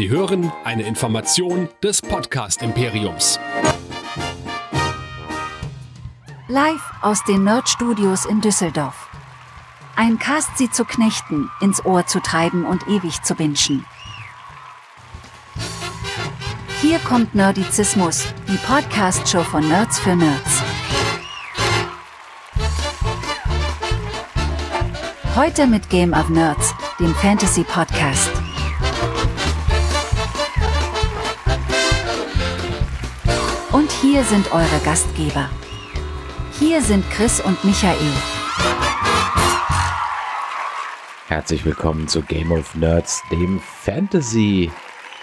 Sie hören eine Information des Podcast Imperiums. Live aus den Nerd Studios in Düsseldorf. Ein Cast sie zu knechten, ins Ohr zu treiben und ewig zu binschen. Hier kommt Nerdizismus, die Podcast-Show von Nerds für Nerds. Heute mit Game of Nerds, dem Fantasy-Podcast. hier sind eure Gastgeber. Hier sind Chris und Michael. Herzlich willkommen zu Game of Nerds, dem Fantasy.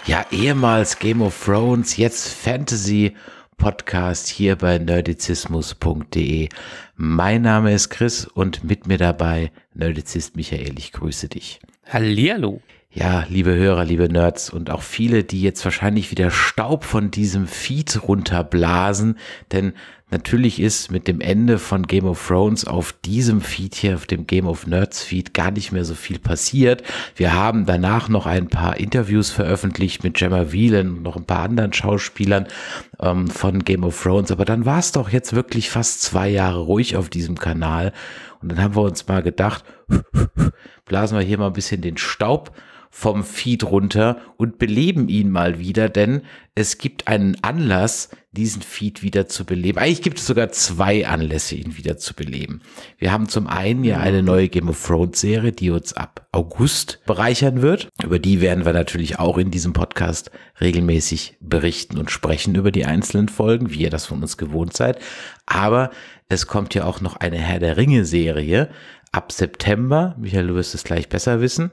Ja, ehemals Game of Thrones, jetzt Fantasy Podcast hier bei nerdizismus.de. Mein Name ist Chris und mit mir dabei Nerdizist Michael. Ich grüße dich. Hallihallo ja, liebe Hörer, liebe Nerds und auch viele, die jetzt wahrscheinlich wieder Staub von diesem Feed runterblasen, denn natürlich ist mit dem Ende von Game of Thrones auf diesem Feed hier, auf dem Game of Nerds Feed, gar nicht mehr so viel passiert. Wir haben danach noch ein paar Interviews veröffentlicht mit Gemma Whelan und noch ein paar anderen Schauspielern ähm, von Game of Thrones, aber dann war es doch jetzt wirklich fast zwei Jahre ruhig auf diesem Kanal und dann haben wir uns mal gedacht, blasen wir hier mal ein bisschen den Staub vom Feed runter und beleben ihn mal wieder, denn es gibt einen Anlass, diesen Feed wieder zu beleben. Eigentlich gibt es sogar zwei Anlässe, ihn wieder zu beleben. Wir haben zum einen ja eine neue Game of Thrones Serie, die uns ab August bereichern wird. Über die werden wir natürlich auch in diesem Podcast regelmäßig berichten und sprechen über die einzelnen Folgen, wie ihr das von uns gewohnt seid. Aber es kommt ja auch noch eine Herr der Ringe Serie ab September. Michael, du wirst es gleich besser wissen.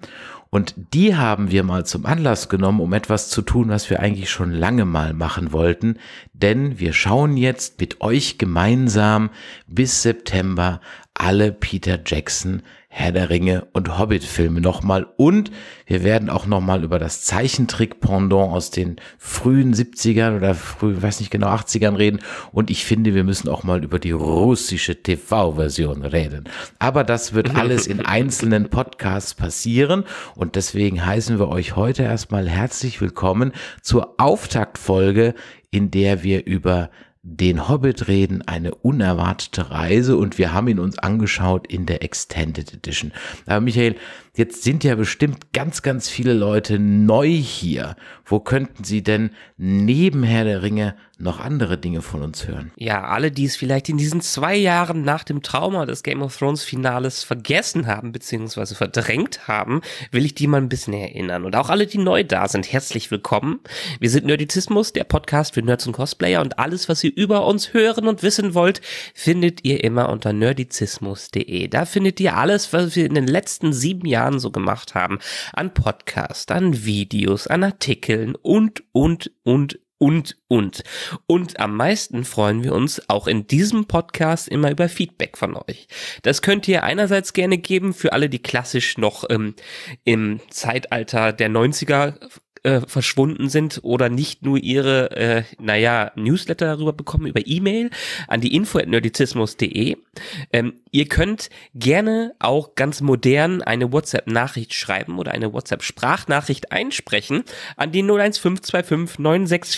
Und die haben wir mal zum Anlass genommen, um etwas zu tun, was wir eigentlich schon lange mal machen wollten. Denn wir schauen jetzt mit euch gemeinsam bis September alle Peter Jackson Herr der Ringe und Hobbit-Filme nochmal. Und wir werden auch nochmal über das Zeichentrick-Pendant aus den frühen 70ern oder frühen, weiß nicht genau, 80ern reden. Und ich finde, wir müssen auch mal über die russische TV-Version reden. Aber das wird alles in einzelnen Podcasts passieren. Und deswegen heißen wir euch heute erstmal herzlich willkommen zur Auftaktfolge, in der wir über den Hobbit reden, eine unerwartete Reise und wir haben ihn uns angeschaut in der Extended Edition. Aber äh, Michael, Jetzt sind ja bestimmt ganz, ganz viele Leute neu hier. Wo könnten sie denn neben Herr der Ringe noch andere Dinge von uns hören? Ja, alle, die es vielleicht in diesen zwei Jahren nach dem Trauma des Game of Thrones Finales vergessen haben beziehungsweise verdrängt haben, will ich die mal ein bisschen erinnern. Und auch alle, die neu da sind, herzlich willkommen. Wir sind Nerdizismus, der Podcast für Nerds und Cosplayer und alles, was ihr über uns hören und wissen wollt, findet ihr immer unter nerdizismus.de. Da findet ihr alles, was wir in den letzten sieben Jahren Jahren so gemacht haben, an Podcasts, an Videos, an Artikeln und, und, und, und, und. Und am meisten freuen wir uns auch in diesem Podcast immer über Feedback von euch. Das könnt ihr einerseits gerne geben für alle, die klassisch noch ähm, im Zeitalter der 90er äh, verschwunden sind oder nicht nur ihre, äh, naja, Newsletter darüber bekommen, über E-Mail an die info.nerdizismus.de. Ähm, ihr könnt gerne auch ganz modern eine WhatsApp-Nachricht schreiben oder eine WhatsApp-Sprachnachricht einsprechen an die 01525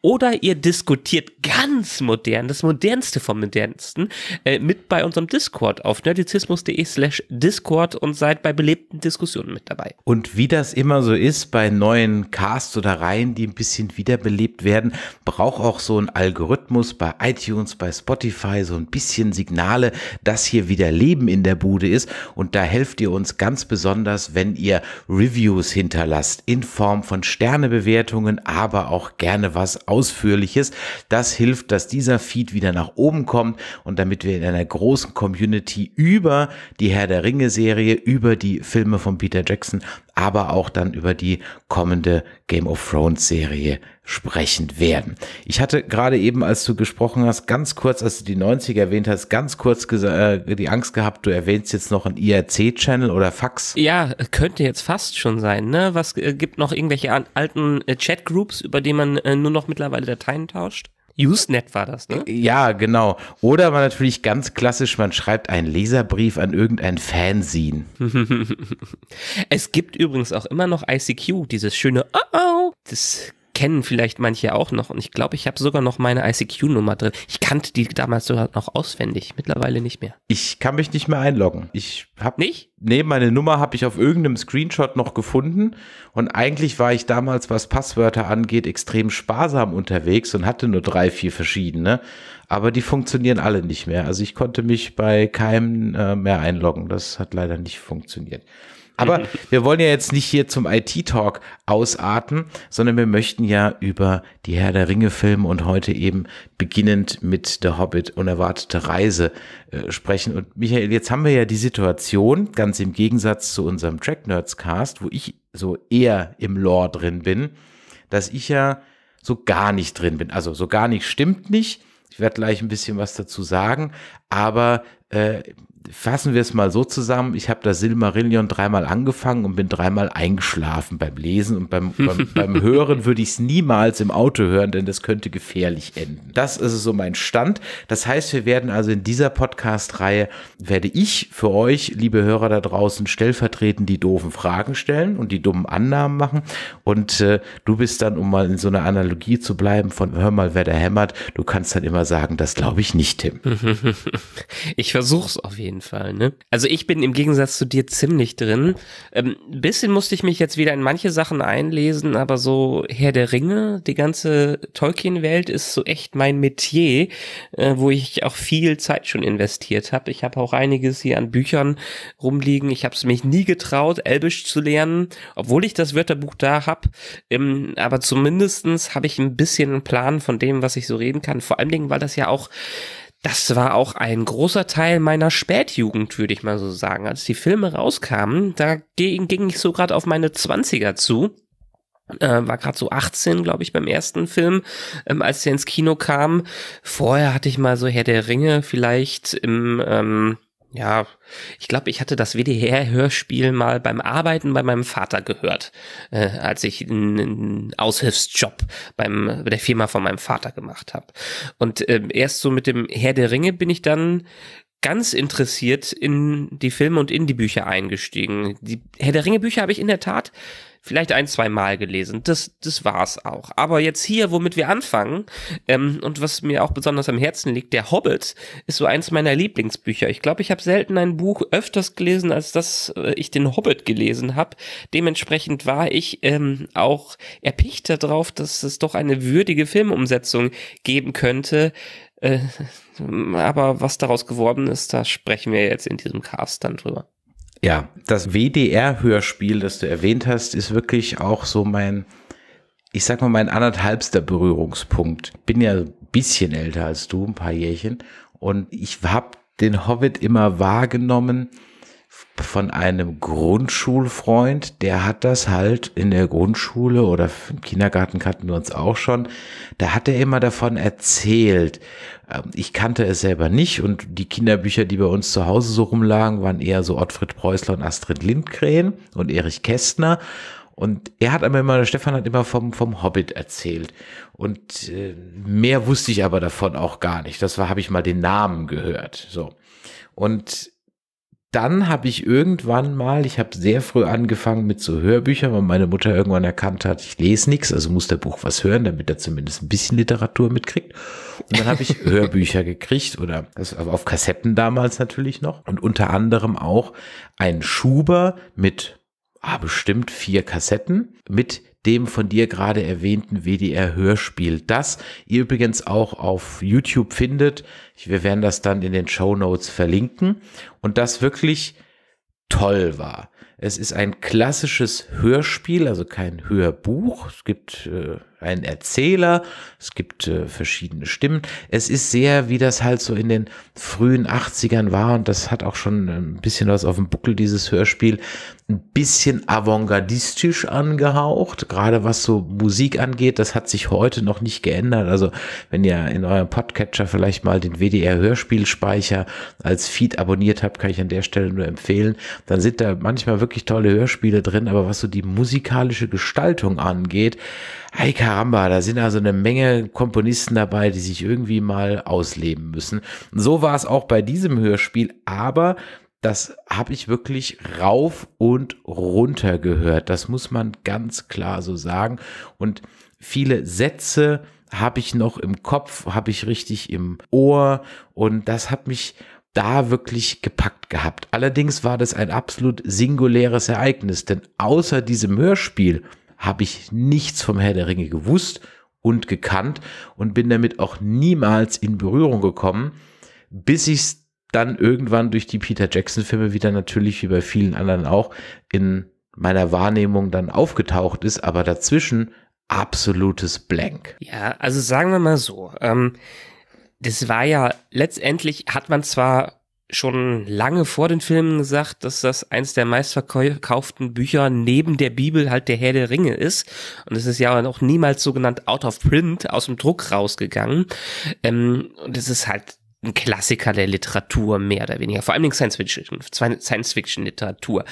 oder ihr diskutiert ganz modern, das modernste vom modernsten, äh, mit bei unserem Discord auf nerdizismus.de slash Discord und seid bei belebten Diskussionen mit dabei. Und wieder das immer so ist bei neuen Casts oder Reihen, die ein bisschen wiederbelebt werden, braucht auch so ein Algorithmus bei iTunes, bei Spotify so ein bisschen Signale, dass hier wieder Leben in der Bude ist. Und da helft ihr uns ganz besonders, wenn ihr Reviews hinterlasst in Form von Sternebewertungen, aber auch gerne was Ausführliches. Das hilft, dass dieser Feed wieder nach oben kommt und damit wir in einer großen Community über die Herr der Ringe Serie, über die Filme von Peter Jackson aber auch dann über die kommende Game of Thrones Serie sprechen werden. Ich hatte gerade eben, als du gesprochen hast, ganz kurz, als du die 90 erwähnt hast, ganz kurz äh, die Angst gehabt, du erwähnst jetzt noch einen IRC-Channel oder Fax. Ja, könnte jetzt fast schon sein. Ne? Was äh, gibt noch irgendwelche alten äh, Chat-Groups, über die man äh, nur noch mittlerweile Dateien tauscht? Usenet war das, ne? Äh, ja, genau. Oder man natürlich ganz klassisch, man schreibt einen Leserbrief an irgendein Fanzine. es gibt übrigens auch immer noch ICQ, dieses schöne Oh-Oh, das kennen vielleicht manche auch noch. Und ich glaube, ich habe sogar noch meine ICQ-Nummer drin. Ich kannte die damals sogar noch auswendig, mittlerweile nicht mehr. Ich kann mich nicht mehr einloggen. Ich habe nicht? Nee, meine Nummer habe ich auf irgendeinem Screenshot noch gefunden. Und eigentlich war ich damals, was Passwörter angeht, extrem sparsam unterwegs und hatte nur drei, vier verschiedene. Aber die funktionieren alle nicht mehr. Also ich konnte mich bei keinem äh, mehr einloggen. Das hat leider nicht funktioniert. Aber wir wollen ja jetzt nicht hier zum IT-Talk ausarten, sondern wir möchten ja über die Herr der Ringe-Filme und heute eben beginnend mit der Hobbit unerwartete Reise äh, sprechen. Und Michael, jetzt haben wir ja die Situation, ganz im Gegensatz zu unserem Track Nerds Cast, wo ich so eher im Lore drin bin, dass ich ja so gar nicht drin bin. Also so gar nicht stimmt nicht. Ich werde gleich ein bisschen was dazu sagen, aber äh, fassen wir es mal so zusammen, ich habe das Silmarillion dreimal angefangen und bin dreimal eingeschlafen beim Lesen und beim, beim, beim Hören würde ich es niemals im Auto hören, denn das könnte gefährlich enden. Das ist so mein Stand. Das heißt, wir werden also in dieser Podcast-Reihe, werde ich für euch, liebe Hörer da draußen, stellvertretend die doofen Fragen stellen und die dummen Annahmen machen und äh, du bist dann, um mal in so einer Analogie zu bleiben, von hör mal, wer da hämmert, du kannst dann immer sagen, das glaube ich nicht, Tim. Ich versuche es auf jeden Fall jeden Fall. Ne? Also ich bin im Gegensatz zu dir ziemlich drin. Ein ähm, bisschen musste ich mich jetzt wieder in manche Sachen einlesen, aber so Herr der Ringe, die ganze Tolkien-Welt ist so echt mein Metier, äh, wo ich auch viel Zeit schon investiert habe. Ich habe auch einiges hier an Büchern rumliegen. Ich habe es mich nie getraut, Elbisch zu lernen, obwohl ich das Wörterbuch da habe. Ähm, aber zumindestens habe ich ein bisschen einen Plan von dem, was ich so reden kann. Vor allen Dingen, weil das ja auch das war auch ein großer Teil meiner Spätjugend, würde ich mal so sagen. Als die Filme rauskamen, da ging, ging ich so gerade auf meine Zwanziger zu. Äh, war gerade so 18, glaube ich, beim ersten Film, ähm, als der ins Kino kam. Vorher hatte ich mal so Herr der Ringe vielleicht im ähm, ja, ich glaube, ich hatte das WDR-Hörspiel mal beim Arbeiten bei meinem Vater gehört, äh, als ich einen Aushilfsjob beim, bei der Firma von meinem Vater gemacht habe. Und äh, erst so mit dem Herr der Ringe bin ich dann ganz interessiert in die Filme und in die Bücher eingestiegen. Die Herr der Ringe Bücher habe ich in der Tat vielleicht ein, zwei Mal gelesen. Das, das war's auch. Aber jetzt hier, womit wir anfangen, ähm, und was mir auch besonders am Herzen liegt, Der Hobbit ist so eins meiner Lieblingsbücher. Ich glaube, ich habe selten ein Buch öfters gelesen, als dass äh, ich den Hobbit gelesen habe. Dementsprechend war ich ähm, auch erpicht darauf, dass es doch eine würdige Filmumsetzung geben könnte. Äh, aber was daraus geworden ist, da sprechen wir jetzt in diesem Cast dann drüber. Ja, das WDR-Hörspiel, das du erwähnt hast, ist wirklich auch so mein, ich sag mal, mein anderthalbster Berührungspunkt. Bin ja ein bisschen älter als du, ein paar Jährchen. Und ich habe den Hobbit immer wahrgenommen von einem Grundschulfreund, der hat das halt in der Grundschule oder im Kindergarten kannten wir uns auch schon, da hat er immer davon erzählt. Ähm, ich kannte es selber nicht und die Kinderbücher, die bei uns zu Hause so rumlagen, waren eher so Ottfried Preußler und Astrid Lindgren und Erich Kästner. Und er hat aber immer, Stefan hat immer vom, vom Hobbit erzählt. Und äh, mehr wusste ich aber davon auch gar nicht. Das war, habe ich mal den Namen gehört. So. Und dann habe ich irgendwann mal, ich habe sehr früh angefangen mit so Hörbüchern, weil meine Mutter irgendwann erkannt hat, ich lese nichts, also muss der Buch was hören, damit er zumindest ein bisschen Literatur mitkriegt. Und dann habe ich Hörbücher gekriegt oder also auf Kassetten damals natürlich noch und unter anderem auch ein Schuber mit ah, bestimmt vier Kassetten mit dem von dir gerade erwähnten WDR Hörspiel, das ihr übrigens auch auf YouTube findet. Wir werden das dann in den Show Notes verlinken und das wirklich toll war. Es ist ein klassisches Hörspiel, also kein Hörbuch. Es gibt äh, ein Erzähler, es gibt äh, verschiedene Stimmen. Es ist sehr, wie das halt so in den frühen 80ern war, und das hat auch schon äh, ein bisschen was auf dem Buckel, dieses Hörspiel, ein bisschen avantgardistisch angehaucht, gerade was so Musik angeht, das hat sich heute noch nicht geändert. Also wenn ihr in eurem Podcatcher vielleicht mal den WDR-Hörspielspeicher als Feed abonniert habt, kann ich an der Stelle nur empfehlen, dann sind da manchmal wirklich tolle Hörspiele drin, aber was so die musikalische Gestaltung angeht, hey Karamba, da sind also eine Menge Komponisten dabei, die sich irgendwie mal ausleben müssen. so war es auch bei diesem Hörspiel, aber das habe ich wirklich rauf und runter gehört. Das muss man ganz klar so sagen. Und viele Sätze habe ich noch im Kopf, habe ich richtig im Ohr und das hat mich da wirklich gepackt gehabt. Allerdings war das ein absolut singuläres Ereignis, denn außer diesem Hörspiel habe ich nichts vom Herr der Ringe gewusst und gekannt und bin damit auch niemals in Berührung gekommen, bis ich es dann irgendwann durch die Peter Jackson-Filme wieder natürlich wie bei vielen anderen auch in meiner Wahrnehmung dann aufgetaucht ist, aber dazwischen absolutes Blank. Ja, also sagen wir mal so, ähm, das war ja letztendlich, hat man zwar schon lange vor den Filmen gesagt, dass das eins der meistverkauften Bücher neben der Bibel halt der Herr der Ringe ist. Und es ist ja auch niemals sogenannt out of print, aus dem Druck rausgegangen. Ähm, und es ist halt ein Klassiker der Literatur, mehr oder weniger. Vor allem Science-Fiction-Literatur. Science -Fiction, Science -Fiction -Literatur.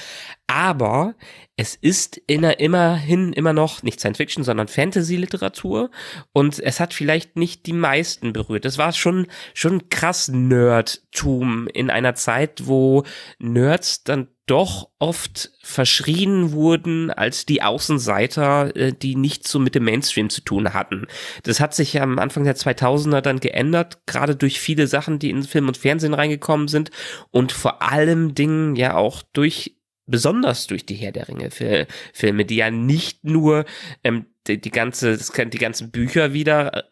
Aber es ist in immerhin immer noch nicht Science Fiction, sondern Fantasy-Literatur und es hat vielleicht nicht die meisten berührt. Das war schon, schon krass Nerdtum in einer Zeit, wo Nerds dann doch oft verschrien wurden als die Außenseiter, äh, die nicht so mit dem Mainstream zu tun hatten. Das hat sich am Anfang der 2000er dann geändert, gerade durch viele Sachen, die in Film und Fernsehen reingekommen sind und vor allem Dingen ja auch durch besonders durch die Herr der Ringe-Filme, die ja nicht nur ähm, die, die, ganze, das, die ganzen Bücher wieder äh,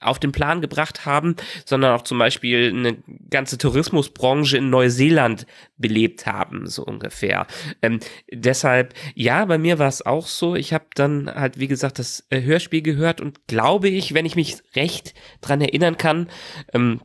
auf den Plan gebracht haben, sondern auch zum Beispiel eine ganze Tourismusbranche in Neuseeland belebt haben, so ungefähr. Ähm, deshalb, ja, bei mir war es auch so. Ich habe dann halt, wie gesagt, das äh, Hörspiel gehört und glaube ich, wenn ich mich recht dran erinnern kann, ähm,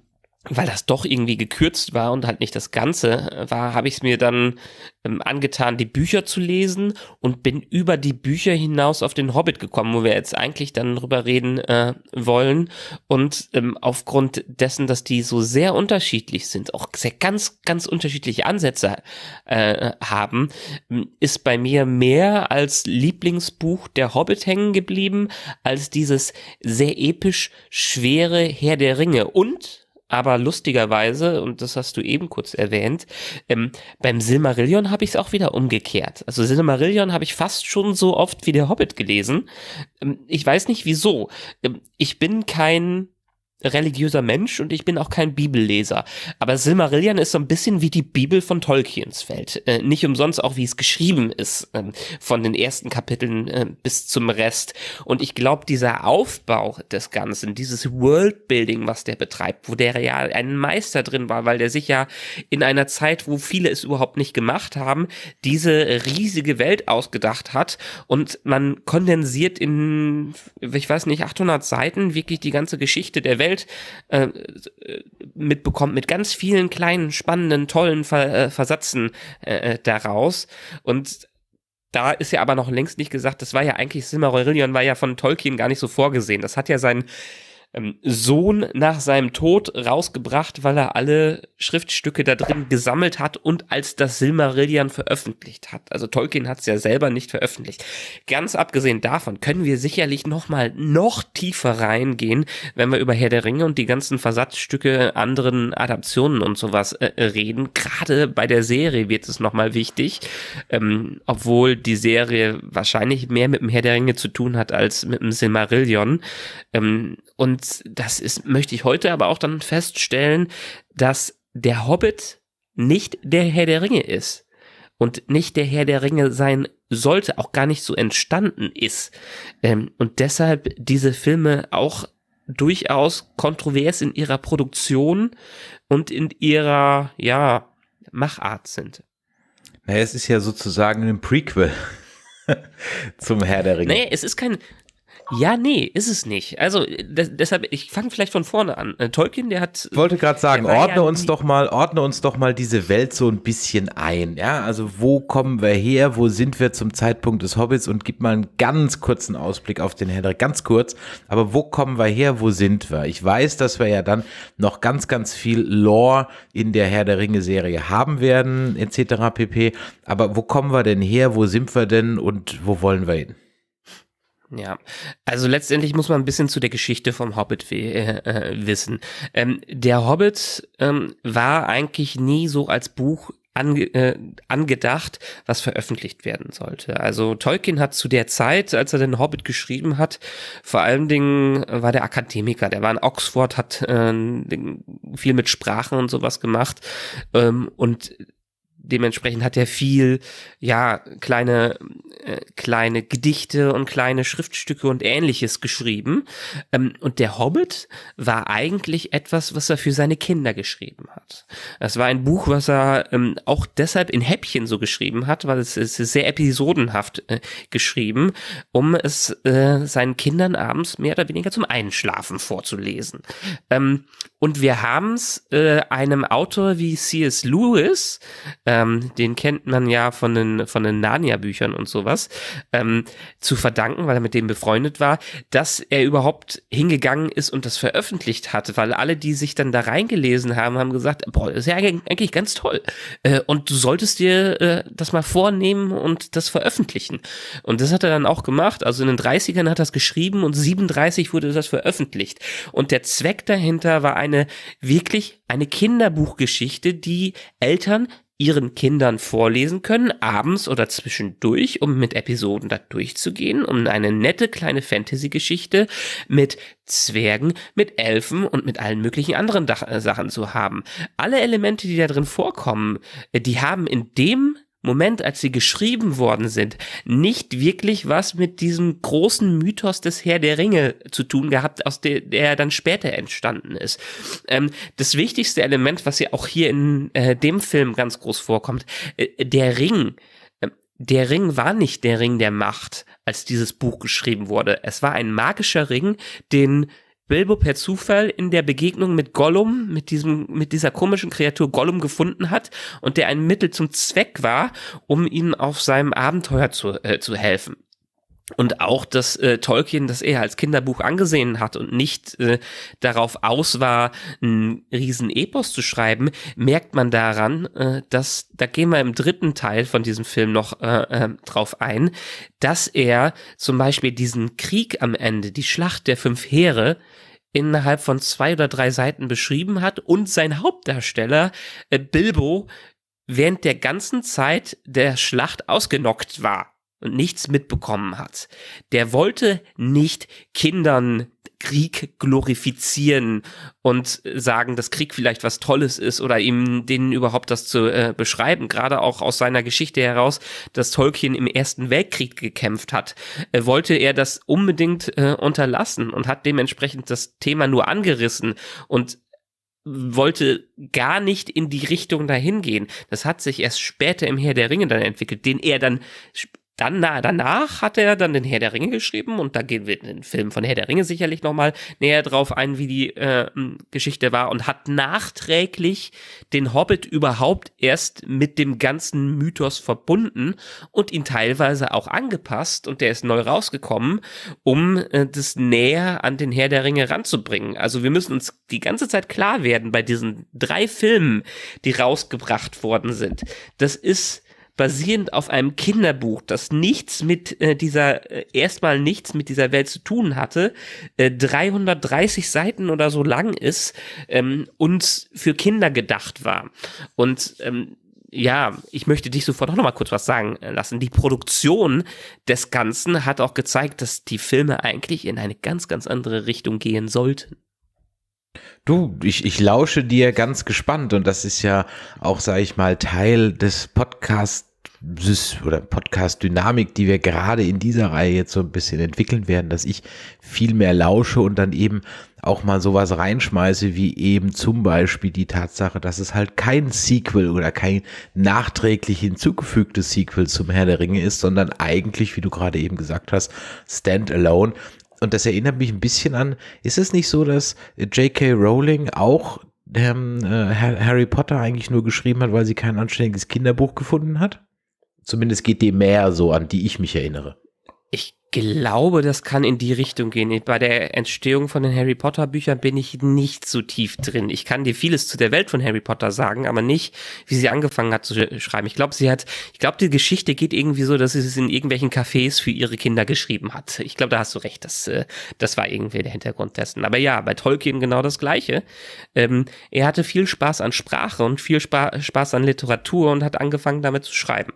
weil das doch irgendwie gekürzt war und halt nicht das Ganze äh, war, habe ich es mir dann ähm, angetan, die Bücher zu lesen und bin über die Bücher hinaus auf den Hobbit gekommen, wo wir jetzt eigentlich dann drüber reden äh, wollen. Und ähm, aufgrund dessen, dass die so sehr unterschiedlich sind, auch sehr ganz, ganz unterschiedliche Ansätze äh, haben, ähm, ist bei mir mehr als Lieblingsbuch der Hobbit hängen geblieben, als dieses sehr episch schwere Herr der Ringe. Und aber lustigerweise, und das hast du eben kurz erwähnt, ähm, beim Silmarillion habe ich es auch wieder umgekehrt. Also Silmarillion habe ich fast schon so oft wie der Hobbit gelesen. Ähm, ich weiß nicht wieso. Ähm, ich bin kein religiöser Mensch und ich bin auch kein Bibelleser. Aber Silmarillion ist so ein bisschen wie die Bibel von Tolkiens Feld. Äh, nicht umsonst auch, wie es geschrieben ist, äh, von den ersten Kapiteln äh, bis zum Rest. Und ich glaube, dieser Aufbau des Ganzen, dieses Worldbuilding, was der betreibt, wo der ja ein Meister drin war, weil der sich ja in einer Zeit, wo viele es überhaupt nicht gemacht haben, diese riesige Welt ausgedacht hat und man kondensiert in, ich weiß nicht, 800 Seiten wirklich die ganze Geschichte der Welt Welt äh, mitbekommt, mit ganz vielen kleinen, spannenden, tollen Ver äh, Versatzen äh, äh, daraus. Und da ist ja aber noch längst nicht gesagt, das war ja eigentlich Silmarillion, war ja von Tolkien gar nicht so vorgesehen. Das hat ja sein ähm, Sohn nach seinem Tod rausgebracht, weil er alle Schriftstücke da drin gesammelt hat und als das Silmarillion veröffentlicht hat. Also Tolkien hat es ja selber nicht veröffentlicht. Ganz abgesehen davon können wir sicherlich nochmal noch tiefer reingehen, wenn wir über Herr der Ringe und die ganzen Versatzstücke, anderen Adaptionen und sowas äh, reden. Gerade bei der Serie wird es nochmal wichtig, ähm, obwohl die Serie wahrscheinlich mehr mit dem Herr der Ringe zu tun hat als mit dem Silmarillion. Ähm, und und das ist, möchte ich heute aber auch dann feststellen, dass der Hobbit nicht der Herr der Ringe ist und nicht der Herr der Ringe sein sollte, auch gar nicht so entstanden ist. Ähm, und deshalb diese Filme auch durchaus kontrovers in ihrer Produktion und in ihrer, ja, Machart sind. Naja, es ist ja sozusagen ein Prequel zum Herr der Ringe. Naja, es ist kein, ja, nee, ist es nicht. Also äh, das, deshalb, ich fange vielleicht von vorne an. Äh, Tolkien, der hat. Ich wollte gerade sagen, ordne ja uns doch mal, ordne uns doch mal diese Welt so ein bisschen ein. Ja, also wo kommen wir her? Wo sind wir zum Zeitpunkt des Hobbits? Und gib mal einen ganz kurzen Ausblick auf den Herr ganz kurz. Aber wo kommen wir her? Wo sind wir? Ich weiß, dass wir ja dann noch ganz, ganz viel Lore in der Herr der Ringe Serie haben werden, etc. pp. Aber wo kommen wir denn her? Wo sind wir denn? Und wo wollen wir hin? Ja, also letztendlich muss man ein bisschen zu der Geschichte vom Hobbit äh, äh, wissen. Ähm, der Hobbit ähm, war eigentlich nie so als Buch ange äh, angedacht, was veröffentlicht werden sollte. Also Tolkien hat zu der Zeit, als er den Hobbit geschrieben hat, vor allen Dingen war der Akademiker, der war in Oxford, hat äh, viel mit Sprachen und sowas gemacht ähm, und dementsprechend hat er viel, ja, kleine, äh, kleine Gedichte und kleine Schriftstücke und ähnliches geschrieben. Ähm, und der Hobbit war eigentlich etwas, was er für seine Kinder geschrieben hat. Das war ein Buch, was er ähm, auch deshalb in Häppchen so geschrieben hat, weil es ist sehr episodenhaft äh, geschrieben, um es äh, seinen Kindern abends mehr oder weniger zum Einschlafen vorzulesen. Ähm, und wir haben es äh, einem Autor wie C.S. Lewis, äh, ähm, den kennt man ja von den, von den Narnia-Büchern und sowas, ähm, zu verdanken, weil er mit dem befreundet war, dass er überhaupt hingegangen ist und das veröffentlicht hatte, weil alle, die sich dann da reingelesen haben, haben gesagt, boah, das ist ja eigentlich ganz toll. Äh, und du solltest dir äh, das mal vornehmen und das veröffentlichen. Und das hat er dann auch gemacht. Also in den 30ern hat er das geschrieben und 37 wurde das veröffentlicht. Und der Zweck dahinter war eine wirklich eine Kinderbuchgeschichte, die Eltern ihren Kindern vorlesen können, abends oder zwischendurch, um mit Episoden da durchzugehen, um eine nette kleine Fantasy-Geschichte mit Zwergen, mit Elfen und mit allen möglichen anderen Dach äh, Sachen zu haben. Alle Elemente, die da drin vorkommen, äh, die haben in dem Moment, als sie geschrieben worden sind, nicht wirklich was mit diesem großen Mythos des Herr der Ringe zu tun gehabt, aus der, der dann später entstanden ist. Ähm, das wichtigste Element, was ja auch hier in äh, dem Film ganz groß vorkommt, äh, der Ring. Äh, der Ring war nicht der Ring der Macht, als dieses Buch geschrieben wurde. Es war ein magischer Ring, den Bilbo per Zufall in der Begegnung mit Gollum, mit diesem, mit dieser komischen Kreatur Gollum gefunden hat und der ein Mittel zum Zweck war, um ihm auf seinem Abenteuer zu, äh, zu helfen und auch, dass äh, Tolkien das eher als Kinderbuch angesehen hat und nicht äh, darauf aus war, einen riesen Epos zu schreiben, merkt man daran, äh, dass, da gehen wir im dritten Teil von diesem Film noch äh, äh, drauf ein, dass er zum Beispiel diesen Krieg am Ende, die Schlacht der fünf Heere, innerhalb von zwei oder drei Seiten beschrieben hat und sein Hauptdarsteller äh, Bilbo während der ganzen Zeit der Schlacht ausgenockt war und nichts mitbekommen hat, der wollte nicht Kindern Krieg glorifizieren und sagen, dass Krieg vielleicht was Tolles ist oder ihm denen überhaupt das zu äh, beschreiben. Gerade auch aus seiner Geschichte heraus, dass Tolkien im Ersten Weltkrieg gekämpft hat, äh, wollte er das unbedingt äh, unterlassen und hat dementsprechend das Thema nur angerissen und wollte gar nicht in die Richtung dahin gehen. Das hat sich erst später im Herr der Ringe dann entwickelt, den er dann dann, na, danach hat er dann den Herr der Ringe geschrieben und da gehen wir in den Film von Herr der Ringe sicherlich nochmal näher drauf ein, wie die äh, Geschichte war und hat nachträglich den Hobbit überhaupt erst mit dem ganzen Mythos verbunden und ihn teilweise auch angepasst und der ist neu rausgekommen, um äh, das näher an den Herr der Ringe ranzubringen. Also wir müssen uns die ganze Zeit klar werden bei diesen drei Filmen, die rausgebracht worden sind. Das ist basierend auf einem Kinderbuch, das nichts mit äh, dieser, äh, erstmal nichts mit dieser Welt zu tun hatte, äh, 330 Seiten oder so lang ist ähm, und für Kinder gedacht war. Und ähm, ja, ich möchte dich sofort auch nochmal kurz was sagen äh, lassen. Die Produktion des Ganzen hat auch gezeigt, dass die Filme eigentlich in eine ganz, ganz andere Richtung gehen sollten. Du, ich, ich lausche dir ganz gespannt und das ist ja auch, sage ich mal, Teil des Podcasts oder Podcast-Dynamik, die wir gerade in dieser Reihe jetzt so ein bisschen entwickeln werden, dass ich viel mehr lausche und dann eben auch mal sowas reinschmeiße, wie eben zum Beispiel die Tatsache, dass es halt kein Sequel oder kein nachträglich hinzugefügtes Sequel zum Herr der Ringe ist, sondern eigentlich, wie du gerade eben gesagt hast, Standalone und das erinnert mich ein bisschen an, ist es nicht so, dass J.K. Rowling auch ähm, äh, Harry Potter eigentlich nur geschrieben hat, weil sie kein anständiges Kinderbuch gefunden hat? Zumindest geht die mehr so, an die ich mich erinnere. Ich glaube, das kann in die Richtung gehen. Bei der Entstehung von den Harry Potter Büchern bin ich nicht so tief drin. Ich kann dir vieles zu der Welt von Harry Potter sagen, aber nicht, wie sie angefangen hat zu schreiben. Ich glaube, sie hat, ich glaube, die Geschichte geht irgendwie so, dass sie es in irgendwelchen Cafés für ihre Kinder geschrieben hat. Ich glaube, da hast du recht. Das, äh, das war irgendwie der Hintergrund dessen. Aber ja, bei Tolkien genau das Gleiche. Ähm, er hatte viel Spaß an Sprache und viel Spaß an Literatur und hat angefangen damit zu schreiben.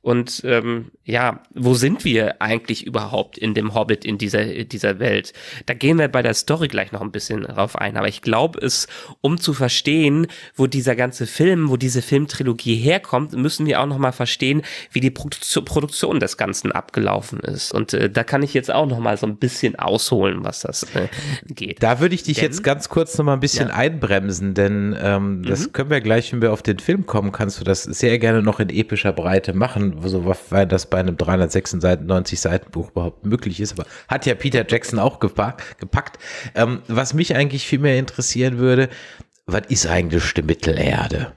Und ähm, ja, wo sind wir eigentlich überhaupt in dem Hobbit, in dieser, in dieser Welt? Da gehen wir bei der Story gleich noch ein bisschen drauf ein, aber ich glaube es, um zu verstehen, wo dieser ganze Film, wo diese Filmtrilogie herkommt, müssen wir auch nochmal verstehen, wie die Pro Produktion des Ganzen abgelaufen ist. Und äh, da kann ich jetzt auch nochmal so ein bisschen ausholen, was das äh, geht. Da würde ich dich denn, jetzt ganz kurz nochmal ein bisschen ja. einbremsen, denn ähm, das mhm. können wir gleich, wenn wir auf den Film kommen, kannst du das sehr gerne noch in epischer Breite hätte machen, weil das bei einem 396 Seiten Buch überhaupt möglich ist. Aber hat ja Peter Jackson auch gepackt. gepackt. Ähm, was mich eigentlich viel mehr interessieren würde, was ist eigentlich die Mittelerde?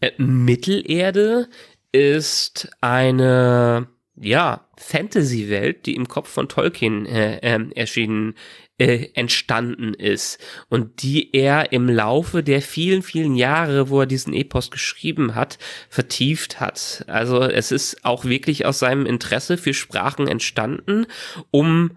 Äh, Mittelerde ist eine ja, Fantasy-Welt, die im Kopf von Tolkien äh, äh, erschienen äh, entstanden ist und die er im Laufe der vielen, vielen Jahre, wo er diesen Epos geschrieben hat, vertieft hat. Also es ist auch wirklich aus seinem Interesse für Sprachen entstanden, um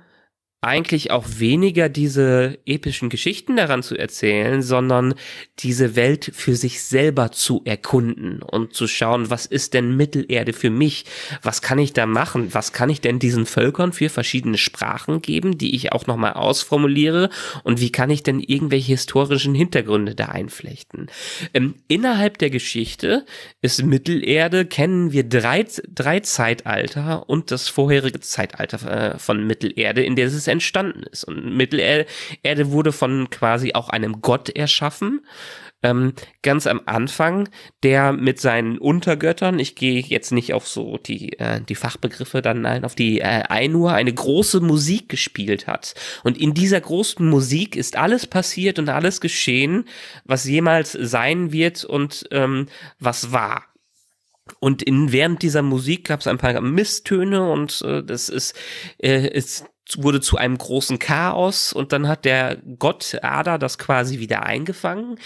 eigentlich auch weniger diese epischen Geschichten daran zu erzählen, sondern diese Welt für sich selber zu erkunden und zu schauen, was ist denn Mittelerde für mich? Was kann ich da machen? Was kann ich denn diesen Völkern für verschiedene Sprachen geben, die ich auch nochmal ausformuliere? Und wie kann ich denn irgendwelche historischen Hintergründe da einflechten? Ähm, innerhalb der Geschichte ist Mittelerde, kennen wir drei, drei Zeitalter und das vorherige Zeitalter äh, von Mittelerde, in der es entstanden ist. Und Mittelerde wurde von quasi auch einem Gott erschaffen, ähm, ganz am Anfang, der mit seinen Untergöttern, ich gehe jetzt nicht auf so die, äh, die Fachbegriffe dann ein, auf die äh, Einur, eine große Musik gespielt hat. Und in dieser großen Musik ist alles passiert und alles geschehen, was jemals sein wird und ähm, was war. Und in, während dieser Musik gab es ein paar Misstöne und äh, das ist, äh, ist wurde zu einem großen Chaos und dann hat der Gott Ada das quasi wieder eingefangen,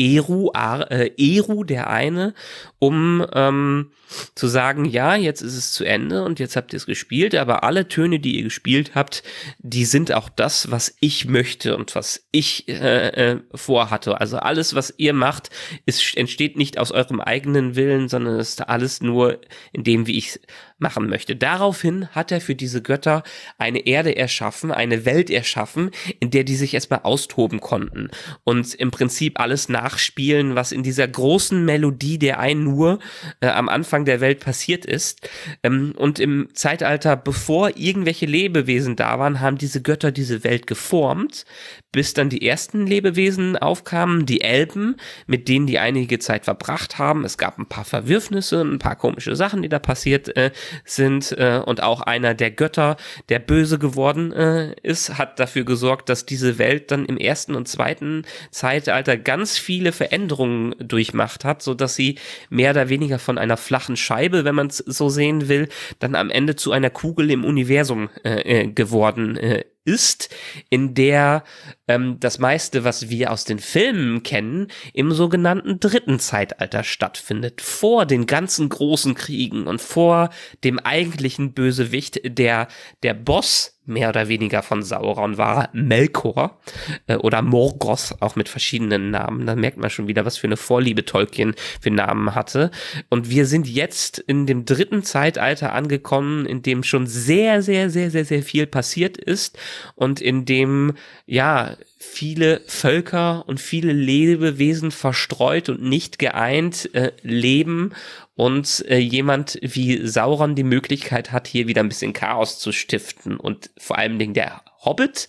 Eru, äh, Eru der eine, um ähm, zu sagen, ja, jetzt ist es zu Ende und jetzt habt ihr es gespielt, aber alle Töne, die ihr gespielt habt, die sind auch das, was ich möchte und was ich äh, äh, vorhatte. Also alles, was ihr macht, ist, entsteht nicht aus eurem eigenen Willen, sondern ist alles nur in dem, wie ich es machen möchte. Daraufhin hat er für diese Götter eine Erde erschaffen, eine Welt erschaffen, in der die sich erstmal austoben konnten und im Prinzip alles nach nachspielen, was in dieser großen Melodie der einen nur äh, am Anfang der Welt passiert ist. Ähm, und im Zeitalter, bevor irgendwelche Lebewesen da waren, haben diese Götter diese Welt geformt, bis dann die ersten Lebewesen aufkamen, die Elben, mit denen die einige Zeit verbracht haben. Es gab ein paar Verwürfnisse, ein paar komische Sachen, die da passiert äh, sind. Äh, und auch einer der Götter, der böse geworden äh, ist, hat dafür gesorgt, dass diese Welt dann im ersten und zweiten Zeitalter ganz viel viele Veränderungen durchmacht hat, so dass sie mehr oder weniger von einer flachen Scheibe, wenn man es so sehen will, dann am Ende zu einer Kugel im Universum äh, äh, geworden äh, ist, in der ähm, das meiste, was wir aus den Filmen kennen, im sogenannten dritten Zeitalter stattfindet. Vor den ganzen großen Kriegen und vor dem eigentlichen Bösewicht, der der Boss mehr oder weniger von Sauron war, Melkor äh, oder Morgoth, auch mit verschiedenen Namen. Da merkt man schon wieder, was für eine Vorliebe Tolkien für Namen hatte. Und wir sind jetzt in dem dritten Zeitalter angekommen, in dem schon sehr, sehr, sehr, sehr, sehr viel passiert ist und in dem, ja, viele Völker und viele Lebewesen verstreut und nicht geeint äh, leben und äh, jemand wie Sauron die Möglichkeit hat, hier wieder ein bisschen Chaos zu stiften und vor allen Dingen der Hobbit.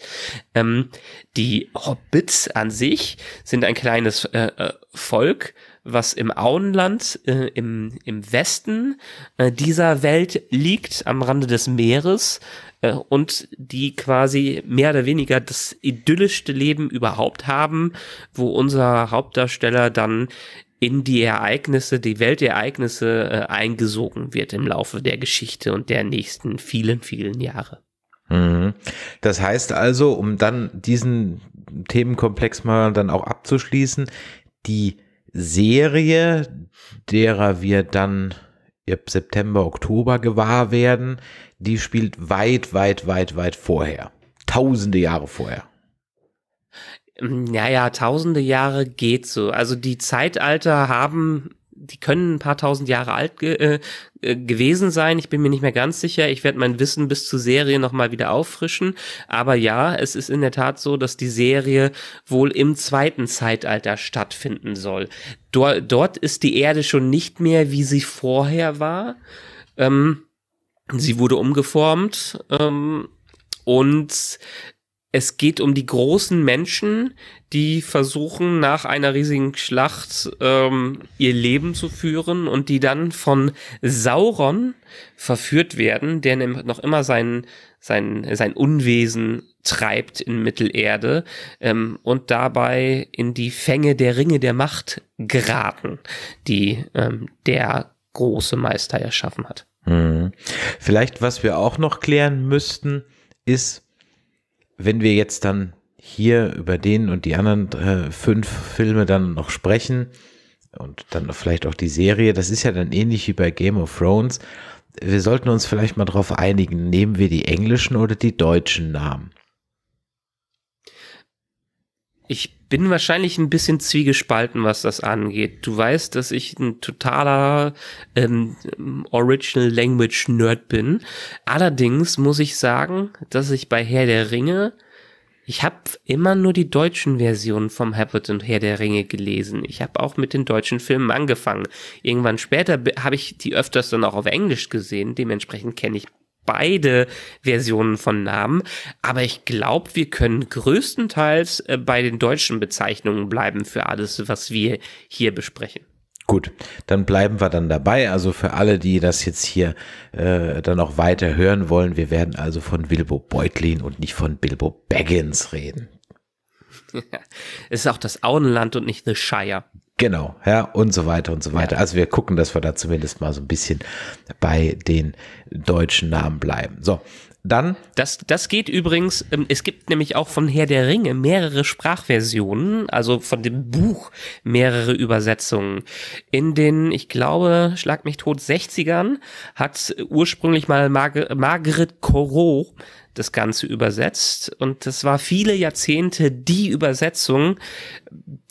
Ähm, die Hobbits an sich sind ein kleines äh, äh, Volk, was im Auenland äh, im, im Westen äh, dieser Welt liegt, am Rande des Meeres äh, und die quasi mehr oder weniger das idyllischste Leben überhaupt haben, wo unser Hauptdarsteller dann in die Ereignisse, die Weltereignisse äh, eingesogen wird im Laufe der Geschichte und der nächsten vielen, vielen Jahre. Mhm. Das heißt also, um dann diesen Themenkomplex mal dann auch abzuschließen, die Serie, derer wir dann ab September, Oktober gewahr werden, die spielt weit, weit, weit, weit vorher. Tausende Jahre vorher. Naja, ähm, tausende Jahre geht so. Also die Zeitalter haben, die können ein paar tausend Jahre alt ge äh, äh gewesen sein. Ich bin mir nicht mehr ganz sicher. Ich werde mein Wissen bis zur Serie nochmal wieder auffrischen. Aber ja, es ist in der Tat so, dass die Serie wohl im zweiten Zeitalter stattfinden soll. Dor dort ist die Erde schon nicht mehr, wie sie vorher war. Ähm, sie wurde umgeformt. Ähm, und es geht um die großen Menschen, die versuchen, nach einer riesigen Schlacht ähm, ihr Leben zu führen und die dann von Sauron verführt werden, der noch immer sein, sein, sein Unwesen treibt in Mittelerde ähm, und dabei in die Fänge der Ringe der Macht geraten, die ähm, der große Meister erschaffen hat. Hm. Vielleicht, was wir auch noch klären müssten, ist, wenn wir jetzt dann hier über den und die anderen äh, fünf Filme dann noch sprechen und dann vielleicht auch die Serie, das ist ja dann ähnlich wie bei Game of Thrones. Wir sollten uns vielleicht mal darauf einigen, nehmen wir die englischen oder die deutschen Namen? Ich bin wahrscheinlich ein bisschen zwiegespalten, was das angeht. Du weißt, dass ich ein totaler ähm, Original Language Nerd bin. Allerdings muss ich sagen, dass ich bei Herr der Ringe ich habe immer nur die deutschen Versionen vom Hobbit und Herr der Ringe gelesen. Ich habe auch mit den deutschen Filmen angefangen. Irgendwann später habe ich die öfters dann auch auf Englisch gesehen. Dementsprechend kenne ich beide Versionen von Namen, aber ich glaube, wir können größtenteils äh, bei den deutschen Bezeichnungen bleiben für alles, was wir hier besprechen. Gut, dann bleiben wir dann dabei. Also für alle, die das jetzt hier äh, dann noch weiter hören wollen, wir werden also von Bilbo Beutlin und nicht von Bilbo Baggins reden. es ist auch das Auenland und nicht The Shire. Genau, ja, und so weiter und so weiter. Ja. Also wir gucken, dass wir da zumindest mal so ein bisschen bei den deutschen Namen bleiben. So, dann. Das, das geht übrigens, ähm, es gibt nämlich auch von Herr der Ringe mehrere Sprachversionen, also von dem Buch mehrere Übersetzungen. In den, ich glaube, Schlag mich tot 60ern hat ursprünglich mal Margaret Corot das Ganze übersetzt. Und das war viele Jahrzehnte die Übersetzung,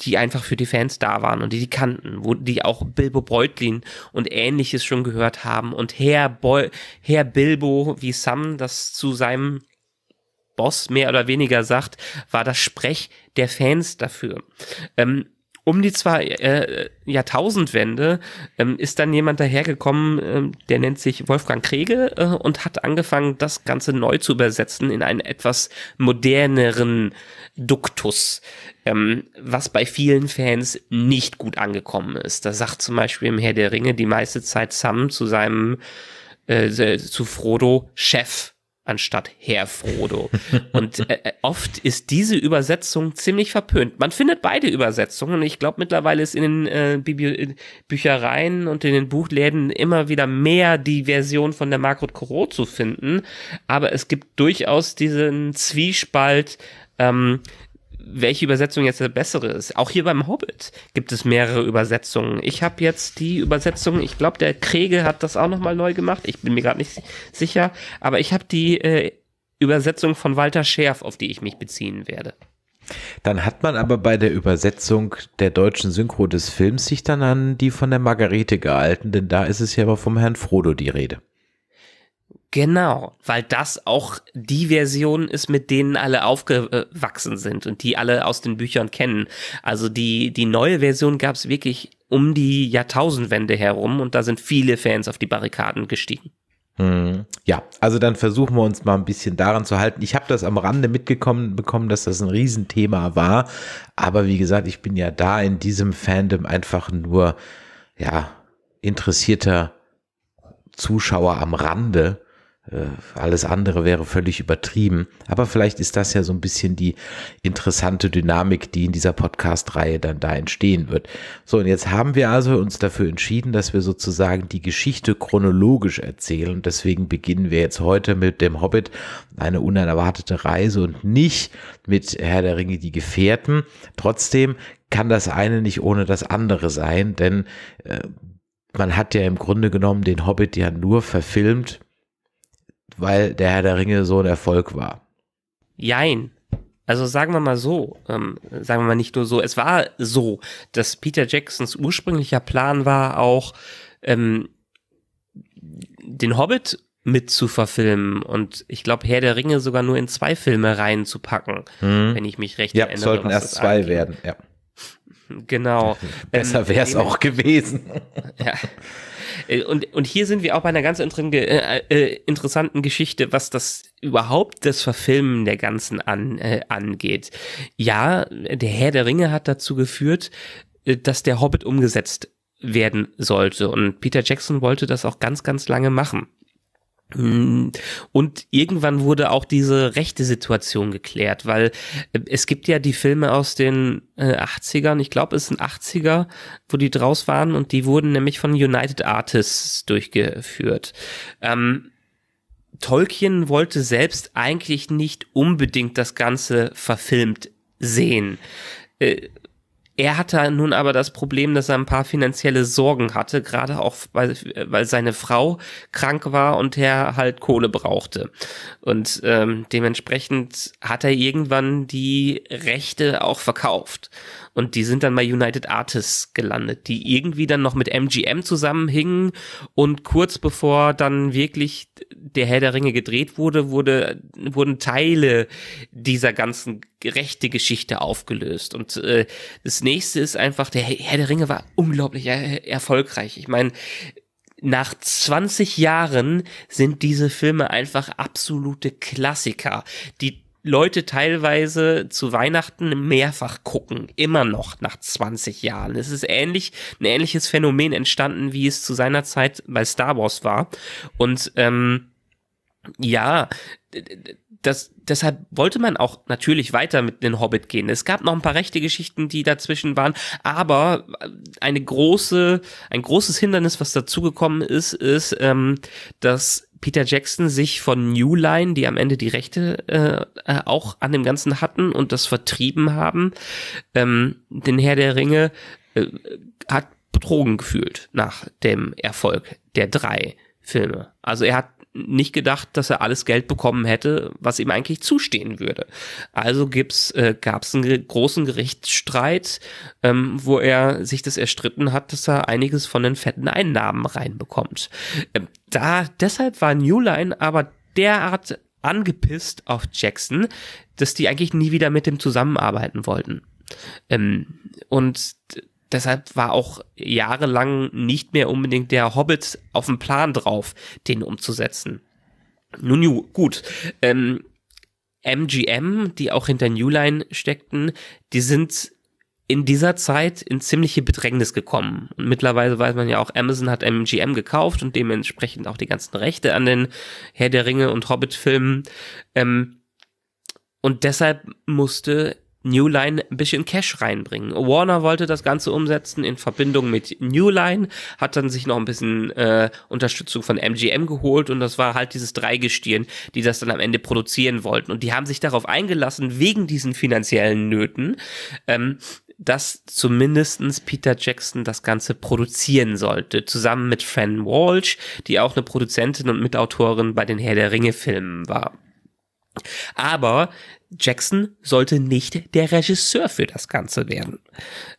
die einfach für die Fans da waren und die die kannten, wo die auch Bilbo Beutlin und ähnliches schon gehört haben. Und Herr, Beu Herr Bilbo, wie Sam das zu seinem Boss mehr oder weniger sagt, war das Sprech der Fans dafür. Ähm, um die zwei äh, Jahrtausendwende ähm, ist dann jemand dahergekommen, ähm, der nennt sich Wolfgang Krege äh, und hat angefangen, das Ganze neu zu übersetzen in einen etwas moderneren Duktus, ähm, was bei vielen Fans nicht gut angekommen ist. Da sagt zum Beispiel im Herr der Ringe die meiste Zeit Sam zu seinem äh, zu Frodo Chef anstatt Herr Frodo. Und äh, äh, oft ist diese Übersetzung ziemlich verpönt. Man findet beide Übersetzungen. Ich glaube, mittlerweile ist in den äh, Bibli Büchereien und in den Buchläden immer wieder mehr die Version von der Margot Corot zu finden. Aber es gibt durchaus diesen Zwiespalt, ähm, welche Übersetzung jetzt der bessere ist. Auch hier beim Hobbit gibt es mehrere Übersetzungen. Ich habe jetzt die Übersetzung, ich glaube, der Kriege hat das auch nochmal neu gemacht. Ich bin mir gerade nicht sicher, aber ich habe die äh, Übersetzung von Walter Scherf, auf die ich mich beziehen werde. Dann hat man aber bei der Übersetzung der deutschen Synchro des Films sich dann an die von der Margarete gehalten, denn da ist es ja aber vom Herrn Frodo die Rede. Genau, weil das auch die Version ist, mit denen alle aufgewachsen sind und die alle aus den Büchern kennen. Also die, die neue Version gab es wirklich um die Jahrtausendwende herum und da sind viele Fans auf die Barrikaden gestiegen. Hm. Ja, also dann versuchen wir uns mal ein bisschen daran zu halten. Ich habe das am Rande mitgekommen bekommen, dass das ein Riesenthema war. Aber wie gesagt, ich bin ja da in diesem Fandom einfach nur, ja, interessierter Zuschauer am Rande äh, alles andere wäre völlig übertrieben. Aber vielleicht ist das ja so ein bisschen die interessante Dynamik, die in dieser Podcast-Reihe dann da entstehen wird. So, und jetzt haben wir also uns dafür entschieden, dass wir sozusagen die Geschichte chronologisch erzählen. Deswegen beginnen wir jetzt heute mit dem Hobbit, eine unerwartete Reise und nicht mit Herr der Ringe, die Gefährten. Trotzdem kann das eine nicht ohne das andere sein, denn äh, man hat ja im Grunde genommen den Hobbit ja nur verfilmt weil der Herr der Ringe so ein Erfolg war? Jein. Also sagen wir mal so, ähm, sagen wir mal nicht nur so, es war so, dass Peter Jacksons ursprünglicher Plan war auch, ähm, den Hobbit mit zu verfilmen und ich glaube Herr der Ringe sogar nur in zwei Filme reinzupacken, hm. wenn ich mich recht ja, erinnere. Ja, sollten erst zwei angeht. werden, ja. Genau. Ähm, Besser wäre es ähm, auch gewesen. Ja. Äh, und, und hier sind wir auch bei einer ganz äh, äh, interessanten Geschichte, was das überhaupt das Verfilmen der ganzen an, äh, angeht. Ja, der Herr der Ringe hat dazu geführt, dass der Hobbit umgesetzt werden sollte. Und Peter Jackson wollte das auch ganz, ganz lange machen. Mm. Und irgendwann wurde auch diese rechte Situation geklärt, weil äh, es gibt ja die Filme aus den 80ern, äh, ich glaube es sind 80er, wo die draus waren und die wurden nämlich von United Artists durchgeführt. Ähm, Tolkien wollte selbst eigentlich nicht unbedingt das Ganze verfilmt sehen. Äh, er hatte nun aber das Problem, dass er ein paar finanzielle Sorgen hatte, gerade auch weil, weil seine Frau krank war und er halt Kohle brauchte. Und ähm, dementsprechend hat er irgendwann die Rechte auch verkauft und die sind dann bei United Artists gelandet, die irgendwie dann noch mit MGM zusammenhingen und kurz bevor dann wirklich der Herr der Ringe gedreht wurde, wurde wurden Teile dieser ganzen rechte Geschichte aufgelöst. Und äh, das nächste ist einfach, der Herr der Ringe war unglaublich er erfolgreich. Ich meine, nach 20 Jahren sind diese Filme einfach absolute Klassiker, die Leute teilweise zu Weihnachten mehrfach gucken, immer noch nach 20 Jahren. Es ist ähnlich, ein ähnliches Phänomen entstanden, wie es zu seiner Zeit bei Star Wars war. Und ähm, ja, das, deshalb wollte man auch natürlich weiter mit den Hobbit gehen. Es gab noch ein paar rechte Geschichten, die dazwischen waren, aber äh, eine große, ein großes Hindernis, was dazugekommen ist, ist, ähm, dass Peter Jackson sich von New Line, die am Ende die Rechte äh, äh, auch an dem Ganzen hatten und das vertrieben haben, ähm, den Herr der Ringe äh, hat betrogen gefühlt nach dem Erfolg der drei Filme. Also er hat nicht gedacht, dass er alles Geld bekommen hätte, was ihm eigentlich zustehen würde. Also gibt's, äh, gab es einen großen Gerichtsstreit, ähm, wo er sich das erstritten hat, dass er einiges von den fetten Einnahmen reinbekommt. Ähm, da, deshalb war New Line aber derart angepisst auf Jackson, dass die eigentlich nie wieder mit ihm zusammenarbeiten wollten. Ähm, und deshalb war auch jahrelang nicht mehr unbedingt der Hobbit auf dem Plan drauf, den umzusetzen. Nun, gut. Ähm, MGM, die auch hinter New Line steckten, die sind in dieser Zeit in ziemliche Bedrängnis gekommen. Und mittlerweile weiß man ja auch, Amazon hat MGM gekauft und dementsprechend auch die ganzen Rechte an den Herr der Ringe und Hobbit-Filmen. Ähm, und deshalb musste New Line ein bisschen Cash reinbringen. Warner wollte das Ganze umsetzen in Verbindung mit New Line, hat dann sich noch ein bisschen äh, Unterstützung von MGM geholt und das war halt dieses Dreigestirn, die das dann am Ende produzieren wollten. Und die haben sich darauf eingelassen, wegen diesen finanziellen Nöten, ähm, dass zumindestens Peter Jackson das Ganze produzieren sollte, zusammen mit Fran Walsh, die auch eine Produzentin und Mitautorin bei den Herr der Ringe-Filmen war. Aber Jackson sollte nicht der Regisseur für das Ganze werden.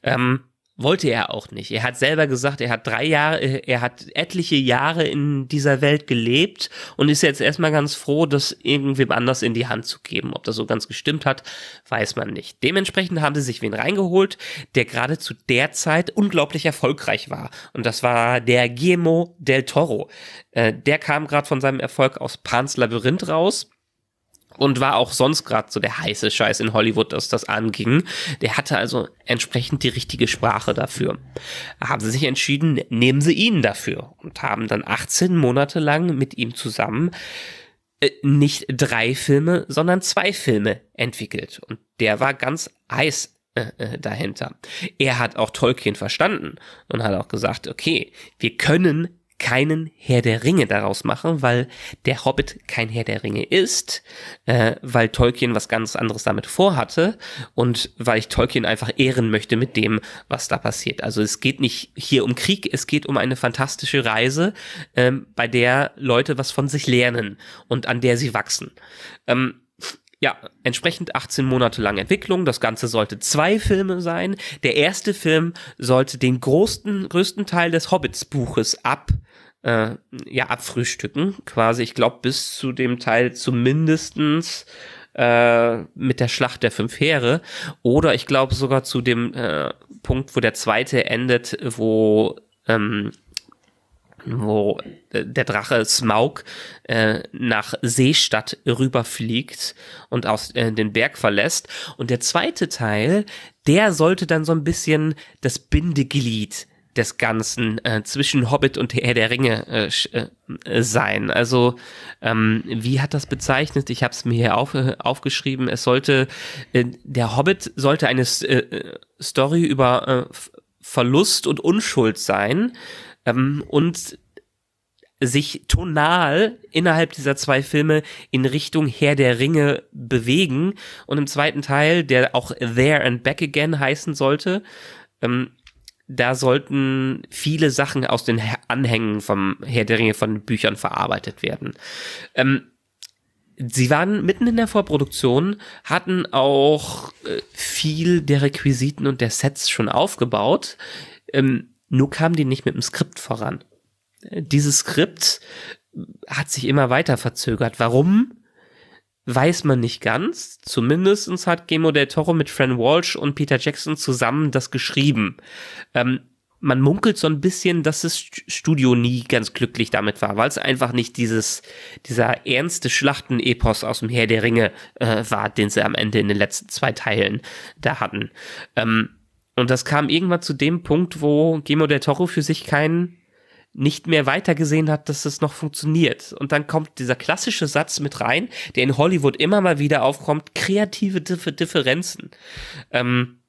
Ähm, wollte er auch nicht. Er hat selber gesagt, er hat drei Jahre, äh, er hat etliche Jahre in dieser Welt gelebt und ist jetzt erstmal ganz froh, das irgendwem anders in die Hand zu geben. Ob das so ganz gestimmt hat, weiß man nicht. Dementsprechend haben sie sich wen reingeholt, der gerade zu der Zeit unglaublich erfolgreich war. Und das war der Guillermo del Toro. Äh, der kam gerade von seinem Erfolg aus Pans Labyrinth raus und war auch sonst gerade so der heiße Scheiß in Hollywood, dass das anging. Der hatte also entsprechend die richtige Sprache dafür. Haben sie sich entschieden, nehmen sie ihn dafür und haben dann 18 Monate lang mit ihm zusammen äh, nicht drei Filme, sondern zwei Filme entwickelt. Und der war ganz heiß äh, äh, dahinter. Er hat auch Tolkien verstanden und hat auch gesagt, okay, wir können keinen Herr der Ringe daraus machen, weil der Hobbit kein Herr der Ringe ist, äh, weil Tolkien was ganz anderes damit vorhatte und weil ich Tolkien einfach ehren möchte mit dem, was da passiert. Also es geht nicht hier um Krieg, es geht um eine fantastische Reise, ähm, bei der Leute was von sich lernen und an der sie wachsen. Ähm, ja, entsprechend 18 Monate lang Entwicklung. Das Ganze sollte zwei Filme sein. Der erste Film sollte den größten, größten Teil des Hobbits-Buches ab äh, ja, abfrühstücken, quasi, ich glaube, bis zu dem Teil zumindestens äh, mit der Schlacht der fünf Heere oder ich glaube sogar zu dem äh, Punkt, wo der zweite endet, wo ähm, wo der Drache Smaug äh, nach Seestadt rüberfliegt und aus äh, den Berg verlässt. Und der zweite Teil, der sollte dann so ein bisschen das Bindeglied des Ganzen äh, zwischen Hobbit und Herr der Ringe äh, äh, sein. Also ähm, wie hat das bezeichnet? Ich habe es mir hier auf, aufgeschrieben. Es sollte äh, der Hobbit sollte eine äh, Story über äh, Verlust und Unschuld sein ähm, und sich tonal innerhalb dieser zwei Filme in Richtung Herr der Ringe bewegen. Und im zweiten Teil, der auch There and Back Again heißen sollte, ähm, da sollten viele Sachen aus den Anhängen vom Herr der Ringe von Büchern verarbeitet werden. Ähm, sie waren mitten in der Vorproduktion, hatten auch äh, viel der Requisiten und der Sets schon aufgebaut. Ähm, nur kamen die nicht mit dem Skript voran. Dieses Skript hat sich immer weiter verzögert. Warum? Weiß man nicht ganz. Zumindestens hat Gemo del Toro mit Fran Walsh und Peter Jackson zusammen das geschrieben. Ähm, man munkelt so ein bisschen, dass das Studio nie ganz glücklich damit war, weil es einfach nicht dieses, dieser ernste Schlachten-Epos aus dem Herr der Ringe äh, war, den sie am Ende in den letzten zwei Teilen da hatten. Ähm, und das kam irgendwann zu dem Punkt, wo Gemo del Toro für sich keinen nicht mehr weitergesehen hat, dass es noch funktioniert. Und dann kommt dieser klassische Satz mit rein, der in Hollywood immer mal wieder aufkommt, kreative Differenzen. Ähm,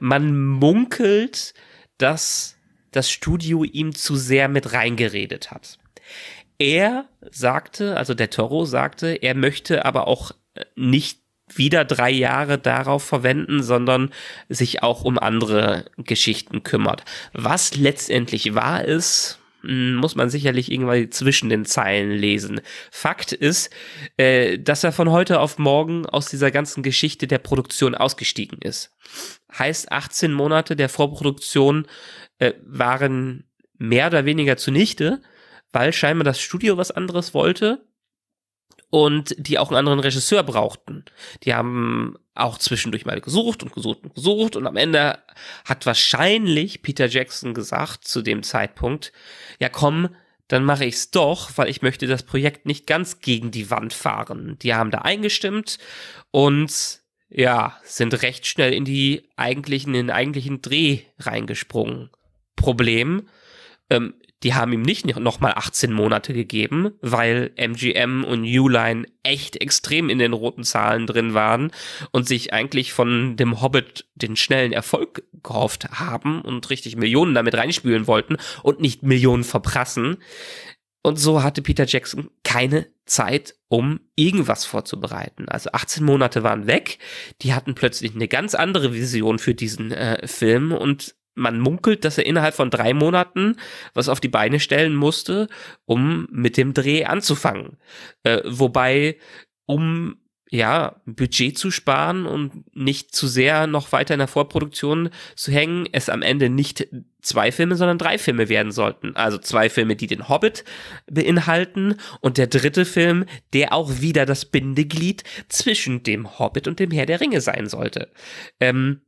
man munkelt, dass das Studio ihm zu sehr mit reingeredet hat. Er sagte, also der Toro sagte, er möchte aber auch äh, nicht wieder drei Jahre darauf verwenden, sondern sich auch um andere Geschichten kümmert. Was letztendlich wahr ist, hm, muss man sicherlich irgendwann zwischen den Zeilen lesen. Fakt ist, äh, dass er von heute auf morgen aus dieser ganzen Geschichte der Produktion ausgestiegen ist. Heißt, 18 Monate der Vorproduktion äh, waren mehr oder weniger zunichte, weil scheinbar das Studio was anderes wollte und die auch einen anderen Regisseur brauchten. Die haben auch zwischendurch mal gesucht und gesucht und gesucht und am Ende hat wahrscheinlich Peter Jackson gesagt zu dem Zeitpunkt, ja komm, dann mache ich es doch, weil ich möchte das Projekt nicht ganz gegen die Wand fahren. Die haben da eingestimmt und ja, sind recht schnell in die eigentlichen, in den eigentlichen Dreh reingesprungen. Problem, ähm, die haben ihm nicht noch mal 18 Monate gegeben, weil MGM und Uline echt extrem in den roten Zahlen drin waren und sich eigentlich von dem Hobbit den schnellen Erfolg gehofft haben und richtig Millionen damit reinspülen wollten und nicht Millionen verprassen. Und so hatte Peter Jackson keine Zeit, um irgendwas vorzubereiten. Also 18 Monate waren weg, die hatten plötzlich eine ganz andere Vision für diesen äh, Film und man munkelt, dass er innerhalb von drei Monaten was auf die Beine stellen musste, um mit dem Dreh anzufangen. Äh, wobei, um ja, Budget zu sparen und nicht zu sehr noch weiter in der Vorproduktion zu hängen, es am Ende nicht zwei Filme, sondern drei Filme werden sollten. Also zwei Filme, die den Hobbit beinhalten und der dritte Film, der auch wieder das Bindeglied zwischen dem Hobbit und dem Herr der Ringe sein sollte. Ähm,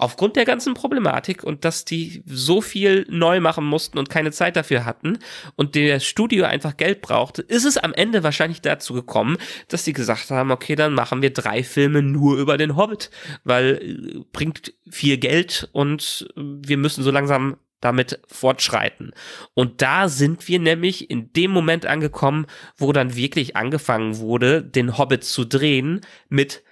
Aufgrund der ganzen Problematik und dass die so viel neu machen mussten und keine Zeit dafür hatten und der Studio einfach Geld brauchte, ist es am Ende wahrscheinlich dazu gekommen, dass sie gesagt haben, okay, dann machen wir drei Filme nur über den Hobbit, weil äh, bringt viel Geld und äh, wir müssen so langsam damit fortschreiten. Und da sind wir nämlich in dem Moment angekommen, wo dann wirklich angefangen wurde, den Hobbit zu drehen mit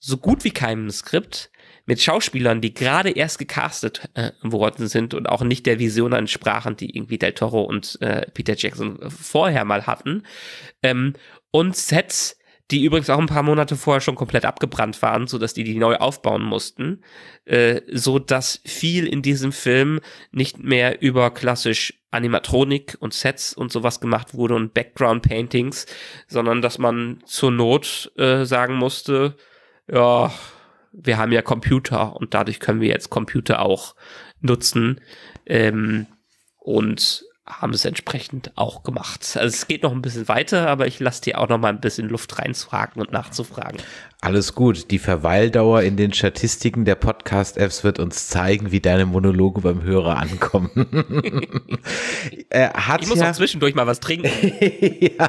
so gut wie keinem Skript, mit Schauspielern, die gerade erst gecastet äh, worden sind und auch nicht der Vision entsprachen, die irgendwie Del Toro und äh, Peter Jackson vorher mal hatten. Ähm, und Sets, die übrigens auch ein paar Monate vorher schon komplett abgebrannt waren, so dass die die neu aufbauen mussten, äh, so dass viel in diesem Film nicht mehr über klassisch Animatronik und Sets und sowas gemacht wurde und Background Paintings, sondern dass man zur Not äh, sagen musste, ja, wir haben ja Computer und dadurch können wir jetzt Computer auch nutzen ähm, und haben es entsprechend auch gemacht. Also es geht noch ein bisschen weiter, aber ich lasse dir auch noch mal ein bisschen Luft reinzufragen und nachzufragen. Alles gut. Die Verweildauer in den Statistiken der Podcast-Apps wird uns zeigen, wie deine Monologe beim Hörer ankommen. er hat ich muss ja, auch zwischendurch mal was trinken. ja.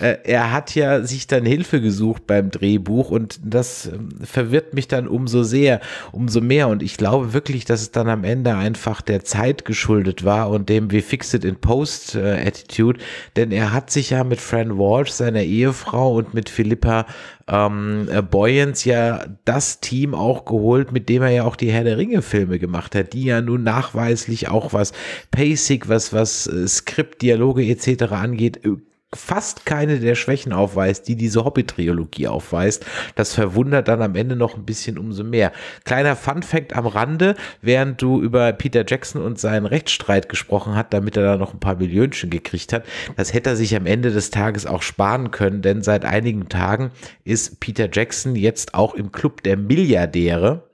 Äh, er hat ja sich dann Hilfe gesucht beim Drehbuch und das ähm, verwirrt mich dann umso sehr, umso mehr. Und ich glaube wirklich, dass es dann am Ende einfach der Zeit geschuldet war und dem We Fix It in Post äh, Attitude. Denn er hat sich ja mit Fran Walsh, seiner Ehefrau und mit Philippa ähm, äh, Boyens ja das Team auch geholt, mit dem er ja auch die Herr der Ringe-Filme gemacht hat, die ja nun nachweislich auch was Pacing, was, was äh, Skript, Dialoge etc. angeht, äh, fast keine der Schwächen aufweist, die diese Hobby-Triologie aufweist. Das verwundert dann am Ende noch ein bisschen umso mehr. Kleiner Fun-Fact am Rande, während du über Peter Jackson und seinen Rechtsstreit gesprochen hast, damit er da noch ein paar Millionchen gekriegt hat, das hätte er sich am Ende des Tages auch sparen können, denn seit einigen Tagen ist Peter Jackson jetzt auch im Club der Milliardäre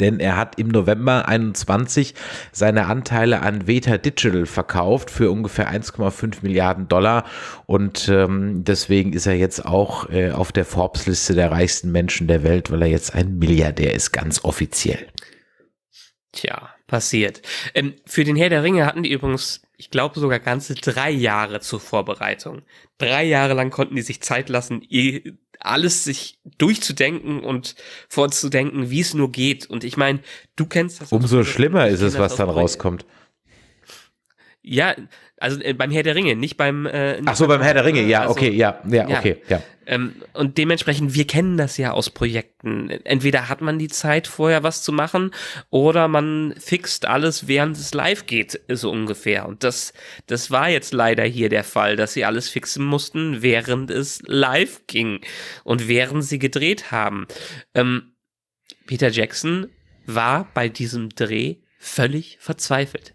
denn er hat im November 21 seine Anteile an Veta Digital verkauft für ungefähr 1,5 Milliarden Dollar und ähm, deswegen ist er jetzt auch äh, auf der Forbes-Liste der reichsten Menschen der Welt, weil er jetzt ein Milliardär ist, ganz offiziell. Tja, passiert. Ähm, für den Herr der Ringe hatten die übrigens ich glaube sogar ganze drei Jahre zur Vorbereitung. Drei Jahre lang konnten die sich Zeit lassen, alles sich durchzudenken und vorzudenken, wie es nur geht. Und ich meine, du kennst das. Umso also, schlimmer ist es, was dann rauskommt. Ja, also äh, beim Herr der Ringe, nicht beim. Äh, nicht Ach so, beim, beim Herr der Ringe, ja, also, okay, ja, ja, ja, okay, ja. Ähm, und dementsprechend, wir kennen das ja aus Projekten. Entweder hat man die Zeit, vorher was zu machen, oder man fixt alles, während es live geht, so ungefähr. Und das, das war jetzt leider hier der Fall, dass sie alles fixen mussten, während es live ging und während sie gedreht haben. Ähm, Peter Jackson war bei diesem Dreh völlig verzweifelt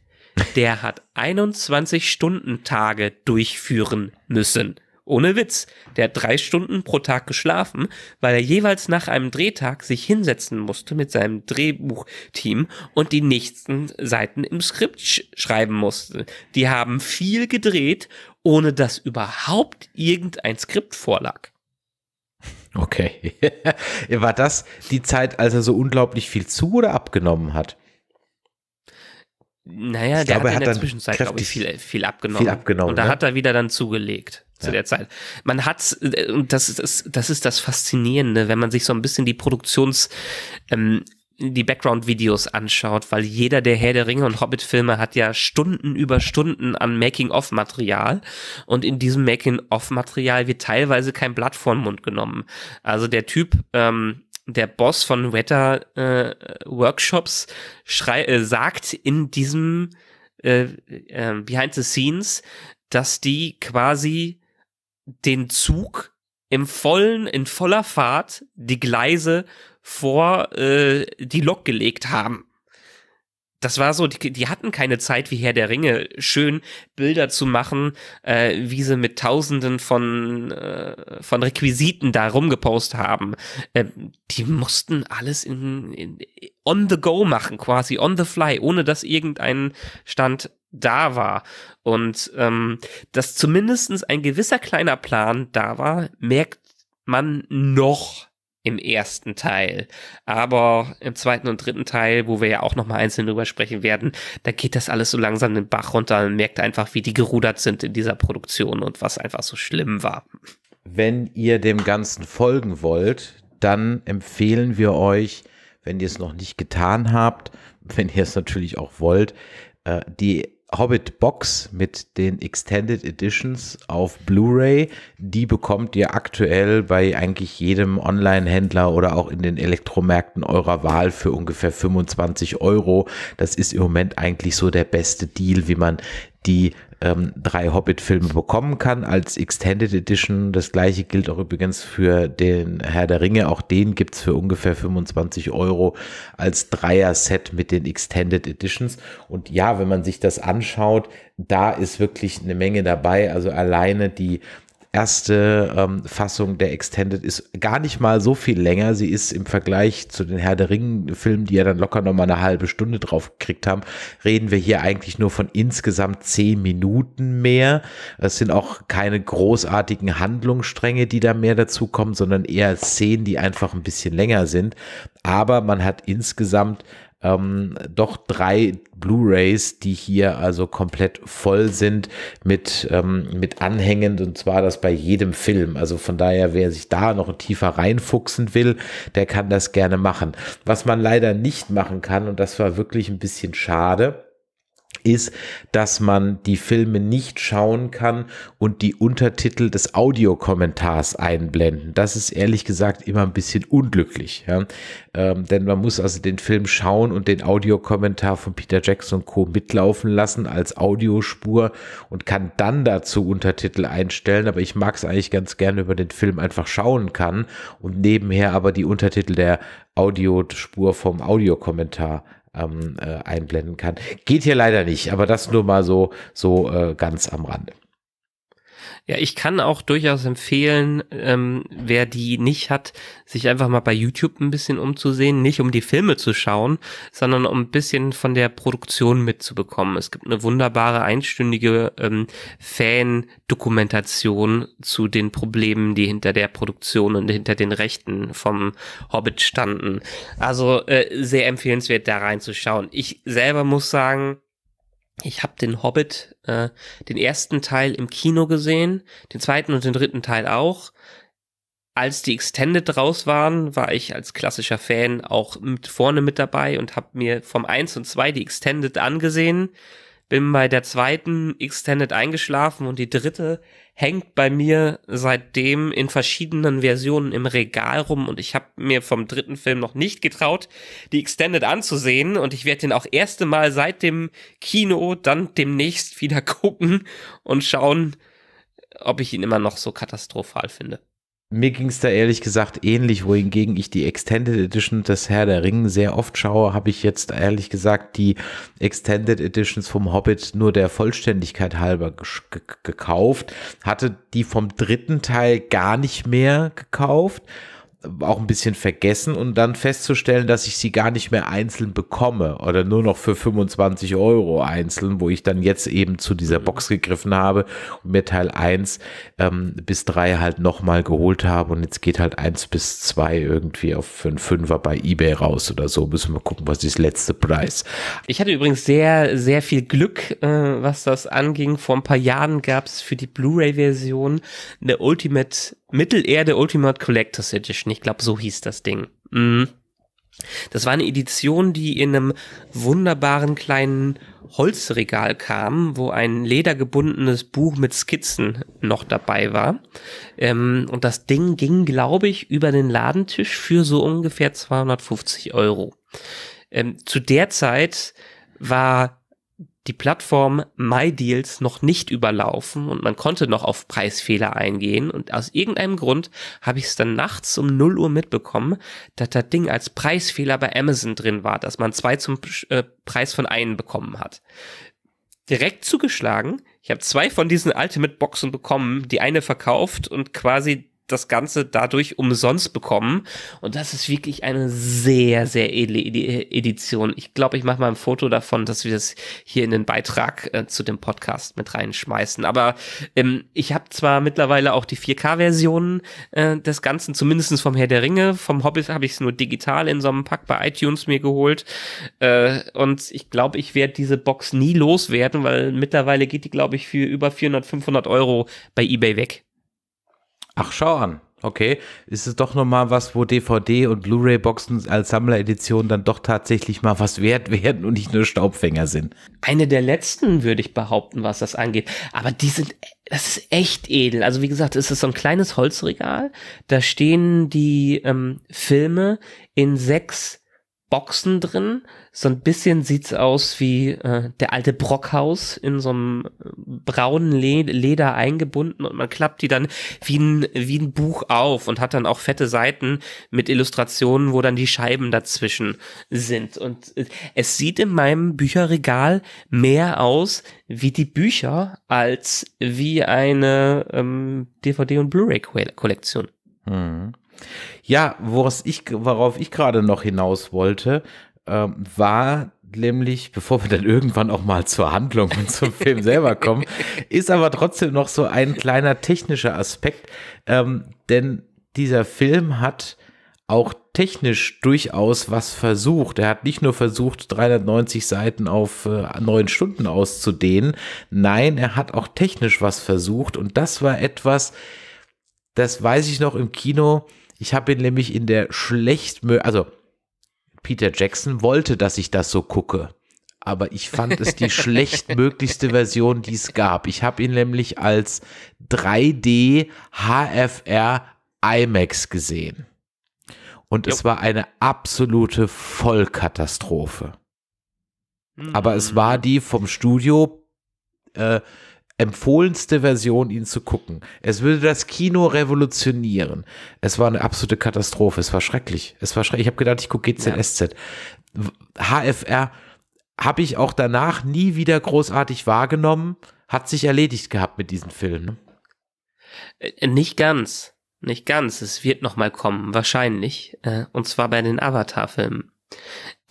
der hat 21 Stunden Tage durchführen müssen. Ohne Witz. Der hat drei Stunden pro Tag geschlafen, weil er jeweils nach einem Drehtag sich hinsetzen musste mit seinem Drehbuchteam und die nächsten Seiten im Skript sch schreiben musste. Die haben viel gedreht, ohne dass überhaupt irgendein Skript vorlag. Okay. War das die Zeit, als er so unglaublich viel zu oder abgenommen hat? Naja, ich der glaube, hat, er hat in der Zwischenzeit, glaube ich, viel, viel abgenommen. Viel abgenommen. Und da ne? hat er wieder dann zugelegt zu ja. der Zeit. Man hat, äh, und das ist, das ist das Faszinierende, wenn man sich so ein bisschen die Produktions, ähm, die Background-Videos anschaut, weil jeder der Herr der Ringe und Hobbit-Filme hat ja Stunden über Stunden an Making-of-Material und in diesem Making-of-Material wird teilweise kein Blatt vor den Mund genommen. Also der Typ, ähm, der Boss von Wetter äh, Workshops schrei äh, sagt in diesem äh, äh, Behind the Scenes, dass die quasi den Zug im vollen, in voller Fahrt die Gleise vor äh, die Lok gelegt haben das war so, die, die, hatten keine Zeit, wie Herr der Ringe, schön Bilder zu machen, äh, wie sie mit Tausenden von, äh, von Requisiten da rumgepostet haben. Äh, die mussten alles in, in, on the go machen, quasi on the fly, ohne dass irgendein Stand da war. Und ähm, dass zumindest ein gewisser kleiner Plan da war, merkt man noch im ersten Teil. Aber im zweiten und dritten Teil, wo wir ja auch nochmal einzeln drüber sprechen werden, da geht das alles so langsam den Bach runter. Man merkt einfach, wie die gerudert sind in dieser Produktion und was einfach so schlimm war. Wenn ihr dem Ganzen folgen wollt, dann empfehlen wir euch, wenn ihr es noch nicht getan habt, wenn ihr es natürlich auch wollt, äh, die Hobbit Box mit den Extended Editions auf Blu-ray, die bekommt ihr aktuell bei eigentlich jedem Online-Händler oder auch in den Elektromärkten eurer Wahl für ungefähr 25 Euro. Das ist im Moment eigentlich so der beste Deal, wie man die ähm, drei Hobbit-Filme bekommen kann als Extended Edition. Das gleiche gilt auch übrigens für den Herr der Ringe. Auch den gibt's für ungefähr 25 Euro als Dreier-Set mit den Extended Editions. Und ja, wenn man sich das anschaut, da ist wirklich eine Menge dabei. Also alleine die erste ähm, Fassung der Extended ist gar nicht mal so viel länger. Sie ist im Vergleich zu den Herr der Ringen-Filmen, die ja dann locker nochmal eine halbe Stunde drauf gekriegt haben, reden wir hier eigentlich nur von insgesamt zehn Minuten mehr. Es sind auch keine großartigen Handlungsstränge, die da mehr dazukommen, sondern eher Szenen, die einfach ein bisschen länger sind. Aber man hat insgesamt ähm, doch drei Blu-rays, die hier also komplett voll sind mit, ähm, mit anhängend und zwar das bei jedem Film. Also von daher, wer sich da noch tiefer reinfuchsen will, der kann das gerne machen. Was man leider nicht machen kann und das war wirklich ein bisschen schade, ist, dass man die Filme nicht schauen kann und die Untertitel des Audiokommentars einblenden. Das ist ehrlich gesagt immer ein bisschen unglücklich, ja? ähm, denn man muss also den Film schauen und den Audiokommentar von Peter Jackson Co. mitlaufen lassen als Audiospur und kann dann dazu Untertitel einstellen. Aber ich mag es eigentlich ganz gerne, wenn man den Film einfach schauen kann und nebenher aber die Untertitel der Audiospur vom Audiokommentar ähm, äh, einblenden kann. Geht hier leider nicht, aber das nur mal so, so äh, ganz am Rande. Ja, ich kann auch durchaus empfehlen, ähm, wer die nicht hat, sich einfach mal bei YouTube ein bisschen umzusehen, nicht um die Filme zu schauen, sondern um ein bisschen von der Produktion mitzubekommen. Es gibt eine wunderbare einstündige ähm, Fan-Dokumentation zu den Problemen, die hinter der Produktion und hinter den Rechten vom Hobbit standen. Also äh, sehr empfehlenswert, da reinzuschauen. Ich selber muss sagen, ich habe den Hobbit, äh, den ersten Teil im Kino gesehen, den zweiten und den dritten Teil auch. Als die Extended raus waren, war ich als klassischer Fan auch mit vorne mit dabei und habe mir vom 1 und 2 die Extended angesehen bin bei der zweiten Extended eingeschlafen und die dritte hängt bei mir seitdem in verschiedenen Versionen im Regal rum und ich habe mir vom dritten Film noch nicht getraut, die Extended anzusehen und ich werde den auch erste Mal seit dem Kino dann demnächst wieder gucken und schauen, ob ich ihn immer noch so katastrophal finde. Mir ging es da ehrlich gesagt ähnlich, wohingegen ich die Extended Edition des Herr der Ringen sehr oft schaue, habe ich jetzt ehrlich gesagt die Extended Editions vom Hobbit nur der Vollständigkeit halber gekauft, hatte die vom dritten Teil gar nicht mehr gekauft, auch ein bisschen vergessen und dann festzustellen, dass ich sie gar nicht mehr einzeln bekomme oder nur noch für 25 Euro einzeln, wo ich dann jetzt eben zu dieser mhm. Box gegriffen habe und mir Teil 1 ähm, bis 3 halt nochmal geholt habe und jetzt geht halt 1 bis 2 irgendwie auf für einen Fünfer bei eBay raus oder so. Müssen wir gucken, was ist das letzte Preis. Ich hatte übrigens sehr, sehr viel Glück, äh, was das anging. Vor ein paar Jahren gab es für die Blu-ray-Version eine Ultimate Mittelerde Ultimate Collectors Edition. Ich glaube, so hieß das Ding. Mhm. Das war eine Edition, die in einem wunderbaren kleinen Holzregal kam, wo ein ledergebundenes Buch mit Skizzen noch dabei war. Ähm, und das Ding ging, glaube ich, über den Ladentisch für so ungefähr 250 Euro. Ähm, zu der Zeit war die Plattform MyDeals noch nicht überlaufen und man konnte noch auf Preisfehler eingehen und aus irgendeinem Grund habe ich es dann nachts um 0 Uhr mitbekommen, dass das Ding als Preisfehler bei Amazon drin war, dass man zwei zum äh, Preis von einem bekommen hat. Direkt zugeschlagen, ich habe zwei von diesen Ultimate Boxen bekommen, die eine verkauft und quasi das Ganze dadurch umsonst bekommen. Und das ist wirklich eine sehr, sehr edle Edition. Ich glaube, ich mache mal ein Foto davon, dass wir das hier in den Beitrag äh, zu dem Podcast mit reinschmeißen. Aber ähm, ich habe zwar mittlerweile auch die 4 k version äh, des Ganzen, zumindest vom Herr der Ringe. Vom Hobbit habe ich es nur digital in so einem Pack bei iTunes mir geholt. Äh, und ich glaube, ich werde diese Box nie loswerden, weil mittlerweile geht die, glaube ich, für über 400, 500 Euro bei eBay weg. Ach, schau an. Okay, ist es doch nochmal was, wo DVD und Blu-ray-Boxen als Sammleredition dann doch tatsächlich mal was wert werden und nicht nur Staubfänger sind. Eine der letzten, würde ich behaupten, was das angeht. Aber die sind, das ist echt edel. Also wie gesagt, es ist so ein kleines Holzregal. Da stehen die ähm, Filme in sechs Boxen drin. So ein bisschen sieht's aus wie äh, der alte Brockhaus in so einem äh, braunen Le Leder eingebunden und man klappt die dann wie ein, wie ein Buch auf und hat dann auch fette Seiten mit Illustrationen, wo dann die Scheiben dazwischen sind. Und äh, es sieht in meinem Bücherregal mehr aus wie die Bücher als wie eine ähm, DVD- und Blu-ray-Kollektion. Mhm. Ja, worauf ich, worauf ich gerade noch hinaus wollte, ähm, war nämlich, bevor wir dann irgendwann auch mal zur Handlung und zum Film selber kommen, ist aber trotzdem noch so ein kleiner technischer Aspekt, ähm, denn dieser Film hat auch technisch durchaus was versucht. Er hat nicht nur versucht, 390 Seiten auf äh, neun äh, Stunden auszudehnen, nein, er hat auch technisch was versucht und das war etwas, das weiß ich noch im Kino, ich habe ihn nämlich in der schlecht, also Peter Jackson wollte, dass ich das so gucke. Aber ich fand es die schlechtmöglichste Version, die es gab. Ich habe ihn nämlich als 3D HFR IMAX gesehen. Und jo. es war eine absolute Vollkatastrophe. Mhm. Aber es war hm. die vom Studio äh, empfohlenste Version, ihn zu gucken. Es würde das Kino revolutionieren. Es war eine absolute Katastrophe. Es war schrecklich. Es war schrecklich. Ich habe gedacht, ich gucke GZSZ. Ja. HFR habe ich auch danach nie wieder großartig wahrgenommen. Hat sich erledigt gehabt mit diesen Filmen. Ne? Äh, nicht ganz. Nicht ganz. Es wird nochmal kommen, wahrscheinlich. Äh, und zwar bei den Avatar-Filmen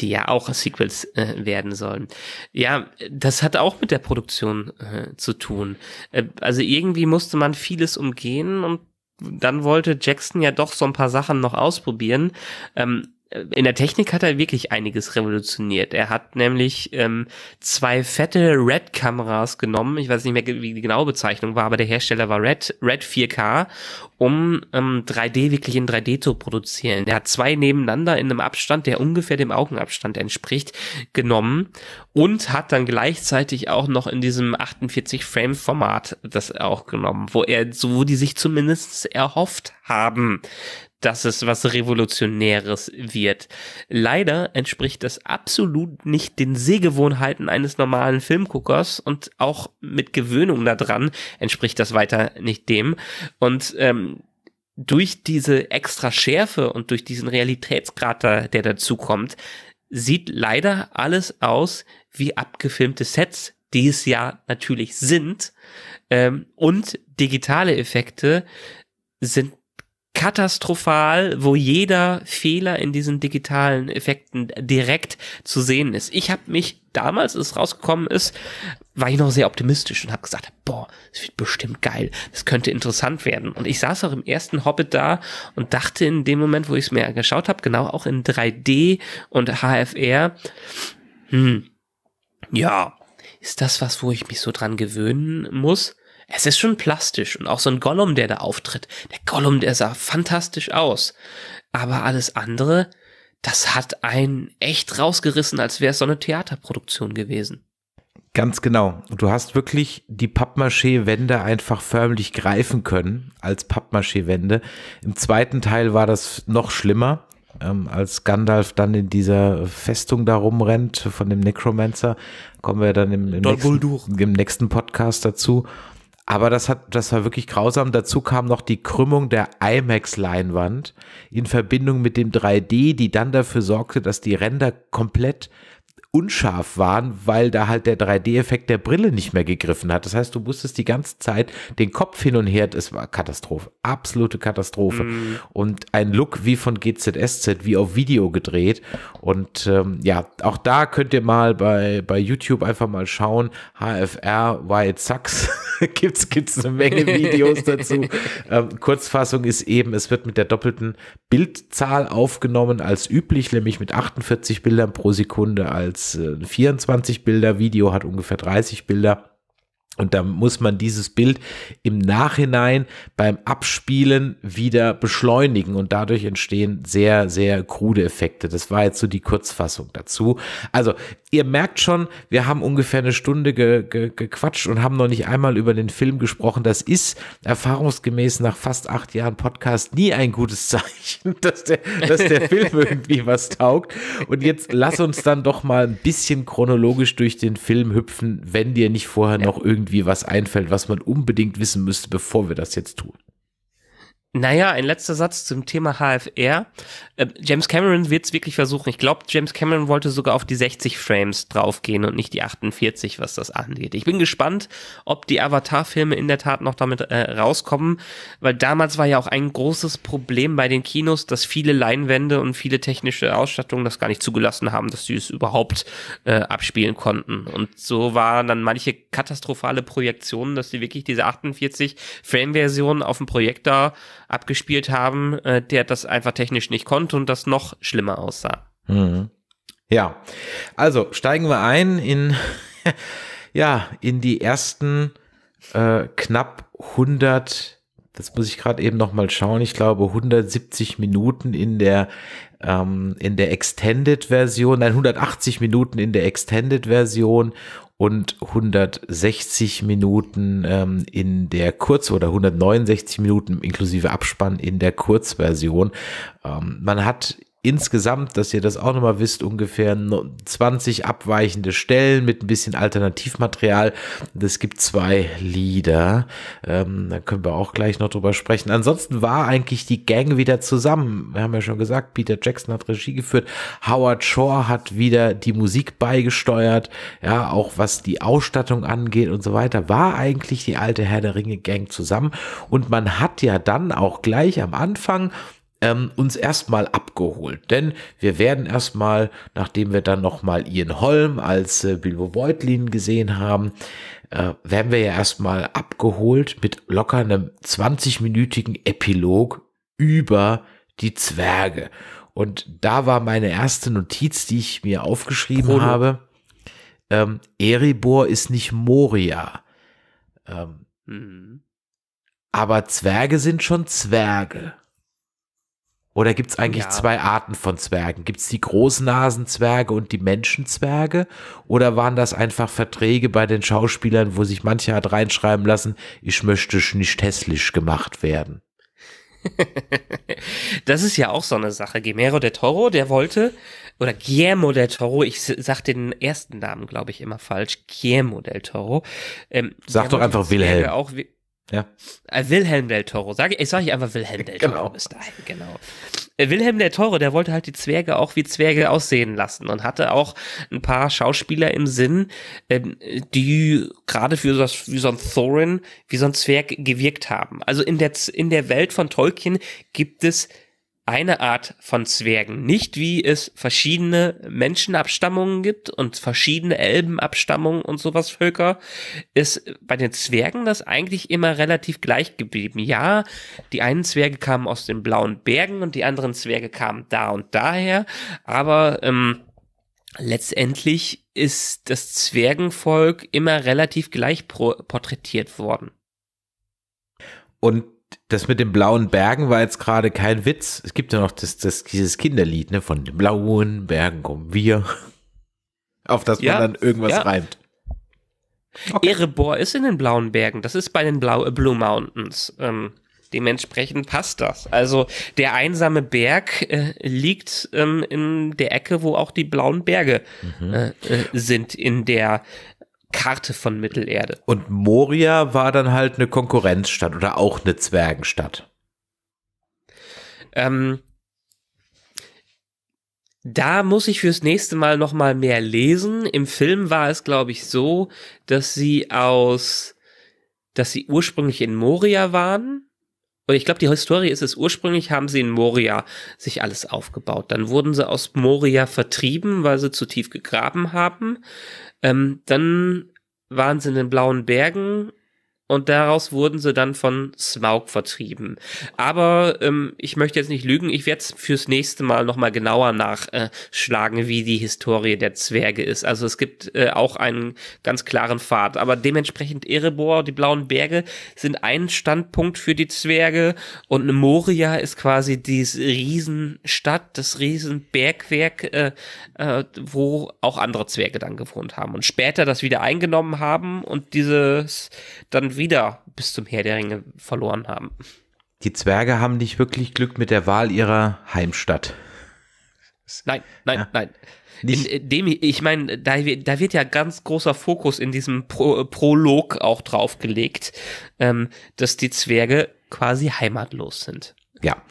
die ja auch Sequels äh, werden sollen. Ja, das hat auch mit der Produktion äh, zu tun. Äh, also irgendwie musste man vieles umgehen und dann wollte Jackson ja doch so ein paar Sachen noch ausprobieren. Ähm, äh, in der Technik hat er wirklich einiges revolutioniert. Er hat nämlich ähm, zwei fette Red-Kameras genommen. Ich weiß nicht mehr, wie die genaue Bezeichnung war, aber der Hersteller war Red, Red 4K, um ähm, 3D wirklich in 3D zu produzieren. Er hat zwei nebeneinander in einem Abstand, der ungefähr dem Augenabstand entspricht, genommen und hat dann gleichzeitig auch noch in diesem 48-Frame-Format das auch genommen, wo er, so wo die sich zumindest erhofft haben, dass es was Revolutionäres wird. Leider entspricht das absolut nicht den Sehgewohnheiten eines normalen Filmguckers und auch mit Gewöhnung daran entspricht das weiter nicht dem. Und ähm, durch diese extra Schärfe und durch diesen Realitätskrater, der dazukommt, sieht leider alles aus wie abgefilmte Sets, die es ja natürlich sind. Ähm, und digitale Effekte sind katastrophal, wo jeder Fehler in diesen digitalen Effekten direkt zu sehen ist. Ich habe mich damals, als es rausgekommen ist, war ich noch sehr optimistisch und habe gesagt, boah, das wird bestimmt geil, das könnte interessant werden. Und ich saß auch im ersten Hobbit da und dachte in dem Moment, wo ich es mir geschaut habe, genau auch in 3D und HFR, hm, ja, ist das was, wo ich mich so dran gewöhnen muss? es ist schon plastisch und auch so ein Gollum, der da auftritt. Der Gollum, der sah fantastisch aus. Aber alles andere, das hat einen echt rausgerissen, als wäre es so eine Theaterproduktion gewesen. Ganz genau. du hast wirklich die Pappmaché-Wände einfach förmlich greifen können als Pappmaché-Wände. Im zweiten Teil war das noch schlimmer, ähm, als Gandalf dann in dieser Festung da rumrennt von dem Necromancer. Kommen wir dann im, im, nächsten, im nächsten, Podcast dazu. Aber das hat, das war wirklich grausam. Dazu kam noch die Krümmung der IMAX-Leinwand in Verbindung mit dem 3D, die dann dafür sorgte, dass die Ränder komplett unscharf waren, weil da halt der 3D-Effekt der Brille nicht mehr gegriffen hat. Das heißt, du musstest die ganze Zeit den Kopf hin und her, es war Katastrophe, absolute Katastrophe. Mm. Und ein Look wie von GZSZ, wie auf Video gedreht. Und ähm, ja, auch da könnt ihr mal bei, bei YouTube einfach mal schauen, HFR, Why It Sucks. gibt's, gibt's eine Menge Videos dazu. Ähm, Kurzfassung ist eben, es wird mit der doppelten Bildzahl aufgenommen als üblich, nämlich mit 48 Bildern pro Sekunde als äh, 24 Bilder. Video hat ungefähr 30 Bilder. Und da muss man dieses Bild im Nachhinein beim Abspielen wieder beschleunigen und dadurch entstehen sehr, sehr krude Effekte. Das war jetzt so die Kurzfassung dazu. Also ihr merkt schon, wir haben ungefähr eine Stunde ge ge gequatscht und haben noch nicht einmal über den Film gesprochen. Das ist erfahrungsgemäß nach fast acht Jahren Podcast nie ein gutes Zeichen, dass der, dass der Film irgendwie was taugt. Und jetzt lass uns dann doch mal ein bisschen chronologisch durch den Film hüpfen, wenn dir nicht vorher ja. noch irgendwie irgendwie was einfällt, was man unbedingt wissen müsste, bevor wir das jetzt tun. Naja, ein letzter Satz zum Thema HFR. Ähm, James Cameron wird es wirklich versuchen. Ich glaube, James Cameron wollte sogar auf die 60 Frames draufgehen und nicht die 48, was das angeht. Ich bin gespannt, ob die Avatar-Filme in der Tat noch damit äh, rauskommen, weil damals war ja auch ein großes Problem bei den Kinos, dass viele Leinwände und viele technische Ausstattungen das gar nicht zugelassen haben, dass sie es überhaupt äh, abspielen konnten. Und so waren dann manche katastrophale Projektionen, dass sie wirklich diese 48 Frame-Version auf dem Projektor abgespielt haben, äh, der das einfach technisch nicht konnte und das noch schlimmer aussah. Mhm. Ja, also steigen wir ein in, ja, in die ersten äh, knapp 100 Jetzt muss ich gerade eben noch mal schauen. Ich glaube 170 Minuten in der ähm, in der Extended-Version, nein 180 Minuten in der Extended-Version und 160 Minuten ähm, in der Kurz- oder 169 Minuten inklusive Abspann in der Kurzversion. Ähm, man hat insgesamt, dass ihr das auch nochmal wisst, ungefähr 20 abweichende Stellen mit ein bisschen Alternativmaterial. Es gibt zwei Lieder. Ähm, da können wir auch gleich noch drüber sprechen. Ansonsten war eigentlich die Gang wieder zusammen. Wir haben ja schon gesagt, Peter Jackson hat Regie geführt. Howard Shore hat wieder die Musik beigesteuert. Ja, auch was die Ausstattung angeht und so weiter, war eigentlich die alte Herr der Ringe Gang zusammen. Und man hat ja dann auch gleich am Anfang ähm, uns erstmal abgeholt. Denn wir werden erstmal, nachdem wir dann nochmal Ian Holm als äh, Bilbo Beutlin gesehen haben, äh, werden wir ja erstmal abgeholt mit locker einem 20-minütigen Epilog über die Zwerge. Und da war meine erste Notiz, die ich mir aufgeschrieben Prolo. habe. Ähm, Erebor ist nicht Moria. Ähm, mhm. Aber Zwerge sind schon Zwerge. Oder gibt es eigentlich ja. zwei Arten von Zwergen? Gibt es die Großnasenzwerge und die Menschenzwerge? Oder waren das einfach Verträge bei den Schauspielern, wo sich mancher hat reinschreiben lassen, ich möchte nicht hässlich gemacht werden? das ist ja auch so eine Sache. Guillermo del Toro, der wollte, oder Guillermo del Toro, ich sag den ersten Namen, glaube ich, immer falsch. Guillermo del Toro. Ähm, sag doch einfach Wilhelm. Auch, ja. Äh, Wilhelm del Toro. Sag, ich sag ich einfach Wilhelm del Toro genau. bis dahin, genau. Äh, Wilhelm del Toro, der wollte halt die Zwerge auch wie Zwerge aussehen lassen und hatte auch ein paar Schauspieler im Sinn, ähm, die gerade für das, wie so ein Thorin, wie so ein Zwerg gewirkt haben. Also in der, in der Welt von Tolkien gibt es eine Art von Zwergen, nicht wie es verschiedene Menschenabstammungen gibt und verschiedene Elbenabstammungen und sowas Völker, ist bei den Zwergen das eigentlich immer relativ gleich geblieben. Ja, die einen Zwerge kamen aus den blauen Bergen und die anderen Zwerge kamen da und daher, aber ähm, letztendlich ist das Zwergenvolk immer relativ gleich porträtiert worden. Und das mit den blauen Bergen war jetzt gerade kein Witz. Es gibt ja noch das, das, dieses Kinderlied, ne? Von den blauen Bergen kommen wir. Auf das ja, man dann irgendwas ja. reimt. Okay. Erebor ist in den blauen Bergen. Das ist bei den Blau äh, Blue Mountains. Ähm, dementsprechend passt das. Also der einsame Berg äh, liegt ähm, in der Ecke, wo auch die blauen Berge mhm. äh, äh sind in der Karte von Mittelerde. Und Moria war dann halt eine Konkurrenzstadt oder auch eine Zwergenstadt. Ähm, da muss ich fürs nächste Mal noch mal mehr lesen. Im Film war es, glaube ich, so, dass sie aus, dass sie ursprünglich in Moria waren. Und ich glaube, die Historie ist es, ursprünglich haben sie in Moria sich alles aufgebaut. Dann wurden sie aus Moria vertrieben, weil sie zu tief gegraben haben. Ähm, dann waren sie in den Blauen Bergen und daraus wurden sie dann von Smaug vertrieben. Aber ähm, ich möchte jetzt nicht lügen, ich werde fürs nächste Mal nochmal genauer nachschlagen, äh, wie die Historie der Zwerge ist. Also es gibt äh, auch einen ganz klaren Pfad. Aber dementsprechend Erebor, die blauen Berge, sind ein Standpunkt für die Zwerge und Moria ist quasi diese Riesenstadt, das Riesenbergwerk, äh, äh, wo auch andere Zwerge dann gewohnt haben. Und später das wieder eingenommen haben und dieses dann wieder wieder bis zum Herr der Ringe verloren haben. Die Zwerge haben nicht wirklich Glück mit der Wahl ihrer Heimstadt. Nein, nein, ja. nein. In, in äh, dem, ich meine, da, da, wird ja ganz großer Fokus in diesem Pro, äh, Prolog auch drauf gelegt, ähm, dass die Zwerge quasi heimatlos sind. Ja.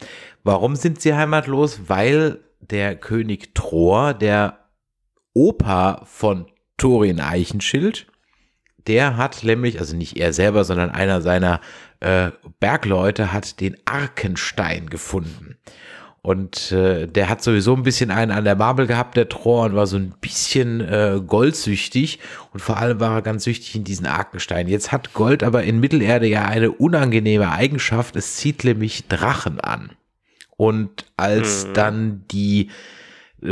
Warum sind sie heimatlos? Weil der König Thor, der Opa von Thorin Eichenschild, der hat nämlich, also nicht er selber, sondern einer seiner äh, Bergleute hat den Arkenstein gefunden. Und äh, der hat sowieso ein bisschen einen an der Babel gehabt, der Troer, und war so ein bisschen äh, goldsüchtig. Und vor allem war er ganz süchtig in diesen Arkenstein. Jetzt hat Gold aber in Mittelerde ja eine unangenehme Eigenschaft. Es zieht nämlich Drachen an. Und als mhm. dann die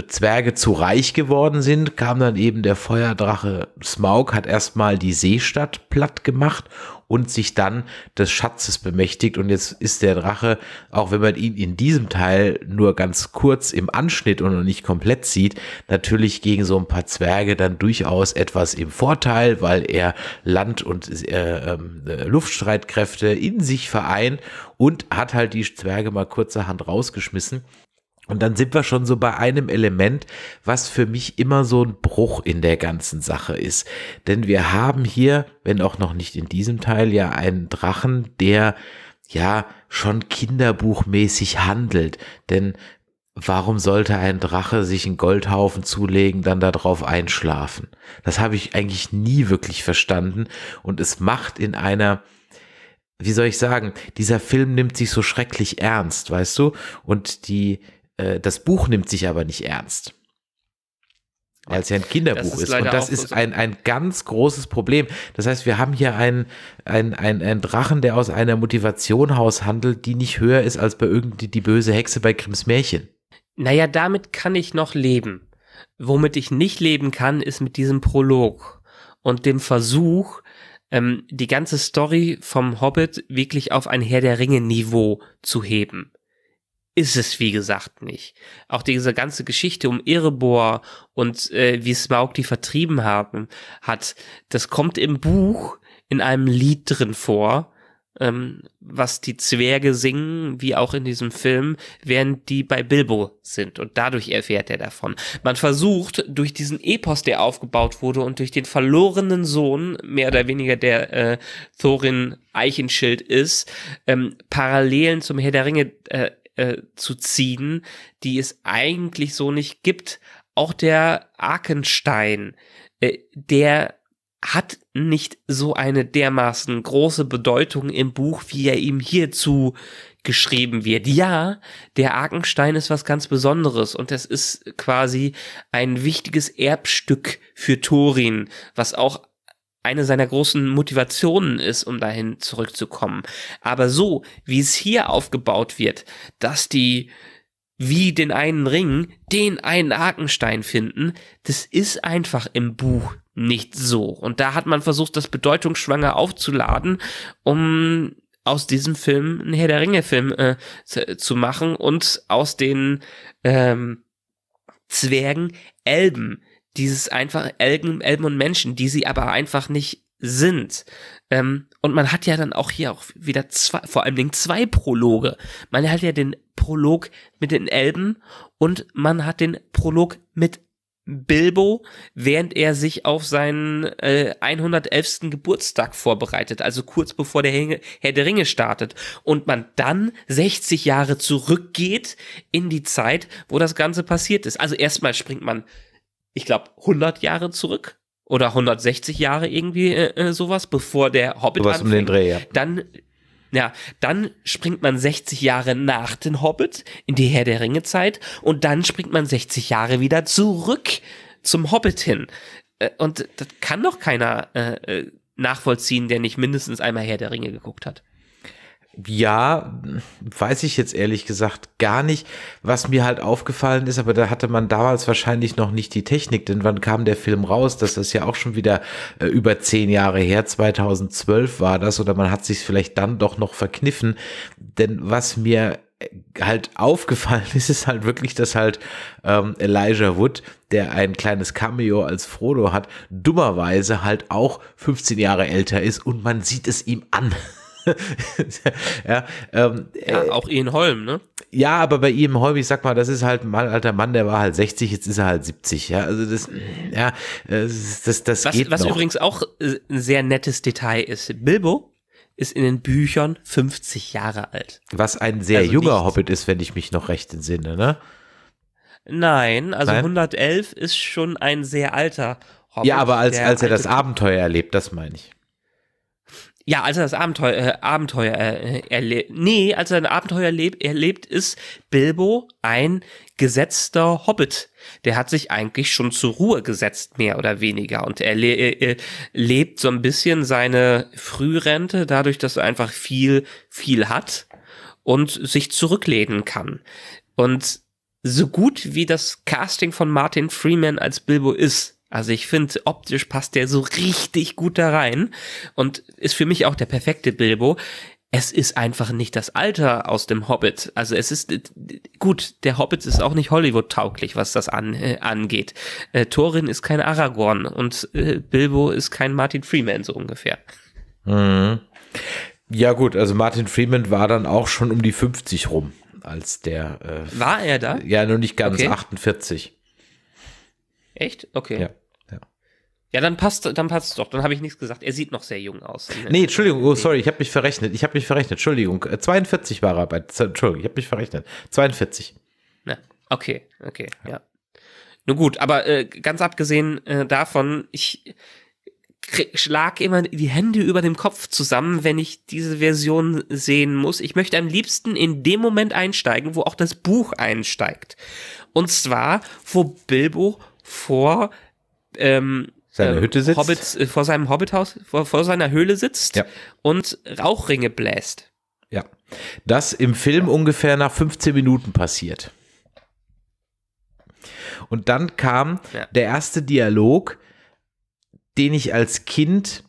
Zwerge zu reich geworden sind, kam dann eben der Feuerdrache Smaug, hat erstmal die Seestadt platt gemacht und sich dann des Schatzes bemächtigt. Und jetzt ist der Drache, auch wenn man ihn in diesem Teil nur ganz kurz im Anschnitt und noch nicht komplett sieht, natürlich gegen so ein paar Zwerge dann durchaus etwas im Vorteil, weil er Land- und äh, ähm, äh, Luftstreitkräfte in sich vereint und hat halt die Zwerge mal kurzerhand rausgeschmissen. Und dann sind wir schon so bei einem Element, was für mich immer so ein Bruch in der ganzen Sache ist. Denn wir haben hier, wenn auch noch nicht in diesem Teil, ja einen Drachen, der ja schon kinderbuchmäßig handelt. Denn warum sollte ein Drache sich einen Goldhaufen zulegen, dann darauf einschlafen? Das habe ich eigentlich nie wirklich verstanden. Und es macht in einer wie soll ich sagen, dieser Film nimmt sich so schrecklich ernst, weißt du? Und die, äh, das Buch nimmt sich aber nicht ernst. Weil es ja ein Kinderbuch ist, ist. Und das ist ein, ein ganz großes Problem. Das heißt, wir haben hier einen, einen, einen, einen Drachen, der aus einer Motivation heraus handelt, die nicht höher ist als bei irgendwie die böse Hexe bei Grimms Märchen. Naja, damit kann ich noch leben. Womit ich nicht leben kann, ist mit diesem Prolog und dem Versuch, ähm, die ganze Story vom Hobbit wirklich auf ein Herr der Ringe-Niveau zu heben ist es, wie gesagt, nicht. Auch diese ganze Geschichte um Erebor und äh, wie Smaug die vertrieben haben, hat, das kommt im Buch in einem Lied drin vor, ähm, was die Zwerge singen, wie auch in diesem Film, während die bei Bilbo sind. Und dadurch erfährt er davon. Man versucht, durch diesen Epos, der aufgebaut wurde und durch den verlorenen Sohn, mehr oder weniger der äh, Thorin Eichenschild ist, ähm, Parallelen zum Herr der Ringe äh, äh, zu ziehen, die es eigentlich so nicht gibt. Auch der Arkenstein, äh, der hat nicht so eine dermaßen große Bedeutung im Buch, wie er ihm hierzu geschrieben wird. Ja, der Arkenstein ist was ganz Besonderes und das ist quasi ein wichtiges Erbstück für Thorin, was auch eine seiner großen Motivationen ist, um dahin zurückzukommen. Aber so, wie es hier aufgebaut wird, dass die wie den einen Ring den einen Arkenstein finden, das ist einfach im Buch nicht so. Und da hat man versucht, das bedeutungsschwanger aufzuladen, um aus diesem Film einen Herr der Ringe-Film äh, zu, zu, machen und aus den ähm, Zwergen Elben dieses einfach Elben, Elben und Menschen, die sie aber einfach nicht sind. Ähm, und man hat ja dann auch hier auch wieder zwei, vor allen Dingen zwei Prologe. Man hat ja den Prolog mit den Elben und man hat den Prolog mit Bilbo, während er sich auf seinen äh, 111. Geburtstag vorbereitet, also kurz bevor der Hänge, Herr der Ringe startet. Und man dann 60 Jahre zurückgeht in die Zeit, wo das Ganze passiert ist. Also erstmal springt man ich glaube, 100 Jahre zurück oder 160 Jahre irgendwie äh, äh, sowas, bevor der Hobbit sowas anfängt. Um den Dreh, ja. Dann ja, dann springt man 60 Jahre nach den Hobbit in die Herr der Ringe Zeit und dann springt man 60 Jahre wieder zurück zum Hobbit hin. Äh, und das kann doch keiner äh, äh, nachvollziehen, der nicht mindestens einmal Herr der Ringe geguckt hat. Ja, weiß ich jetzt ehrlich gesagt gar nicht. Was mir halt aufgefallen ist, aber da hatte man damals wahrscheinlich noch nicht die Technik, denn wann kam der Film raus? Das ist ja auch schon wieder äh, über zehn Jahre her, 2012 war das, oder man hat sich vielleicht dann doch noch verkniffen. Denn was mir äh, halt aufgefallen ist, ist halt wirklich, dass halt ähm, Elijah Wood, der ein kleines Cameo als Frodo hat, dummerweise halt auch 15 Jahre älter ist und man sieht es ihm an. ja, ähm, ja, äh, auch Ian Holm, ne? Ja, aber bei Ian Holm, ich sag mal, das ist halt ein alter Mann, der war halt 60, jetzt ist er halt 70. Ja, also das, ja, das, das was, geht Was noch. übrigens auch äh, ein sehr nettes Detail ist, Bilbo ist in den Büchern 50 Jahre alt. Was ein sehr also junger nicht, Hobbit ist, wenn ich mich noch recht entsinne, ne? Nein, also nein? 111 ist schon ein sehr alter Hobbit. Ja, aber als, als er das Abenteuer erlebt, das meine ich ja, als er das Abenteuer, äh, Abenteuer äh, erlebt, nee, als er ein Abenteuer erlebt, erlebt, ist Bilbo ein gesetzter Hobbit. Der hat sich eigentlich schon zur Ruhe gesetzt, mehr oder weniger. Und er le äh, äh, lebt so ein bisschen seine Frührente dadurch, dass er einfach viel, viel hat und sich zurücklehnen kann. Und so gut wie das Casting von Martin Freeman als Bilbo ist, also ich finde, optisch passt der so richtig gut da rein und ist für mich auch der perfekte Bilbo. Es ist einfach nicht das Alter aus dem Hobbit. Also es ist gut, der Hobbit ist auch nicht Hollywood tauglich, was das an, äh, angeht. Äh, Thorin ist kein Aragorn und äh, Bilbo ist kein Martin Freeman so ungefähr. Mhm. Ja gut, also Martin Freeman war dann auch schon um die 50 rum, als der. Äh, war er da? Ja, nur nicht ganz okay. 48. Echt? Okay. Ja. Ja, dann passt dann passt doch. Dann habe ich nichts gesagt. Er sieht noch sehr jung aus. Nee, Entschuldigung, oh, sorry, ich habe mich verrechnet. Ich habe mich verrechnet. Entschuldigung, 42 äh, war er bei Entschuldigung, ich habe mich verrechnet. 42. Na, okay, okay, ja. ja. Nun gut, aber äh, ganz abgesehen äh, davon, ich schlag immer die Hände über dem Kopf zusammen, wenn ich diese Version sehen muss. Ich möchte am liebsten in dem Moment einsteigen, wo auch das Buch einsteigt. Und zwar, wo Bilbo vor ähm, seine äh, Hütte sitzt. Hobbits, äh, vor seinem Hobbithaus, vor, vor seiner Höhle sitzt ja. und Rauchringe bläst. Ja. Das im Film ungefähr nach 15 Minuten passiert. Und dann kam ja. der erste Dialog, den ich als Kind,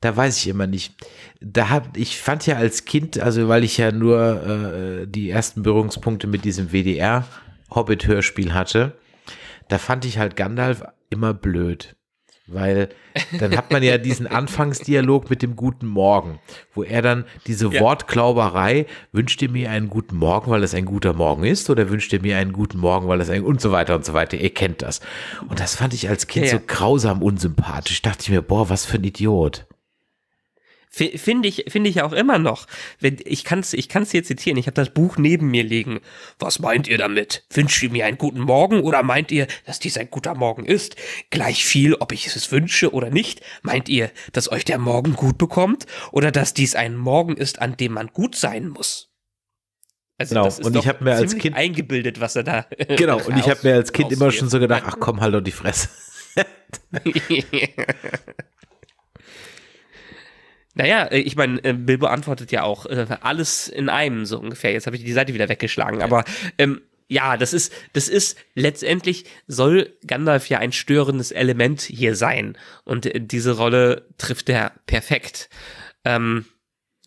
da weiß ich immer nicht. Da hab, ich fand ja als Kind, also weil ich ja nur äh, äh die ersten Berührungspunkte mit diesem WDR Hobbit-Hörspiel hatte, da fand ich halt Gandalf immer blöd. Weil dann hat man ja diesen Anfangsdialog mit dem Guten Morgen, wo er dann diese ja. Wortklauberei, wünscht ihr mir einen guten Morgen, weil es ein guter Morgen ist, oder wünscht ihr mir einen guten Morgen, weil es ein und so weiter und so weiter. Ihr kennt das. Und das fand ich als Kind ja, so grausam unsympathisch. Dachte ich mir, boah, was für ein Idiot. Finde ich, finde ich auch immer noch. Ich kann es ich kann's hier zitieren. Ich habe das Buch neben mir liegen. Was meint ihr damit? Wünscht ihr mir einen guten Morgen oder meint ihr, dass dies ein guter Morgen ist? Gleich viel, ob ich es wünsche oder nicht. Meint ihr, dass euch der Morgen gut bekommt oder dass dies ein Morgen ist, an dem man gut sein muss? Also genau. das ist und ich habe mir als Kind eingebildet, was er da. Genau. und ich habe mir als Kind immer schon so gedacht, ach komm, halt doch die Fresse. Naja, äh, ich meine, äh, Bilbo antwortet ja auch äh, alles in einem so ungefähr. Jetzt habe ich die Seite wieder weggeschlagen, aber ähm, ja, das ist, das ist letztendlich soll Gandalf ja ein störendes Element hier sein und äh, diese Rolle trifft er perfekt. Ähm,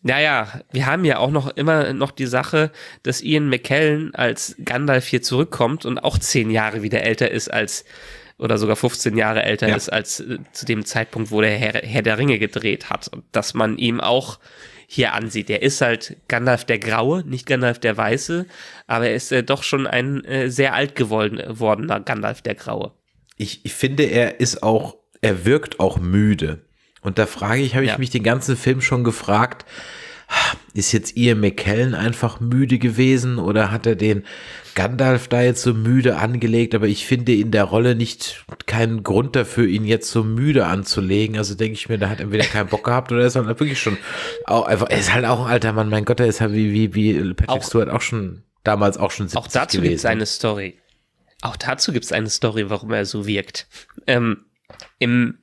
naja, wir haben ja auch noch immer noch die Sache, dass Ian McKellen als Gandalf hier zurückkommt und auch zehn Jahre wieder älter ist als oder sogar 15 Jahre älter ja. ist als äh, zu dem Zeitpunkt, wo der Herr, Herr der Ringe gedreht hat. Und dass man ihm auch hier ansieht. Er ist halt Gandalf der Graue, nicht Gandalf der Weiße, aber er ist äh, doch schon ein äh, sehr alt gewordener äh, Gandalf der Graue. Ich, ich finde, er ist auch, er wirkt auch müde. Und da frage ich, habe ich mich den ganzen Film schon gefragt, ist jetzt Ian McKellen einfach müde gewesen oder hat er den Gandalf da jetzt so müde angelegt, aber ich finde in der Rolle nicht keinen Grund dafür, ihn jetzt so müde anzulegen. Also denke ich mir, da hat er entweder keinen Bock gehabt oder ist halt wirklich schon auch einfach, er ist halt auch ein alter Mann, mein Gott, er ist halt wie, wie, wie Patrick auch, Stewart auch schon damals auch schon 70 Auch dazu gibt es eine Story. Auch dazu gibt es eine Story, warum er so wirkt. Ähm, Im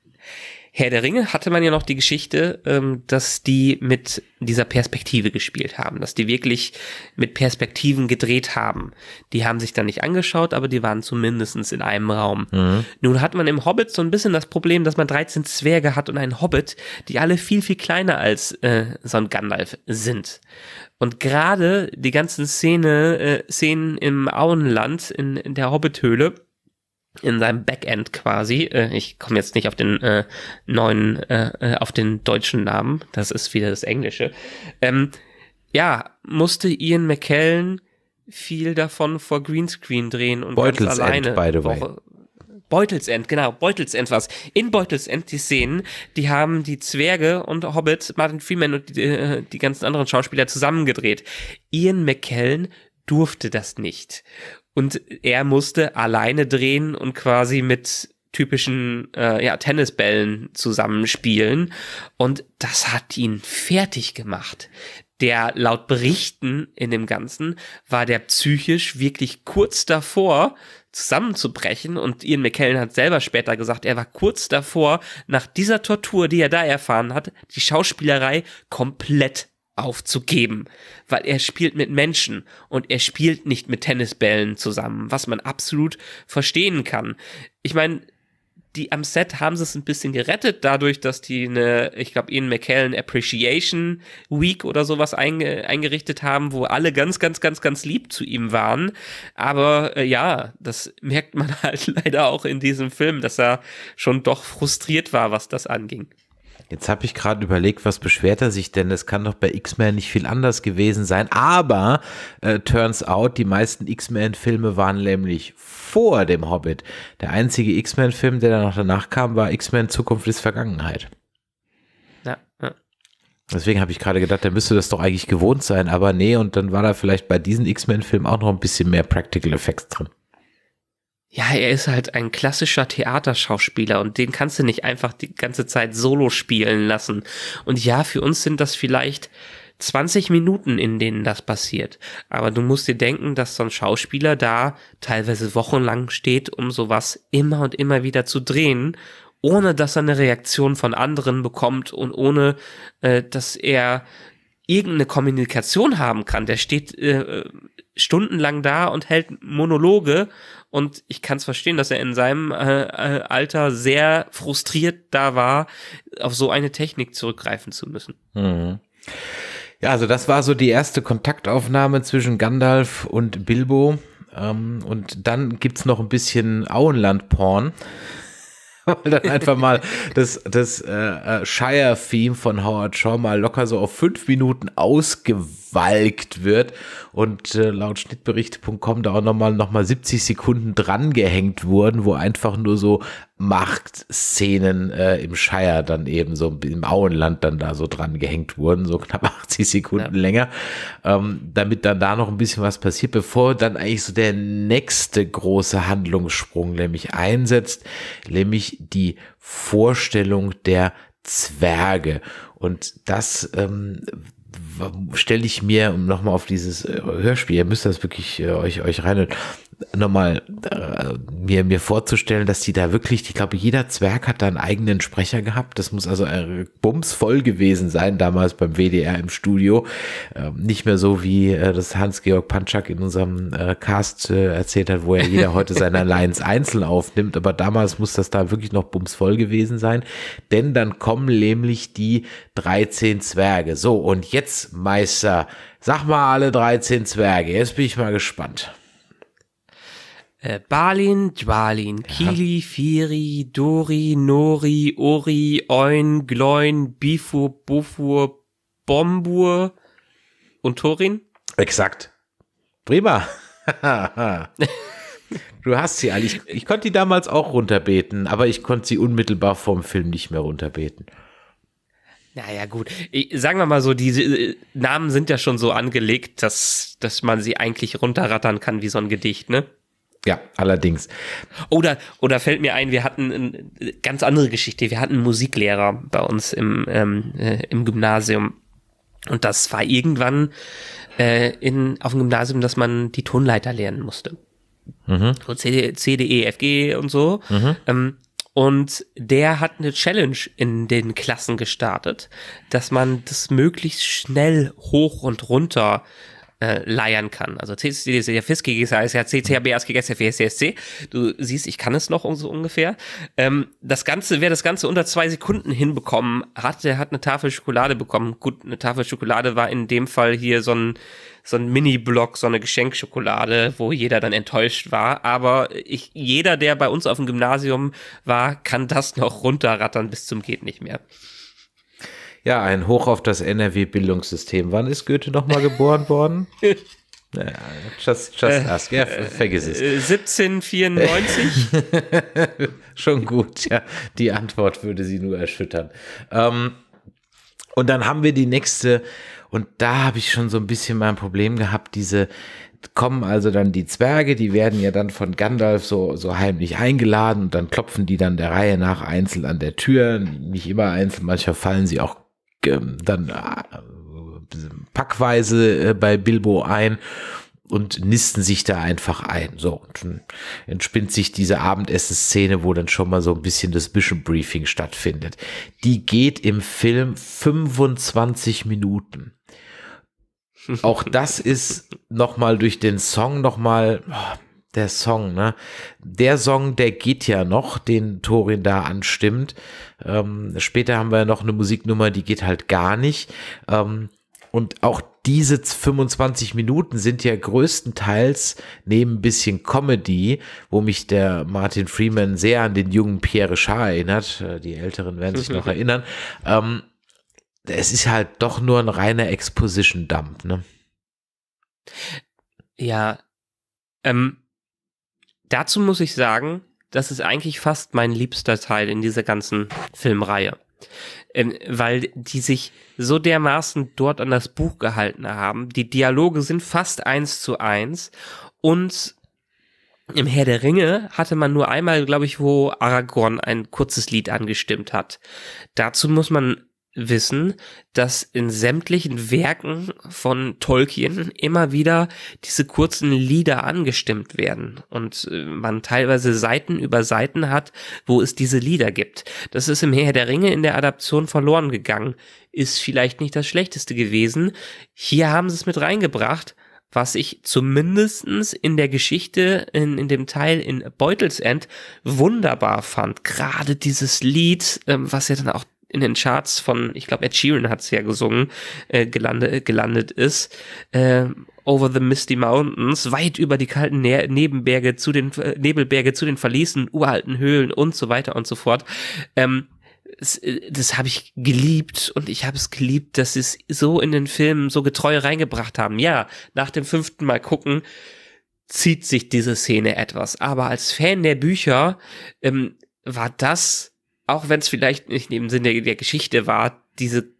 Herr der Ringe hatte man ja noch die Geschichte, ähm, dass die mit dieser Perspektive gespielt haben, dass die wirklich mit Perspektiven gedreht haben. Die haben sich dann nicht angeschaut, aber die waren zumindestens in einem Raum. Mhm. Nun hat man im Hobbit so ein bisschen das Problem, dass man 13 Zwerge hat und einen Hobbit, die alle viel, viel kleiner als äh, so ein Gandalf sind. Und gerade die ganzen Szene, äh, Szenen im Auenland, in, in der Hobbithöhle, in seinem Backend quasi. Äh, ich komme jetzt nicht auf den äh, neuen, äh, äh, auf den deutschen Namen, das ist wieder das Englische. Ähm, ja, musste Ian McKellen viel davon vor Greenscreen drehen und Beutelsend, alleine by the way. Woche. Beutelsend, genau, Beutelsend was. In Beutelsend die Szenen, die haben die Zwerge und Hobbit, Martin Freeman und die, äh, die ganzen anderen Schauspieler zusammengedreht. Ian McKellen durfte das nicht. Und er musste alleine drehen und quasi mit typischen äh, ja, Tennisbällen zusammenspielen. Und das hat ihn fertig gemacht. Der laut Berichten in dem Ganzen war der psychisch wirklich kurz davor zusammenzubrechen und Ian McKellen hat selber später gesagt, er war kurz davor, nach dieser Tortur, die er da erfahren hat, die Schauspielerei komplett aufzugeben, weil er spielt mit Menschen und er spielt nicht mit Tennisbällen zusammen, was man absolut verstehen kann. Ich meine, die am Set haben sie es ein bisschen gerettet, dadurch, dass die eine, ich glaube, Ian McKellen Appreciation Week oder sowas einge eingerichtet haben, wo alle ganz, ganz, ganz, ganz lieb zu ihm waren. Aber äh, ja, das merkt man halt leider auch in diesem Film, dass er schon doch frustriert war, was das anging. Jetzt habe ich gerade überlegt, was beschwert er sich denn? Das kann doch bei X-Men nicht viel anders gewesen sein. Aber äh, turns out, die meisten X-Men-Filme waren nämlich vor dem Hobbit. Der einzige X-Men-Film, der dann noch danach kam, war X-Men Zukunft ist Vergangenheit. Ja. ja. Deswegen habe ich gerade gedacht, der müsste das doch eigentlich gewohnt sein. Aber nee, und dann war da vielleicht bei diesen X-Men-Filmen auch noch ein bisschen mehr Practical Effects drin ja, er ist halt ein klassischer Theaterschauspieler und den kannst du nicht einfach die ganze Zeit solo spielen lassen. Und ja, für uns sind das vielleicht 20 Minuten, in denen das passiert. Aber du musst dir denken, dass so ein Schauspieler da teilweise wochenlang steht, um sowas immer und immer wieder zu drehen, ohne dass er eine Reaktion von anderen bekommt und ohne, äh, dass er irgendeine Kommunikation haben kann. Der steht äh, stundenlang da und hält Monologe und ich kann es verstehen, dass er in seinem äh, äh, Alter sehr frustriert da war, auf so eine Technik zurückgreifen zu müssen. Mhm. Ja, also das war so die erste Kontaktaufnahme zwischen Gandalf und Bilbo. Ähm, und dann gibt's noch ein bisschen Auenland-Porn. Weil dann einfach mal das, das äh, äh, Shire-Theme von Howard Shaw mal locker so auf fünf Minuten ausgeweitet gewalkt wird und äh, laut Schnittberichte.com da auch nochmal noch mal 70 Sekunden drangehängt wurden, wo einfach nur so Machtszenen äh, im Shire dann eben so im Auenland dann da so drangehängt wurden, so knapp 80 Sekunden ja. länger, ähm, damit dann da noch ein bisschen was passiert, bevor dann eigentlich so der nächste große Handlungssprung nämlich einsetzt, nämlich die Vorstellung der Zwerge. Und das ähm, stelle ich mir, um nochmal auf dieses äh, Hörspiel, ihr müsst das wirklich äh, euch, euch reinhören, nochmal äh, mir, mir vorzustellen, dass die da wirklich, ich glaube, jeder Zwerg hat da einen eigenen Sprecher gehabt. Das muss also bumsvoll gewesen sein, damals beim WDR im Studio. Ähm, nicht mehr so, wie äh, das Hans-Georg Panschak in unserem äh, Cast äh, erzählt hat, wo er jeder heute seine Lines einzeln aufnimmt. Aber damals muss das da wirklich noch bumsvoll gewesen sein. Denn dann kommen nämlich die 13 Zwerge. So, und jetzt, Meister, sag mal alle 13 Zwerge. Jetzt bin ich mal gespannt. Äh, Balin, Dwalin, Kili, Firi, Dori, Nori, Ori, Oin, Gloin, Bifur, Bufur, Bombur und Torin. Exakt. Prima. du hast sie alle. Ich, ich konnte die damals auch runterbeten, aber ich konnte sie unmittelbar vorm Film nicht mehr runterbeten. Naja, gut. Ich, sagen wir mal so, diese äh, Namen sind ja schon so angelegt, dass, dass man sie eigentlich runterrattern kann wie so ein Gedicht, ne? Ja, allerdings. Oder, oder fällt mir ein, wir hatten eine ganz andere Geschichte. Wir hatten einen Musiklehrer bei uns im, ähm, äh, im Gymnasium. Und das war irgendwann äh, in, auf dem Gymnasium, dass man die Tonleiter lernen musste. Mhm. So C, C, D, E, F, G und so. Mhm. Ähm, und der hat eine Challenge in den Klassen gestartet, dass man das möglichst schnell hoch und runter äh, leiern kann. Also CCDCFS, GGSASR, CCHBS, GGSFSC. E, du siehst, ich kann es noch so ungefähr. Ähm, das Ganze, wer das Ganze unter zwei Sekunden hinbekommen hat, der hat eine Tafel Schokolade bekommen. Gut, eine Tafel Schokolade war in dem Fall hier so ein, so ein Mini-Block, so eine Geschenkschokolade, wo jeder dann enttäuscht war. Aber ich, jeder, der bei uns auf dem Gymnasium war, kann das noch runterrattern bis zum geht nicht mehr. Ja, ein Hoch auf das NRW-Bildungssystem. Wann ist Goethe nochmal geboren worden? just, just äh, ask. Ja, vergiss es. 1794? Äh, schon gut, ja. Die Antwort würde sie nur erschüttern. Ähm, und dann haben wir die nächste, und da habe ich schon so ein bisschen mein Problem gehabt, diese, kommen also dann die Zwerge, die werden ja dann von Gandalf so, so heimlich eingeladen und dann klopfen die dann der Reihe nach einzeln an der Tür. Nicht immer einzeln, manchmal fallen sie auch ähm, dann äh, packweise äh, bei Bilbo ein und nisten sich da einfach ein. So, und entspinnt sich diese Abendessenszene, wo dann schon mal so ein bisschen das Mission Briefing stattfindet. Die geht im Film 25 Minuten. Auch das ist nochmal durch den Song nochmal, oh, der Song, ne? Der Song, der geht ja noch, den Torin da anstimmt. Ähm, später haben wir noch eine Musiknummer, die geht halt gar nicht. Ähm, und auch diese 25 Minuten sind ja größtenteils neben ein bisschen Comedy, wo mich der Martin Freeman sehr an den jungen Pierre Richard erinnert. Äh, die Älteren werden sich noch erinnern. Ähm, es ist halt doch nur ein reiner Exposition-Dump, ne? Ja, ähm, dazu muss ich sagen, das ist eigentlich fast mein liebster Teil in dieser ganzen Filmreihe. Ähm, weil die sich so dermaßen dort an das Buch gehalten haben. Die Dialoge sind fast eins zu eins. Und im Herr der Ringe hatte man nur einmal, glaube ich, wo Aragorn ein kurzes Lied angestimmt hat. Dazu muss man wissen, dass in sämtlichen Werken von Tolkien immer wieder diese kurzen Lieder angestimmt werden und äh, man teilweise Seiten über Seiten hat, wo es diese Lieder gibt. Das ist im Herr der Ringe in der Adaption verloren gegangen, ist vielleicht nicht das schlechteste gewesen. Hier haben sie es mit reingebracht, was ich zumindestens in der Geschichte, in, in dem Teil in Beutelsend wunderbar fand. Gerade dieses Lied, ähm, was ja dann auch in den Charts von, ich glaube, Ed Sheeran hat es ja gesungen, äh, gelandet, gelandet ist. Äh, Over the Misty Mountains, weit über die kalten ne Nebenberge zu den äh, Nebelberge, zu den verließen uralten Höhlen und so weiter und so fort. Ähm, äh, das, das habe ich geliebt und ich habe es geliebt, dass sie es so in den Filmen so getreu reingebracht haben. Ja, nach dem fünften Mal gucken zieht sich diese Szene etwas, aber als Fan der Bücher ähm, war das auch wenn es vielleicht nicht im Sinne der Geschichte war, diese,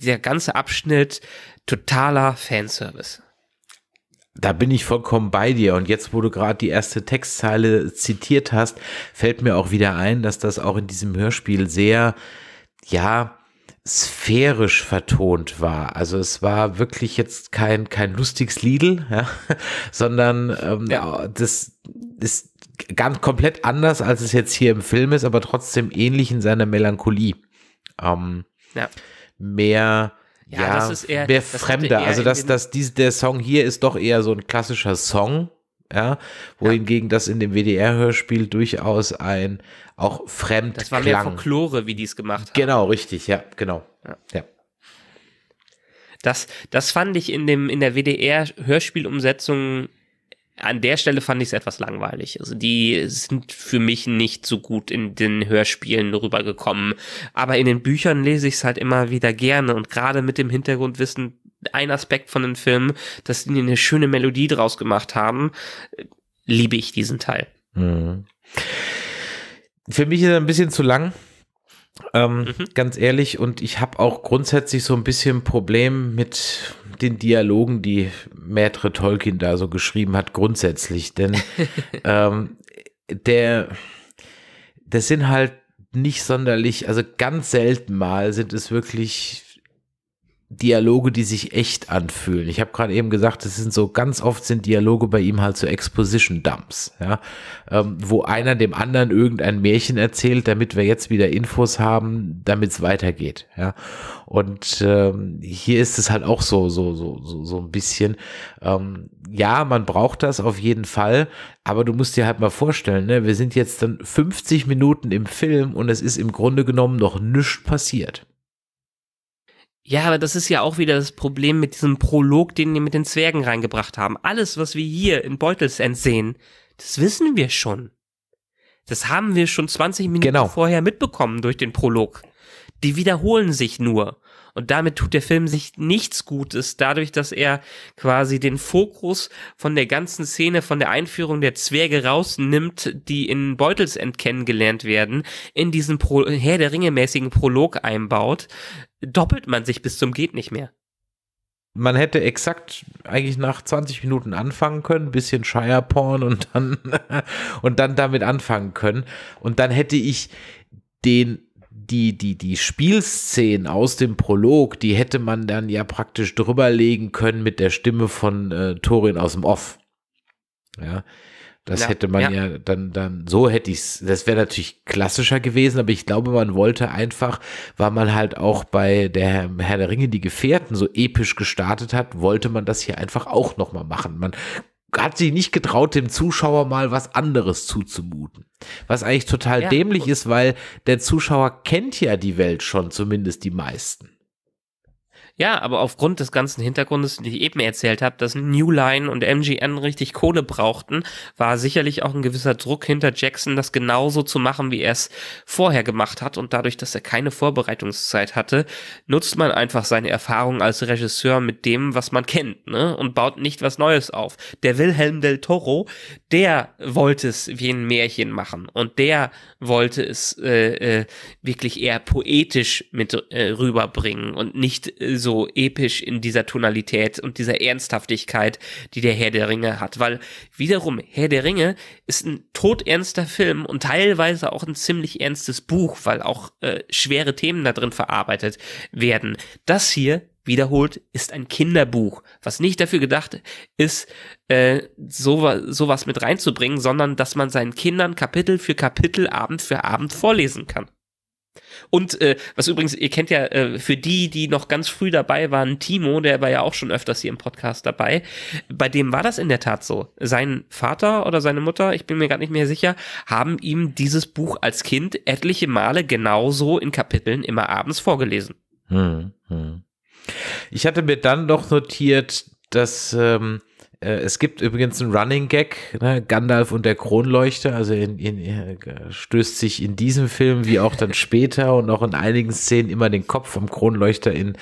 der ganze Abschnitt totaler Fanservice. Da bin ich vollkommen bei dir. Und jetzt, wo du gerade die erste Textzeile zitiert hast, fällt mir auch wieder ein, dass das auch in diesem Hörspiel sehr, ja, sphärisch vertont war. Also es war wirklich jetzt kein, kein lustiges Lidl, ja, sondern ähm, ja. das das ganz komplett anders, als es jetzt hier im Film ist, aber trotzdem ähnlich in seiner Melancholie. Ähm, ja. Mehr, ja, ja das ist eher, mehr Fremder. also, dass, dass diese, der Song hier ist doch eher so ein klassischer Song, ja, wohingegen ja. das in dem WDR-Hörspiel durchaus ein auch fremd Das war mehr Folklore, wie die es gemacht haben. Genau, richtig, ja, genau. Ja. ja. Das, das fand ich in, dem, in der WDR-Hörspielumsetzung an der Stelle fand ich es etwas langweilig. Also die sind für mich nicht so gut in den Hörspielen rübergekommen. Aber in den Büchern lese ich es halt immer wieder gerne und gerade mit dem Hintergrundwissen, ein Aspekt von den Filmen, dass die eine schöne Melodie draus gemacht haben, äh, liebe ich diesen Teil. Mhm. Für mich ist er ein bisschen zu lang. Ähm, mhm. Ganz ehrlich, und ich habe auch grundsätzlich so ein bisschen Problem mit den Dialogen, die Maitre Tolkien da so geschrieben hat, grundsätzlich. Denn ähm, der, das sind halt nicht sonderlich, also ganz selten mal sind es wirklich Dialoge, die sich echt anfühlen. Ich habe gerade eben gesagt, es sind so ganz oft sind Dialoge bei ihm halt so Exposition Dumps, ja, ähm, wo einer dem anderen irgendein Märchen erzählt, damit wir jetzt wieder Infos haben, damit es weitergeht, ja. Und ähm, hier ist es halt auch so so so so so ein bisschen. Ähm, ja, man braucht das auf jeden Fall, aber du musst dir halt mal vorstellen, ne, wir sind jetzt dann 50 Minuten im Film und es ist im Grunde genommen noch nichts passiert. Ja, aber das ist ja auch wieder das Problem mit diesem Prolog, den die mit den Zwergen reingebracht haben. Alles, was wir hier in Beutelsend sehen, das wissen wir schon. Das haben wir schon 20 Minuten genau. vorher mitbekommen durch den Prolog. Die wiederholen sich nur. Und damit tut der Film sich nichts Gutes, dadurch, dass er quasi den Fokus von der ganzen Szene, von der Einführung der Zwerge rausnimmt, die in Beutelsend kennengelernt werden, in diesen Pro Herr der Ringe mäßigen Prolog einbaut, doppelt man sich bis zum geht nicht mehr. Man hätte exakt eigentlich nach 20 Minuten anfangen können, bisschen Shire Porn und dann und dann damit anfangen können und dann hätte ich den die, die, die Spielszenen aus dem Prolog, die hätte man dann ja praktisch drüberlegen können mit der Stimme von äh, Torin aus dem Off. Ja. Das ja, hätte man ja. ja. dann, dann, so hätte ich es, Das wäre natürlich klassischer gewesen, aber ich glaube, man wollte einfach, weil man halt auch bei der Herr der Ringe die Gefährten so episch gestartet hat, wollte man das hier einfach auch nochmal machen. Man hat sich nicht getraut, dem Zuschauer mal was anderes zuzumuten. Was eigentlich total ja, dämlich ist, weil der Zuschauer kennt ja die Welt schon, zumindest die meisten. Ja, aber aufgrund des ganzen Hintergrundes, den ich eben erzählt habe, dass New Line und MGN richtig Kohle brauchten, war sicherlich auch ein gewisser Druck hinter Jackson, das genauso zu machen, wie er es vorher gemacht hat. Und dadurch, dass er keine Vorbereitungszeit hatte, nutzt man einfach seine Erfahrung als Regisseur mit dem, was man kennt, ne? Und baut nicht was Neues auf. Der Wilhelm del Toro, der wollte es wie ein Märchen machen und der wollte es äh, äh, wirklich eher poetisch mit äh, rüberbringen und nicht äh, so episch in dieser Tonalität und dieser Ernsthaftigkeit, die der Herr der Ringe hat. Weil wiederum, Herr der Ringe ist ein todernster Film und teilweise auch ein ziemlich ernstes Buch, weil auch äh, schwere Themen da drin verarbeitet werden. Das hier wiederholt, ist ein Kinderbuch, was nicht dafür gedacht ist, äh, sowas so mit reinzubringen, sondern dass man seinen Kindern Kapitel für Kapitel, Abend für Abend vorlesen kann. Und äh, was übrigens, ihr kennt ja äh, für die, die noch ganz früh dabei waren, Timo, der war ja auch schon öfters hier im Podcast dabei, bei dem war das in der Tat so. Sein Vater oder seine Mutter, ich bin mir gar nicht mehr sicher, haben ihm dieses Buch als Kind etliche Male genauso in Kapiteln immer abends vorgelesen. Hm, hm. Ich hatte mir dann noch notiert, dass ähm, äh, es gibt übrigens einen Running Gag, ne? Gandalf und der Kronleuchter, also in, in, in, äh, stößt sich in diesem Film wie auch dann später und auch in einigen Szenen immer den Kopf vom Kronleuchter in,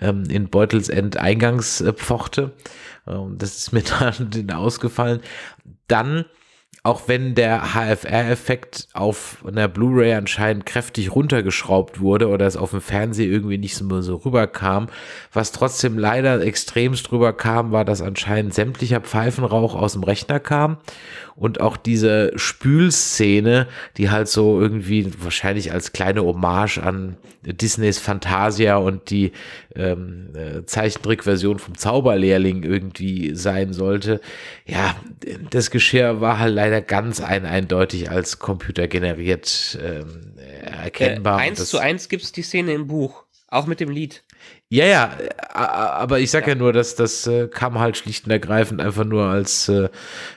ähm, in Beutelsend Eingangspforte. Ähm, das ist mir dann ausgefallen. Dann auch wenn der HFR-Effekt auf einer Blu-ray anscheinend kräftig runtergeschraubt wurde oder es auf dem Fernseher irgendwie nicht so, so rüberkam, was trotzdem leider extremst rüberkam, war, dass anscheinend sämtlicher Pfeifenrauch aus dem Rechner kam und auch diese Spülszene, die halt so irgendwie wahrscheinlich als kleine Hommage an Disneys Fantasia und die ähm, äh, Zeichentrickversion vom Zauberlehrling irgendwie sein sollte. Ja, das Geschirr war halt leider ganz ein eindeutig als computergeneriert ähm, äh, erkennbar. Äh, eins zu eins gibt es die Szene im Buch, auch mit dem Lied. Ja, ja, aber ich sag ja, ja nur, dass das äh, kam halt schlicht und ergreifend einfach nur als, äh,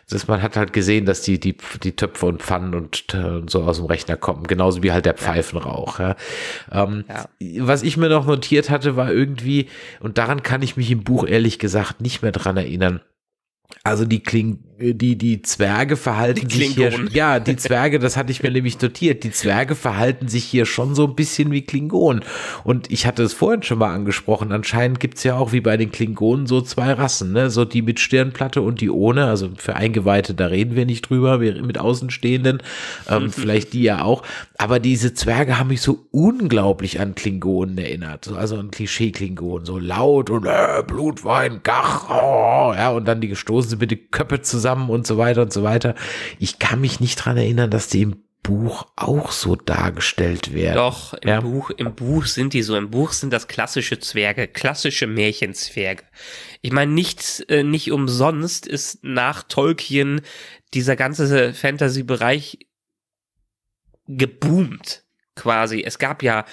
dass man hat halt gesehen, dass die, die, die Töpfe und Pfannen und, äh, und so aus dem Rechner kommen, genauso wie halt der Pfeifenrauch. Ja. Ähm, ja. Was ich mir noch notiert hatte, war irgendwie, und daran kann ich mich im Buch ehrlich gesagt nicht mehr dran erinnern. Also die Kling äh, die, die Zwerge verhalten die sich hier. Ja, die Zwerge, das hatte ich mir nämlich notiert. Die Zwerge verhalten sich hier schon so ein bisschen wie Klingonen. Und ich hatte es vorhin schon mal angesprochen. Anscheinend gibt es ja auch wie bei den Klingonen so zwei Rassen, ne? So die mit Stirnplatte und die ohne. Also für Eingeweihte, da reden wir nicht drüber, wir mit Außenstehenden. Ähm, mhm. vielleicht die ja auch. Aber diese Zwerge haben mich so unglaublich an Klingonen erinnert. Also an Klischee-Klingonen. So laut und äh, Blutwein, Gach, oh, ja, und dann die gestoßen sind mit den Köppe zusammen zusammen und so weiter und so weiter. Ich kann mich nicht daran erinnern, dass die im Buch auch so dargestellt werden. Doch, im ja. Buch, im Buch sind die so. Im Buch sind das klassische Zwerge, klassische Märchenzwerge. Ich meine, nicht, äh, nicht umsonst ist nach Tolkien dieser ganze Fantasy-Bereich geboomt, quasi. Es gab ja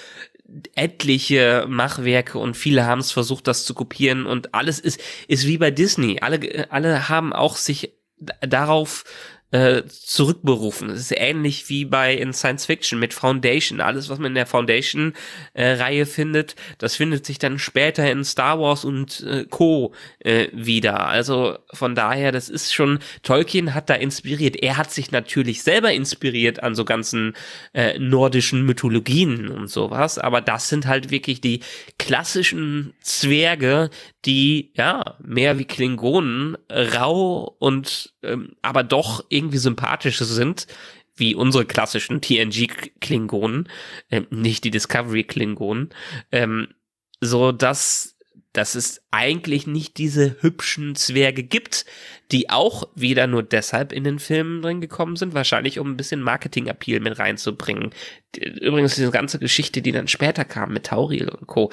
etliche Machwerke und viele haben es versucht, das zu kopieren und alles ist, ist wie bei Disney. Alle, äh, alle haben auch sich darauf äh, zurückberufen. Es ist ähnlich wie bei in Science Fiction mit Foundation. Alles, was man in der Foundation-Reihe äh, findet, das findet sich dann später in Star Wars und äh, Co. Äh, wieder. Also von daher, das ist schon, Tolkien hat da inspiriert. Er hat sich natürlich selber inspiriert an so ganzen äh, nordischen Mythologien und sowas, aber das sind halt wirklich die klassischen Zwerge, die ja mehr wie Klingonen rau und ähm, aber doch irgendwie irgendwie sympathisch sind, wie unsere klassischen TNG-Klingonen, äh, nicht die Discovery-Klingonen, ähm, so dass dass es eigentlich nicht diese hübschen Zwerge gibt, die auch wieder nur deshalb in den Filmen drin gekommen sind, wahrscheinlich um ein bisschen Marketing-Appeal mit reinzubringen. Übrigens diese ganze Geschichte, die dann später kam mit Tauriel und Co.,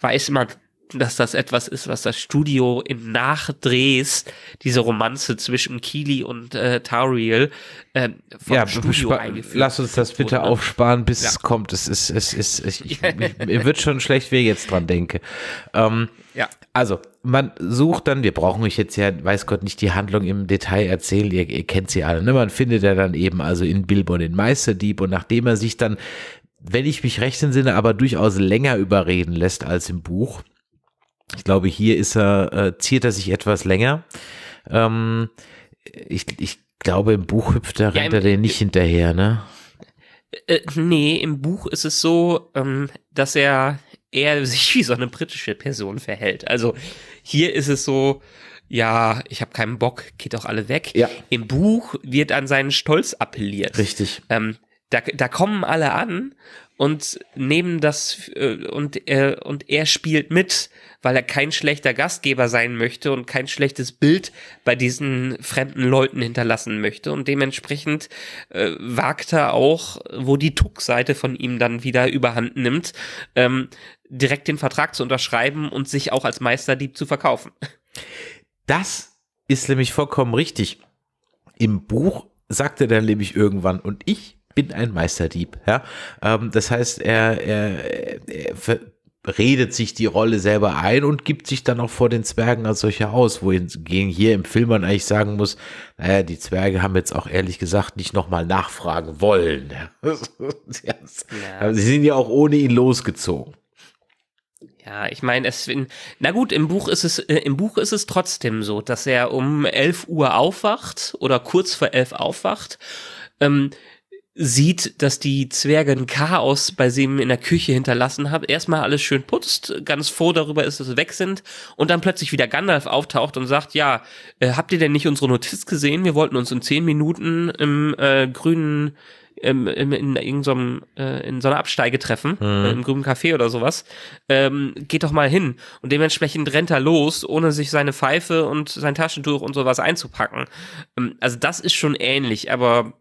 weiß man dass das etwas ist, was das Studio in Nachdrehs, diese Romanze zwischen Keely und äh, Tariel, äh, vom ja, Studio eingeführt. Lass uns das bitte wurde. aufsparen, bis ja. es kommt. Es ist, es ist, ich, ich, ich, wird schon schlecht, wer jetzt dran denke. Ähm, ja. Also, man sucht dann, wir brauchen euch jetzt ja, weiß Gott, nicht die Handlung im Detail erzählen, ihr, ihr kennt sie alle, ne? Man findet ja dann eben also in Bilbo den Meisterdieb und nachdem er sich dann wenn ich mich recht entsinne, aber durchaus länger überreden lässt als im Buch, ich glaube, hier ist er, äh, ziert er sich etwas länger. Ähm, ich, ich glaube, im Buch hüpft er, ja, rennt er den nicht hinterher, ne? Äh, nee, im Buch ist es so, ähm, dass er eher sich wie so eine britische Person verhält. Also hier ist es so, ja, ich habe keinen Bock, geht doch alle weg. Ja. Im Buch wird an seinen Stolz appelliert. Richtig. Ähm, da, da kommen alle an und nehmen das äh, und, äh, und er spielt mit weil er kein schlechter Gastgeber sein möchte und kein schlechtes Bild bei diesen fremden Leuten hinterlassen möchte. Und dementsprechend äh, wagt er auch, wo die Tuck-Seite von ihm dann wieder überhand nimmt, ähm, direkt den Vertrag zu unterschreiben und sich auch als Meisterdieb zu verkaufen. Das ist nämlich vollkommen richtig. Im Buch sagt er dann nämlich irgendwann, und ich bin ein Meisterdieb. Ja? Ähm, das heißt, er, er, er redet sich die Rolle selber ein und gibt sich dann auch vor den Zwergen als solche aus, wohingegen hier im Film man eigentlich sagen muss, naja, die Zwerge haben jetzt auch ehrlich gesagt nicht nochmal nachfragen wollen. Sie sind ja auch ohne ihn losgezogen. Ja, ich meine, es na gut, im Buch ist es äh, im Buch ist es trotzdem so, dass er um 11 Uhr aufwacht oder kurz vor 11 aufwacht. Ähm, sieht, dass die Zwerge ein Chaos bei sie in der Küche hinterlassen haben, erstmal alles schön putzt, ganz froh darüber ist, dass sie weg sind und dann plötzlich wieder Gandalf auftaucht und sagt, ja, äh, habt ihr denn nicht unsere Notiz gesehen? Wir wollten uns in zehn Minuten im äh, grünen im, im, in irgendeinem so äh, in so einer Absteige treffen, mhm. im grünen Café oder sowas, ähm, geht doch mal hin. Und dementsprechend rennt er los, ohne sich seine Pfeife und sein Taschentuch und sowas einzupacken. Ähm, also das ist schon ähnlich, aber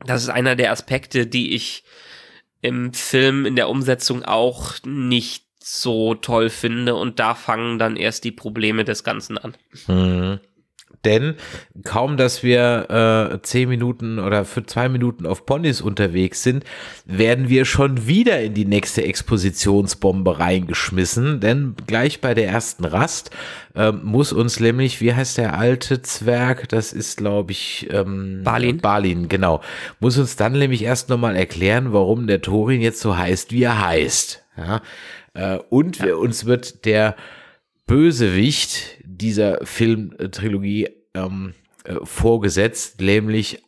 das ist einer der Aspekte, die ich im Film in der Umsetzung auch nicht so toll finde und da fangen dann erst die Probleme des Ganzen an. Mhm denn kaum, dass wir äh, zehn Minuten oder für zwei Minuten auf Ponys unterwegs sind, werden wir schon wieder in die nächste Expositionsbombe reingeschmissen, denn gleich bei der ersten Rast äh, muss uns nämlich, wie heißt der alte Zwerg, das ist glaube ich ähm, Balin. Balin, genau, muss uns dann nämlich erst nochmal erklären, warum der Torin jetzt so heißt, wie er heißt. Ja? Äh, und ja. wir, uns wird der Bösewicht dieser Filmtrilogie ähm, äh, vorgesetzt, nämlich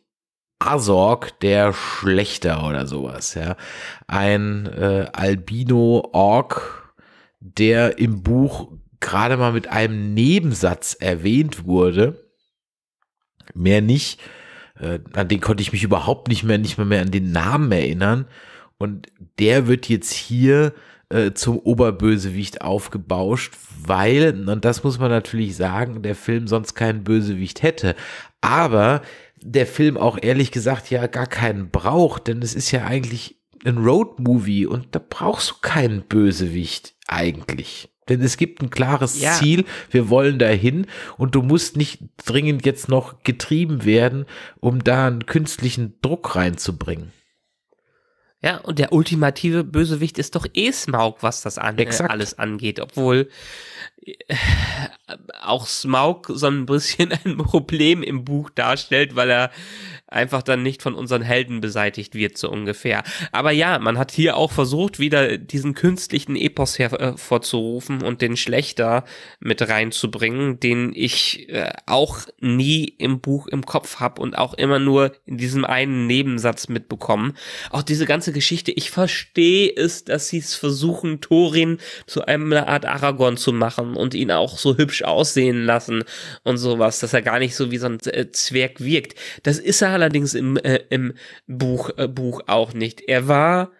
Azog der Schlechter oder sowas, ja. Ein äh, Albino-Ork, der im Buch gerade mal mit einem Nebensatz erwähnt wurde. Mehr nicht. Äh, an den konnte ich mich überhaupt nicht mehr, nicht mehr, mehr an den Namen erinnern. Und der wird jetzt hier äh, zum Oberbösewicht aufgebauscht, weil, und das muss man natürlich sagen, der Film sonst keinen Bösewicht hätte. Aber der Film auch ehrlich gesagt ja gar keinen braucht, denn es ist ja eigentlich ein Roadmovie und da brauchst du keinen Bösewicht eigentlich. Denn es gibt ein klares ja. Ziel, wir wollen dahin und du musst nicht dringend jetzt noch getrieben werden, um da einen künstlichen Druck reinzubringen. Ja, und der ultimative Bösewicht ist doch eh Smaug, was das an, äh, alles angeht. Obwohl äh, auch Smaug so ein bisschen ein Problem im Buch darstellt, weil er einfach dann nicht von unseren Helden beseitigt wird, so ungefähr. Aber ja, man hat hier auch versucht, wieder diesen künstlichen Epos hervorzurufen äh, und den Schlechter mit reinzubringen, den ich äh, auch nie im Buch im Kopf habe und auch immer nur in diesem einen Nebensatz mitbekommen. Auch diese ganze Geschichte, ich verstehe es, dass sie es versuchen, Thorin zu einer Art Aragorn zu machen und ihn auch so hübsch aussehen lassen und sowas, dass er gar nicht so wie so ein äh, Zwerg wirkt. Das ist er allerdings im, äh, im Buch, äh, Buch auch nicht. Er war,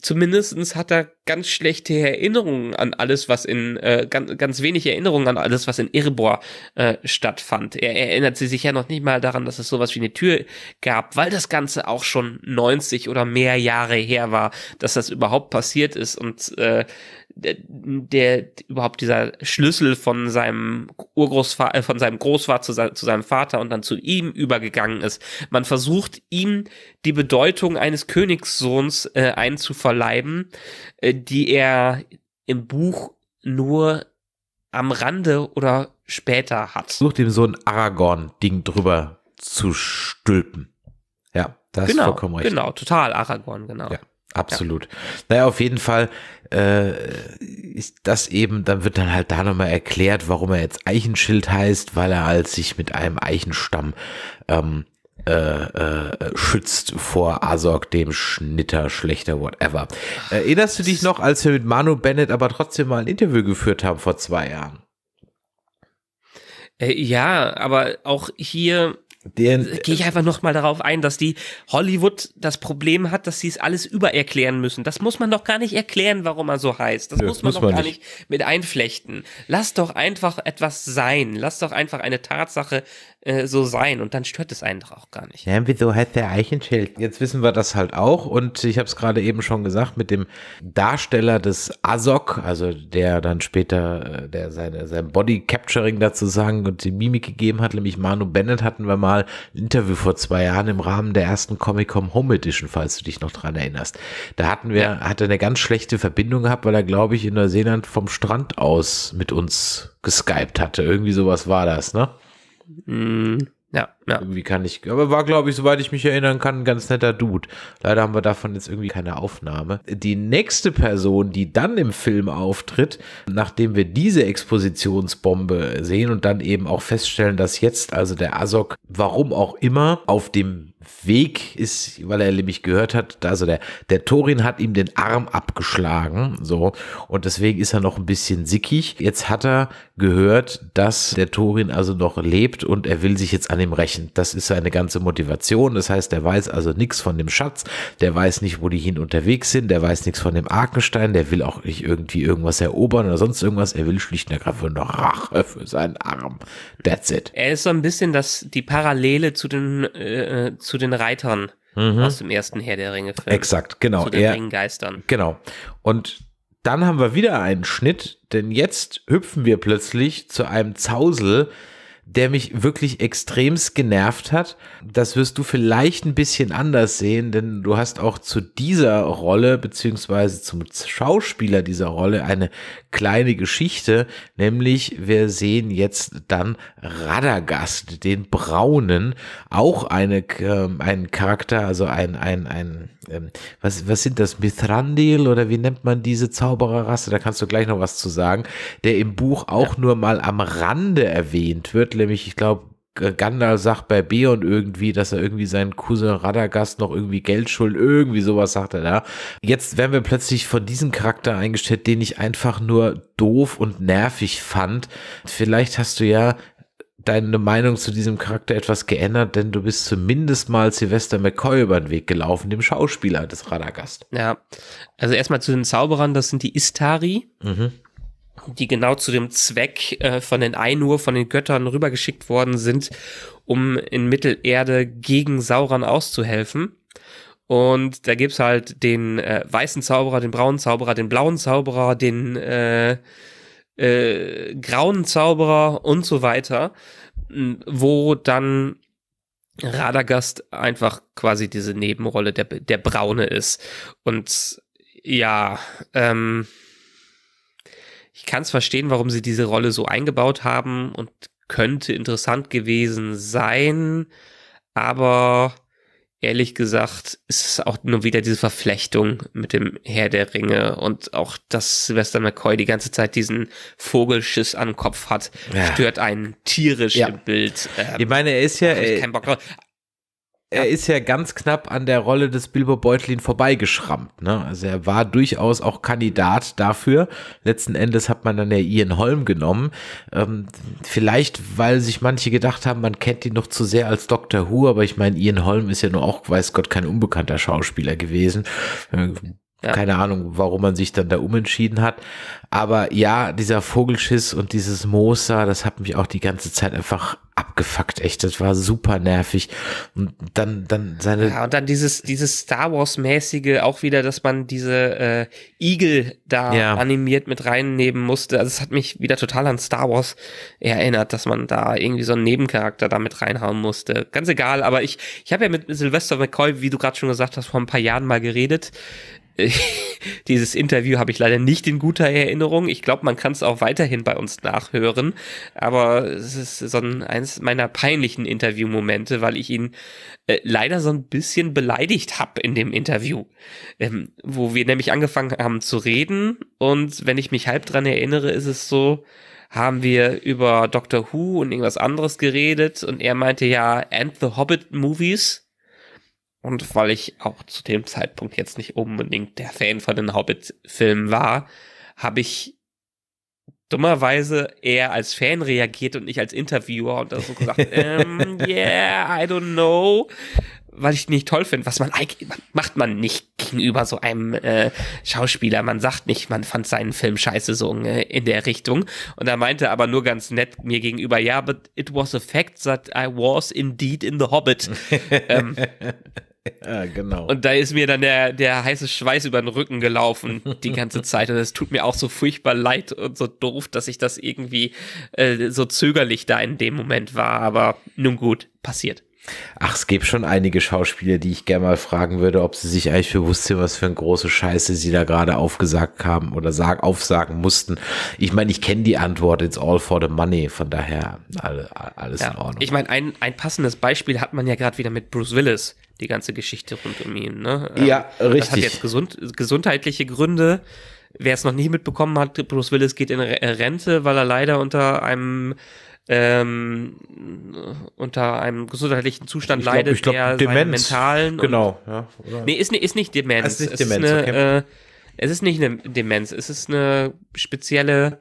zumindest hat er ganz schlechte Erinnerungen an alles, was in äh, ganz, ganz wenig Erinnerungen an alles, was in Erebor äh, stattfand. Er, er erinnert sie sich ja noch nicht mal daran, dass es sowas wie eine Tür gab, weil das Ganze auch schon 90 oder mehr Jahre her war, dass das überhaupt passiert ist und äh, der, der überhaupt dieser Schlüssel von seinem Urgroßvater, äh, von seinem Großvater zu, sein, zu seinem Vater und dann zu ihm übergegangen ist. Man versucht ihm die Bedeutung eines Königssohns äh, einzuverleiben, äh, die er im Buch nur am Rande oder später hat. Versucht ihm so ein Aragorn-Ding drüber zu stülpen. Ja, das genau, ist vollkommen richtig. Genau, total Aragorn, genau. Ja. Absolut. Ja. Naja, auf jeden Fall äh, ist das eben, dann wird dann halt da nochmal erklärt, warum er jetzt Eichenschild heißt, weil er als halt sich mit einem Eichenstamm ähm, äh, äh, schützt vor Azog, dem Schnitter, schlechter, whatever. Erinnerst du dich noch, als wir mit Manu Bennett aber trotzdem mal ein Interview geführt haben vor zwei Jahren? Äh, ja, aber auch hier äh, gehe ich einfach nochmal darauf ein, dass die Hollywood das Problem hat, dass sie es alles übererklären müssen. Das muss man doch gar nicht erklären, warum er so heißt. Das ja, muss man muss doch man gar nicht. nicht mit einflechten. Lass doch einfach etwas sein. Lass doch einfach eine Tatsache äh, so sein und dann stört es einen doch auch gar nicht. Ja, wieso heißt der Eichenschild? Jetzt wissen wir das halt auch und ich habe es gerade eben schon gesagt mit dem Darsteller des Azog, also der dann später äh, der seine, sein Body Capturing dazu sagen und die Mimik gegeben hat, nämlich Manu Bennett hatten wir mal ein Interview vor zwei Jahren im Rahmen der ersten comic Com Home Edition, falls du dich noch dran erinnerst. Da hatten wir, hatte eine ganz schlechte Verbindung gehabt, weil er glaube ich in Neuseeland vom Strand aus mit uns geskypt hatte. Irgendwie sowas war das, ne? Mhm. Ja, ja. Irgendwie kann ich, aber war, glaube ich, soweit ich mich erinnern kann, ein ganz netter Dude. Leider haben wir davon jetzt irgendwie keine Aufnahme. Die nächste Person, die dann im Film auftritt, nachdem wir diese Expositionsbombe sehen und dann eben auch feststellen, dass jetzt also der Asok, warum auch immer, auf dem Weg ist, weil er nämlich gehört hat, also der, der Torin hat ihm den Arm abgeschlagen, so, und deswegen ist er noch ein bisschen sickig. Jetzt hat er gehört, dass der Torin also noch lebt und er will sich jetzt an ihm rächen. Das ist seine ganze Motivation. Das heißt, er weiß also nichts von dem Schatz, der weiß nicht, wo die hin unterwegs sind, der weiß nichts von dem Arkenstein, der will auch nicht irgendwie irgendwas erobern oder sonst irgendwas, er will schlicht und ergreifend noch Rache für seinen Arm. That's it. Er ist so ein bisschen das, die Parallele zu den, äh, äh zu zu den Reitern mhm. aus dem ersten Herr der Ringe-Film. Exakt, genau. Zu den er, Ringgeistern. Genau. Und dann haben wir wieder einen Schnitt, denn jetzt hüpfen wir plötzlich zu einem Zausel, der mich wirklich extremst genervt hat. Das wirst du vielleicht ein bisschen anders sehen, denn du hast auch zu dieser Rolle beziehungsweise zum Schauspieler dieser Rolle eine kleine Geschichte, nämlich wir sehen jetzt dann Radagast, den Braunen, auch eine, äh, einen Charakter, also ein, ein, ein, ähm, was, was sind das, Mithrandil oder wie nennt man diese Zaubererrasse? Da kannst du gleich noch was zu sagen, der im Buch auch ja. nur mal am Rande erwähnt wird nämlich, ich glaube, Gandalf sagt bei Beon irgendwie, dass er irgendwie seinen Cousin Radagast noch irgendwie Geld schulden, irgendwie sowas sagt er da. Jetzt werden wir plötzlich von diesem Charakter eingestellt, den ich einfach nur doof und nervig fand. Vielleicht hast du ja deine Meinung zu diesem Charakter etwas geändert, denn du bist zumindest mal Sylvester McCoy über den Weg gelaufen, dem Schauspieler des Radagast. Ja, also erstmal zu den Zauberern, das sind die Istari. Mhm die genau zu dem Zweck äh, von den Einur, von den Göttern rübergeschickt worden sind, um in Mittelerde gegen Sauron auszuhelfen. Und da gibt's halt den äh, weißen Zauberer, den braunen Zauberer, den blauen Zauberer, den äh, äh, grauen Zauberer und so weiter, wo dann Radagast einfach quasi diese Nebenrolle der, der Braune ist. Und ja, ähm, ich kann es verstehen, warum sie diese Rolle so eingebaut haben und könnte interessant gewesen sein, aber ehrlich gesagt ist es auch nur wieder diese Verflechtung mit dem Herr der Ringe und auch, dass Sylvester McCoy die ganze Zeit diesen Vogelschiss am Kopf hat, ja. stört einen tierisch ja. im Bild. Ähm, ich meine, er ist ja. Äh, keinen Bock drauf er ist ja ganz knapp an der Rolle des Bilbo Beutlin vorbeigeschrammt. Ne? Also er war durchaus auch Kandidat dafür. Letzten Endes hat man dann ja Ian Holm genommen. Ähm, vielleicht, weil sich manche gedacht haben, man kennt ihn noch zu sehr als Dr. Who, aber ich meine, Ian Holm ist ja nur auch, weiß Gott, kein unbekannter Schauspieler gewesen. Äh, ja. Keine Ahnung, warum man sich dann da umentschieden hat. Aber ja, dieser Vogelschiss und dieses Moser, das hat mich auch die ganze Zeit einfach abgefuckt, echt. Das war super nervig. Und dann, dann seine. Ja, und dann dieses, dieses Star Wars-mäßige auch wieder, dass man diese äh, Igel da ja. animiert mit reinnehmen musste. Also es hat mich wieder total an Star Wars erinnert, dass man da irgendwie so einen Nebencharakter da mit reinhauen musste. Ganz egal, aber ich, ich habe ja mit Sylvester McCoy, wie du gerade schon gesagt hast, vor ein paar Jahren mal geredet. Dieses Interview habe ich leider nicht in guter Erinnerung. Ich glaube, man kann es auch weiterhin bei uns nachhören. Aber es ist so ein, eines meiner peinlichen Interviewmomente, weil ich ihn äh, leider so ein bisschen beleidigt habe in dem Interview. Ähm, wo wir nämlich angefangen haben zu reden. Und wenn ich mich halb dran erinnere, ist es so, haben wir über Doctor Who und irgendwas anderes geredet. Und er meinte ja, and the Hobbit Movies. Und weil ich auch zu dem Zeitpunkt jetzt nicht unbedingt der Fan von den Hobbit-Filmen war, habe ich dummerweise eher als Fan reagiert und nicht als Interviewer und da so gesagt, ähm, yeah, I don't know, weil ich nicht toll finde, was man eigentlich macht man nicht gegenüber so einem äh, Schauspieler, man sagt nicht, man fand seinen Film scheiße so äh, in der Richtung und er meinte aber nur ganz nett mir gegenüber, ja, yeah, but it was a fact that I was indeed in the Hobbit. ähm, Ja, genau. Und da ist mir dann der, der heiße Schweiß über den Rücken gelaufen die ganze Zeit. Und es tut mir auch so furchtbar leid und so doof, dass ich das irgendwie äh, so zögerlich da in dem Moment war. Aber nun gut, passiert. Ach, es gibt schon einige Schauspieler, die ich gerne mal fragen würde, ob sie sich eigentlich bewusst sind, was für eine große Scheiße sie da gerade aufgesagt haben oder sag, aufsagen mussten. Ich meine, ich kenne die Antwort, it's all for the money, von daher alles ja. in Ordnung. Ich meine, ein, ein passendes Beispiel hat man ja gerade wieder mit Bruce Willis, die ganze Geschichte rund um ihn. Ne? Ähm, ja, ähm, richtig. Das hat jetzt gesund, gesundheitliche Gründe. Wer es noch nie mitbekommen hat, Bruce Willis geht in Rente, weil er leider unter einem ähm, unter einem gesundheitlichen Zustand ich glaub, leidet, ich glaub, der Demenz, mentalen genau, ja, oder? nee, ist, ist nicht Demenz, Es ist nicht es Demenz, ist eine, okay. äh, es ist nicht eine Demenz, es ist eine spezielle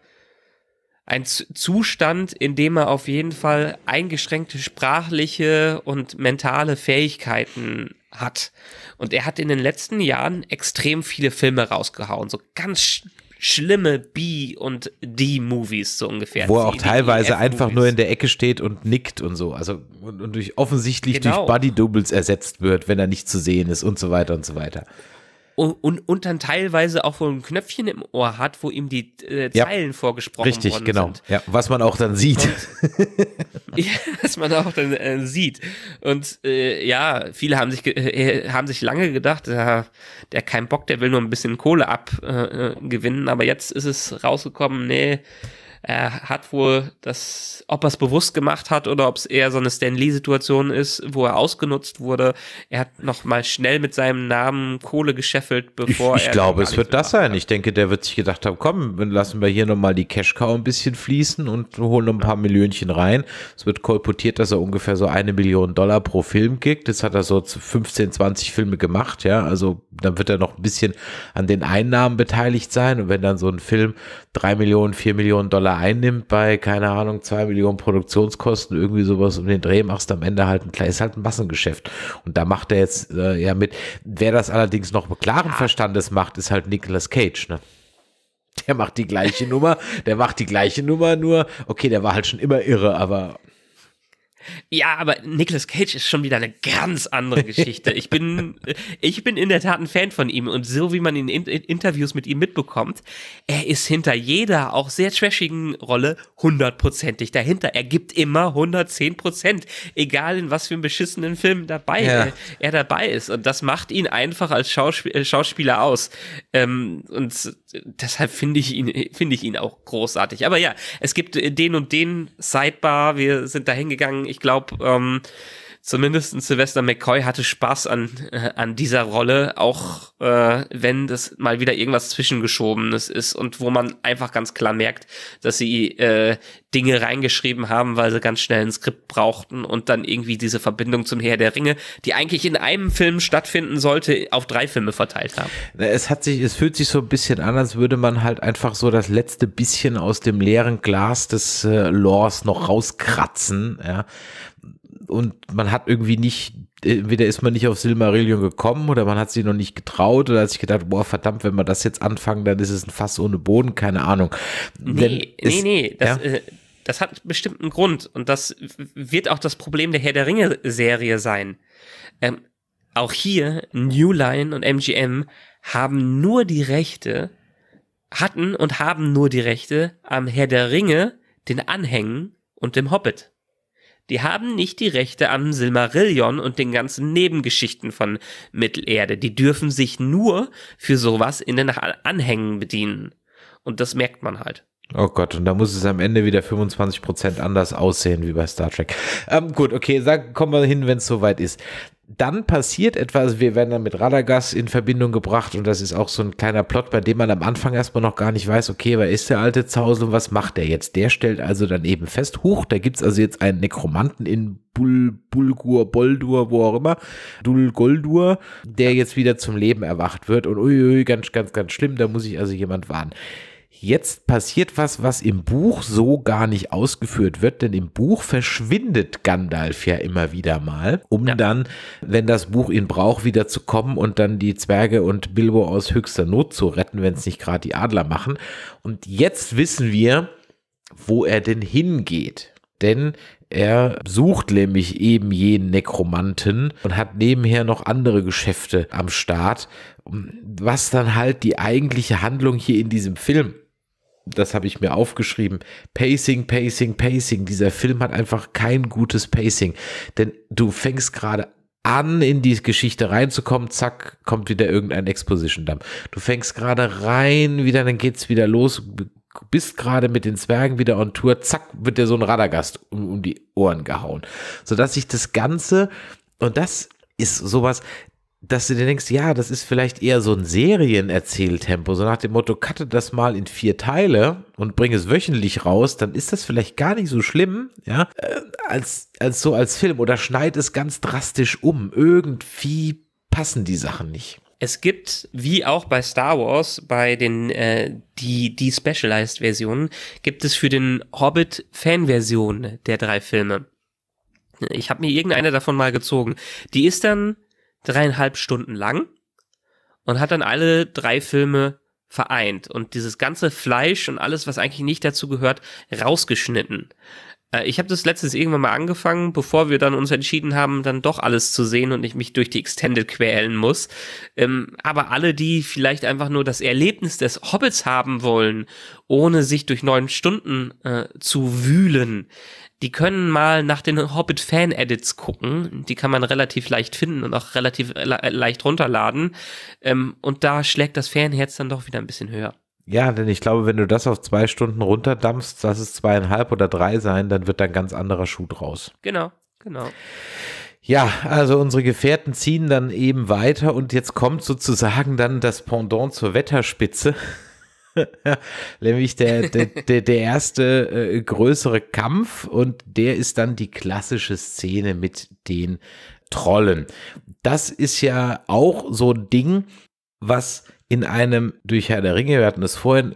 ein Zustand, in dem er auf jeden Fall eingeschränkte sprachliche und mentale Fähigkeiten hat. Und er hat in den letzten Jahren extrem viele Filme rausgehauen, so ganz sch schlimme B- und D-Movies so ungefähr. Wo er auch teilweise einfach nur in der Ecke steht und nickt und so, also und, und durch offensichtlich genau. durch Buddy Doubles ersetzt wird, wenn er nicht zu sehen ist und so weiter und so weiter und, und, und dann teilweise auch wohl ein Knöpfchen im Ohr hat, wo ihm die äh, Zeilen ja, vorgesprochen richtig, worden genau. sind. Richtig, genau. Ja, was man auch dann sieht. Und, ja, was man auch dann äh, sieht. Und äh, ja, viele haben sich, äh, haben sich lange gedacht, der, der kein Bock, der will nur ein bisschen Kohle abgewinnen, äh, gewinnen. aber jetzt ist es rausgekommen, nee, er hat wohl das, ob er es bewusst gemacht hat oder ob es eher so eine Stan Lee-Situation ist, wo er ausgenutzt wurde. Er hat nochmal schnell mit seinem Namen Kohle gescheffelt, bevor ich, ich er. Ich glaube, es wird das sein. Hat. Ich denke, der wird sich gedacht haben, komm, dann lassen wir hier nochmal die Cash Cow ein bisschen fließen und holen noch ein paar Millionchen rein. Es wird kolportiert, dass er ungefähr so eine Million Dollar pro Film kickt. Das hat er so 15, 20 Filme gemacht, ja. Also dann wird er noch ein bisschen an den Einnahmen beteiligt sein. Und wenn dann so ein Film drei Millionen, vier Millionen Dollar einnimmt bei, keine Ahnung, zwei Millionen Produktionskosten, irgendwie sowas um den Dreh machst, am Ende halt ein kleines, halt ein Massengeschäft. Und da macht er jetzt äh, ja mit. Wer das allerdings noch mit klaren Verstandes macht, ist halt Nicolas Cage, ne? Der macht die gleiche Nummer, der macht die gleiche Nummer, nur, okay, der war halt schon immer irre, aber ja, aber Nicolas Cage ist schon wieder eine ganz andere Geschichte. Ich bin, äh, ich bin in der Tat ein Fan von ihm und so wie man ihn in Interviews mit ihm mitbekommt, er ist hinter jeder auch sehr trashigen Rolle hundertprozentig dahinter. Er gibt immer 110 Prozent, egal in was für einem beschissenen Film dabei ja. er, äh, er, dabei ist. Und das macht ihn einfach als Schauspiel, äh, Schauspieler aus. Ähm, und deshalb finde ich ihn, finde ich ihn auch großartig. Aber ja, es gibt den und den Sidebar. Wir sind da hingegangen ich glaube, ähm, zumindest Sylvester McCoy hatte Spaß an, äh, an dieser Rolle, auch äh, wenn das mal wieder irgendwas Zwischengeschobenes ist und wo man einfach ganz klar merkt, dass sie äh, Dinge reingeschrieben haben, weil sie ganz schnell ein Skript brauchten und dann irgendwie diese Verbindung zum Herr der Ringe, die eigentlich in einem Film stattfinden sollte, auf drei Filme verteilt haben. Es hat sich, es fühlt sich so ein bisschen an, als würde man halt einfach so das letzte bisschen aus dem leeren Glas des äh, Lores noch rauskratzen, ja und man hat irgendwie nicht, entweder ist man nicht auf Silmarillion gekommen oder man hat sich noch nicht getraut oder hat sich gedacht, boah, verdammt, wenn wir das jetzt anfangen, dann ist es ein Fass ohne Boden, keine Ahnung. Nee, nee, ist, nee, das, ja? äh, das hat bestimmt einen Grund und das wird auch das Problem der Herr der Ringe-Serie sein. Ähm, auch hier, New Line und MGM haben nur die Rechte, hatten und haben nur die Rechte am Herr der Ringe, den Anhängen und dem Hobbit. Die haben nicht die Rechte am Silmarillion und den ganzen Nebengeschichten von Mittelerde. Die dürfen sich nur für sowas in den Anhängen bedienen. Und das merkt man halt. Oh Gott, und da muss es am Ende wieder 25% anders aussehen wie bei Star Trek. Ähm, gut, okay, da kommen wir hin, wenn es soweit ist dann passiert etwas, wir werden dann mit Radagast in Verbindung gebracht und das ist auch so ein kleiner Plot, bei dem man am Anfang erstmal noch gar nicht weiß, okay, wer ist der alte Zausel und was macht der jetzt? Der stellt also dann eben fest, huch, da gibt's also jetzt einen Nekromanten in Bul Bulgur, Boldur, wo auch immer, Dul Goldur, der jetzt wieder zum Leben erwacht wird und uiui, ganz, ganz, ganz schlimm, da muss ich also jemand warnen jetzt passiert was, was im Buch so gar nicht ausgeführt wird, denn im Buch verschwindet Gandalf ja immer wieder mal, um ja. dann, wenn das Buch ihn braucht, wieder zu kommen und dann die Zwerge und Bilbo aus höchster Not zu retten, wenn es nicht gerade die Adler machen. Und jetzt wissen wir, wo er denn hingeht. Denn er sucht nämlich eben jenen Nekromanten und hat nebenher noch andere Geschäfte am Start, was dann halt die eigentliche Handlung hier in diesem Film das habe ich mir aufgeschrieben. Pacing, Pacing, Pacing. Dieser Film hat einfach kein gutes Pacing. Denn du fängst gerade an, in die Geschichte reinzukommen, zack, kommt wieder irgendein Exposition-Dump. Du fängst gerade rein, wieder, dann geht es wieder los, bist gerade mit den Zwergen wieder on Tour, zack, wird dir so ein Radagast um, um die Ohren gehauen. Sodass sich das Ganze, und das ist sowas, dass du dir denkst, ja, das ist vielleicht eher so ein Serienerzähltempo, so nach dem Motto, cutte das mal in vier Teile und bring es wöchentlich raus, dann ist das vielleicht gar nicht so schlimm, ja, äh, als, als so als Film oder schneid es ganz drastisch um. Irgendwie passen die Sachen nicht. Es gibt, wie auch bei Star Wars, bei den äh, die die Specialized Versionen, gibt es für den Hobbit Fanversion der drei Filme. Ich habe mir irgendeine davon mal gezogen. Die ist dann dreieinhalb Stunden lang und hat dann alle drei Filme vereint und dieses ganze Fleisch und alles, was eigentlich nicht dazu gehört, rausgeschnitten. Äh, ich habe das letztens irgendwann mal angefangen, bevor wir dann uns entschieden haben, dann doch alles zu sehen und ich mich durch die Extended quälen muss. Ähm, aber alle, die vielleicht einfach nur das Erlebnis des Hobbits haben wollen, ohne sich durch neun Stunden äh, zu wühlen, die können mal nach den Hobbit-Fan-Edits gucken. Die kann man relativ leicht finden und auch relativ äh, le leicht runterladen. Ähm, und da schlägt das Fanherz dann doch wieder ein bisschen höher. Ja, denn ich glaube, wenn du das auf zwei Stunden runterdampfst, lass es zweieinhalb oder drei sein, dann wird da ein ganz anderer Schuh draus. Genau, genau. Ja, also unsere Gefährten ziehen dann eben weiter und jetzt kommt sozusagen dann das Pendant zur Wetterspitze. Nämlich der, der, der, der erste äh, größere Kampf und der ist dann die klassische Szene mit den Trollen. Das ist ja auch so ein Ding, was in einem durch Herr der Ringe, wir hatten es vorhin,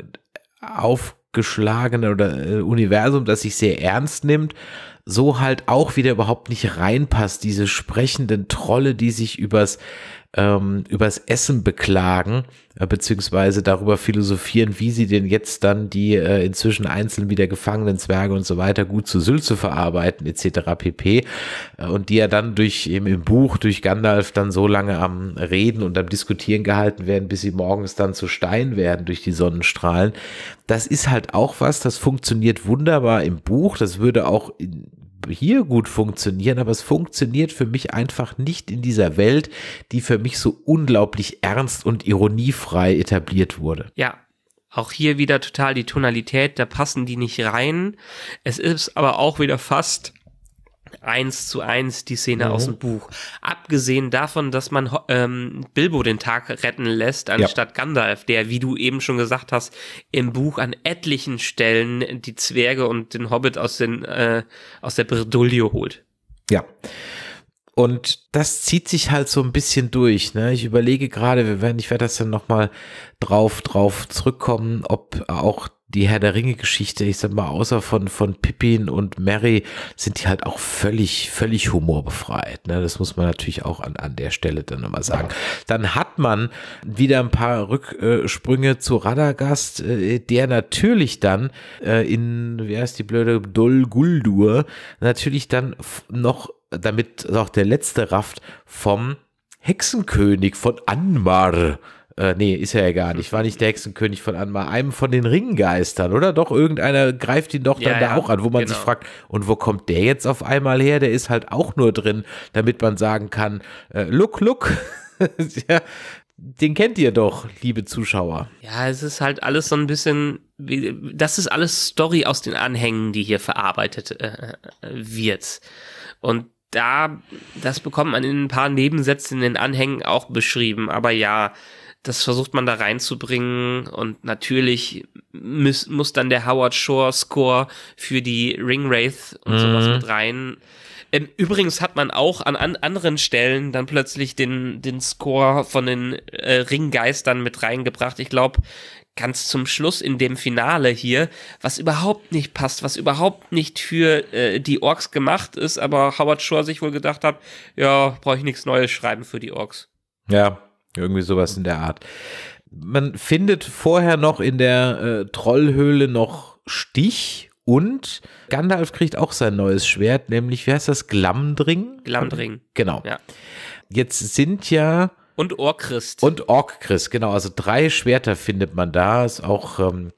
äh, aufgeschlagene oder äh, Universum, das sich sehr ernst nimmt, so halt auch wieder überhaupt nicht reinpasst. Diese sprechenden Trolle, die sich übers ähm, übers Essen beklagen, äh, beziehungsweise darüber philosophieren, wie sie denn jetzt dann die äh, inzwischen einzeln wieder gefangenen Zwerge und so weiter gut zu Sülze verarbeiten, etc. pp. Äh, und die ja dann durch eben im Buch, durch Gandalf dann so lange am Reden und am Diskutieren gehalten werden, bis sie morgens dann zu Stein werden durch die Sonnenstrahlen. Das ist halt auch was, das funktioniert wunderbar im Buch, das würde auch in hier gut funktionieren, aber es funktioniert für mich einfach nicht in dieser Welt, die für mich so unglaublich ernst und ironiefrei etabliert wurde. Ja, auch hier wieder total die Tonalität, da passen die nicht rein. Es ist aber auch wieder fast eins zu eins die Szene mhm. aus dem mhm. Buch. Abgesehen davon, dass man ähm, Bilbo den Tag retten lässt, anstatt ja. Gandalf, der, wie du eben schon gesagt hast, im Buch an etlichen Stellen die Zwerge und den Hobbit aus, den, äh, aus der Bredouille holt. Ja. Und das zieht sich halt so ein bisschen durch. Ne? Ich überlege gerade, wir werden, ich werde das dann nochmal drauf, drauf zurückkommen, ob auch die Herr der Ringe-Geschichte, ich sag mal, außer von, von Pippin und Mary, sind die halt auch völlig, völlig humorbefreit. Ne? Das muss man natürlich auch an, an der Stelle dann nochmal sagen. Dann hat man wieder ein paar Rücksprünge zu Radagast, äh, der natürlich dann äh, in, wie heißt die blöde, Dol Guldur, natürlich dann noch, damit auch der letzte Raft vom Hexenkönig von Anmar äh, nee, ist ja egal. Ich War nicht der Hexenkönig von Anmar. Einem von den Ringgeistern, oder? Doch, irgendeiner greift ihn doch dann ja, da ja, auch an, wo man genau. sich fragt, und wo kommt der jetzt auf einmal her? Der ist halt auch nur drin, damit man sagen kann, äh, look, look. ja, den kennt ihr doch, liebe Zuschauer. Ja, es ist halt alles so ein bisschen, das ist alles Story aus den Anhängen, die hier verarbeitet äh, äh, wird. Und da, das bekommt man in ein paar Nebensätzen in den Anhängen auch beschrieben. Aber ja, das versucht man da reinzubringen und natürlich muss, muss dann der Howard Shore Score für die Ring Wraith und mhm. sowas mit rein. Ähm, übrigens hat man auch an, an, anderen Stellen dann plötzlich den, den Score von den äh, Ringgeistern mit reingebracht. Ich glaube, ganz zum Schluss in dem Finale hier, was überhaupt nicht passt, was überhaupt nicht für äh, die Orks gemacht ist, aber Howard Shore sich wohl gedacht hat, ja, brauche ich nichts Neues schreiben für die Orks. Ja, irgendwie sowas in der Art. Man findet vorher noch in der äh, Trollhöhle noch Stich und Gandalf kriegt auch sein neues Schwert, nämlich, wie heißt das? Glamdring? Glamdring. Genau. Ja. Jetzt sind ja. Und Orkrist. Und Orkrist, genau. Also drei Schwerter findet man da. Ist auch. Ähm,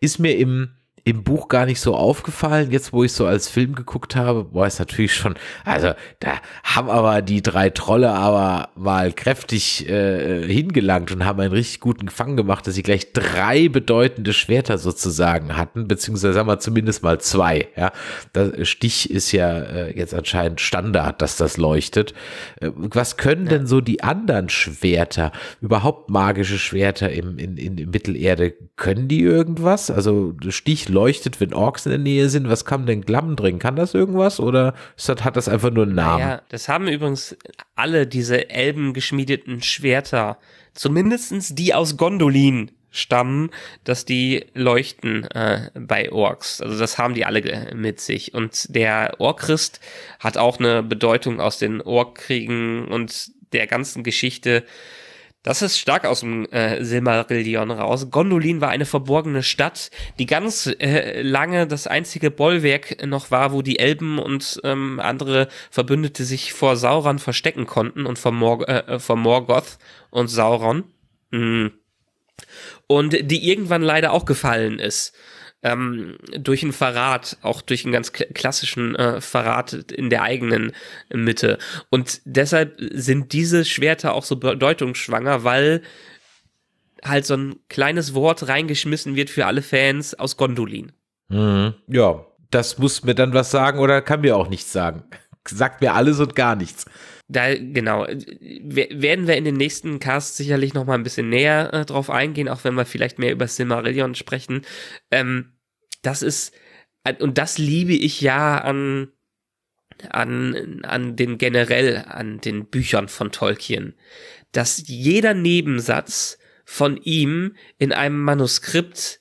ist mir im im Buch gar nicht so aufgefallen. Jetzt, wo ich so als Film geguckt habe, war es natürlich schon, also da haben aber die drei Trolle aber mal kräftig äh, hingelangt und haben einen richtig guten Gefangen gemacht, dass sie gleich drei bedeutende Schwerter sozusagen hatten, beziehungsweise sagen wir zumindest mal zwei. Ja, das Stich ist ja äh, jetzt anscheinend Standard, dass das leuchtet. Äh, was können denn so die anderen Schwerter, überhaupt magische Schwerter im, in, in, in Mittelerde, können die irgendwas? Also Stich leuchtet, wenn Orks in der Nähe sind. Was kann denn Glamm drin? Kann das irgendwas oder hat das einfach nur einen Namen? Naja, das haben übrigens alle diese elbengeschmiedeten Schwerter. Zumindestens die aus Gondolin stammen, dass die leuchten äh, bei Orks. Also das haben die alle äh, mit sich. Und der Orkrist hat auch eine Bedeutung aus den Orkkriegen und der ganzen Geschichte das ist stark aus dem äh, Silmarillion raus. Gondolin war eine verborgene Stadt, die ganz äh, lange das einzige Bollwerk noch war, wo die Elben und ähm, andere Verbündete sich vor Sauron verstecken konnten und vor, Mor äh, äh, vor Morgoth und Sauron. Mhm. Und die irgendwann leider auch gefallen ist ähm, durch einen Verrat, auch durch einen ganz klassischen äh, Verrat in der eigenen Mitte. Und deshalb sind diese Schwerter auch so bedeutungsschwanger, weil halt so ein kleines Wort reingeschmissen wird für alle Fans aus Gondolin. Mhm. Ja, das muss mir dann was sagen oder kann mir auch nichts sagen. Sagt mir alles und gar nichts da, genau, äh, werden wir in den nächsten Casts sicherlich noch mal ein bisschen näher äh, drauf eingehen, auch wenn wir vielleicht mehr über Silmarillion sprechen. Ähm, das ist, äh, und das liebe ich ja an, an, an den generell, an den Büchern von Tolkien, dass jeder Nebensatz von ihm in einem Manuskript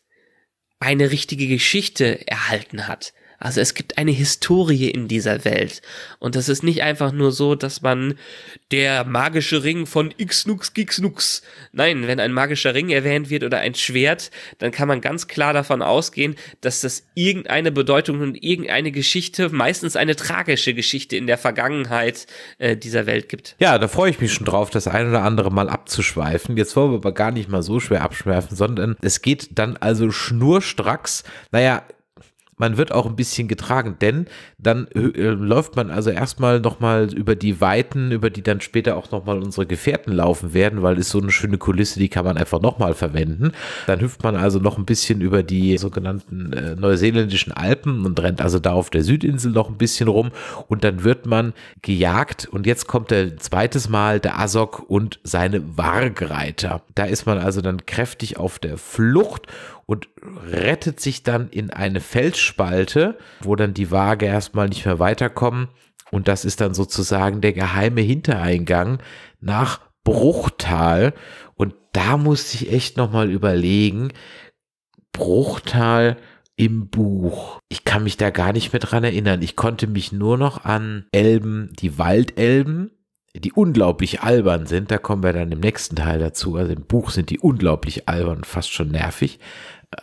eine richtige Geschichte erhalten hat. Also es gibt eine Historie in dieser Welt. Und das ist nicht einfach nur so, dass man der magische Ring von Xnux Gixnux. Nein, wenn ein magischer Ring erwähnt wird oder ein Schwert, dann kann man ganz klar davon ausgehen, dass das irgendeine Bedeutung und irgendeine Geschichte, meistens eine tragische Geschichte in der Vergangenheit äh, dieser Welt gibt. Ja, da freue ich mich schon drauf, das ein oder andere Mal abzuschweifen. Jetzt wollen wir aber gar nicht mal so schwer abschweifen, sondern es geht dann also schnurstracks. Naja, man wird auch ein bisschen getragen, denn dann äh, läuft man also erstmal nochmal über die Weiten, über die dann später auch nochmal unsere Gefährten laufen werden, weil es so eine schöne Kulisse, die kann man einfach nochmal verwenden. Dann hüpft man also noch ein bisschen über die sogenannten äh, neuseeländischen Alpen und rennt also da auf der Südinsel noch ein bisschen rum und dann wird man gejagt und jetzt kommt der zweites Mal der Asok und seine Wargreiter. Da ist man also dann kräftig auf der Flucht und rettet sich dann in eine Felsspalte, wo dann die Waage erstmal nicht mehr weiterkommen. Und das ist dann sozusagen der geheime Hintereingang nach Bruchtal. Und da musste ich echt nochmal überlegen, Bruchtal im Buch. Ich kann mich da gar nicht mehr dran erinnern. Ich konnte mich nur noch an Elben, die Waldelben die unglaublich albern sind, da kommen wir dann im nächsten Teil dazu. Also im Buch sind die unglaublich albern, fast schon nervig.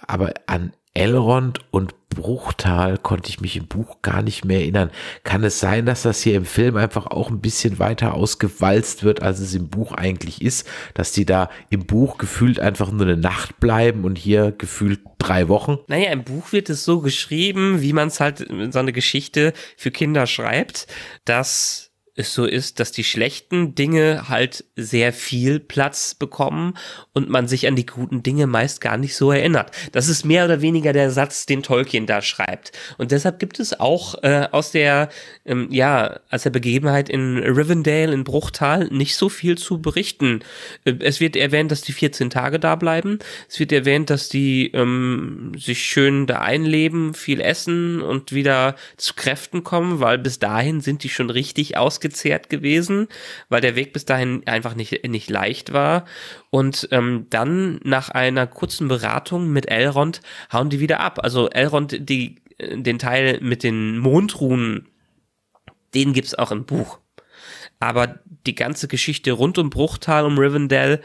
Aber an Elrond und Bruchtal konnte ich mich im Buch gar nicht mehr erinnern. Kann es sein, dass das hier im Film einfach auch ein bisschen weiter ausgewalzt wird, als es im Buch eigentlich ist? Dass die da im Buch gefühlt einfach nur eine Nacht bleiben und hier gefühlt drei Wochen? Naja, im Buch wird es so geschrieben, wie man es halt in äh, so eine Geschichte für Kinder schreibt, dass es so ist, dass die schlechten Dinge halt sehr viel Platz bekommen und man sich an die guten Dinge meist gar nicht so erinnert. Das ist mehr oder weniger der Satz, den Tolkien da schreibt. Und deshalb gibt es auch äh, aus der, ähm, ja, aus der Begebenheit in Rivendale, in Bruchtal, nicht so viel zu berichten. Äh, es wird erwähnt, dass die 14 Tage da bleiben. Es wird erwähnt, dass die ähm, sich schön da einleben, viel essen und wieder zu Kräften kommen, weil bis dahin sind die schon richtig ausgegangen gezehrt gewesen, weil der Weg bis dahin einfach nicht, nicht leicht war. Und ähm, dann nach einer kurzen Beratung mit Elrond hauen die wieder ab. Also Elrond, die, äh, den Teil mit den Mondrunen, den gibt's auch im Buch. Aber die ganze Geschichte rund um Bruchtal, um Rivendell,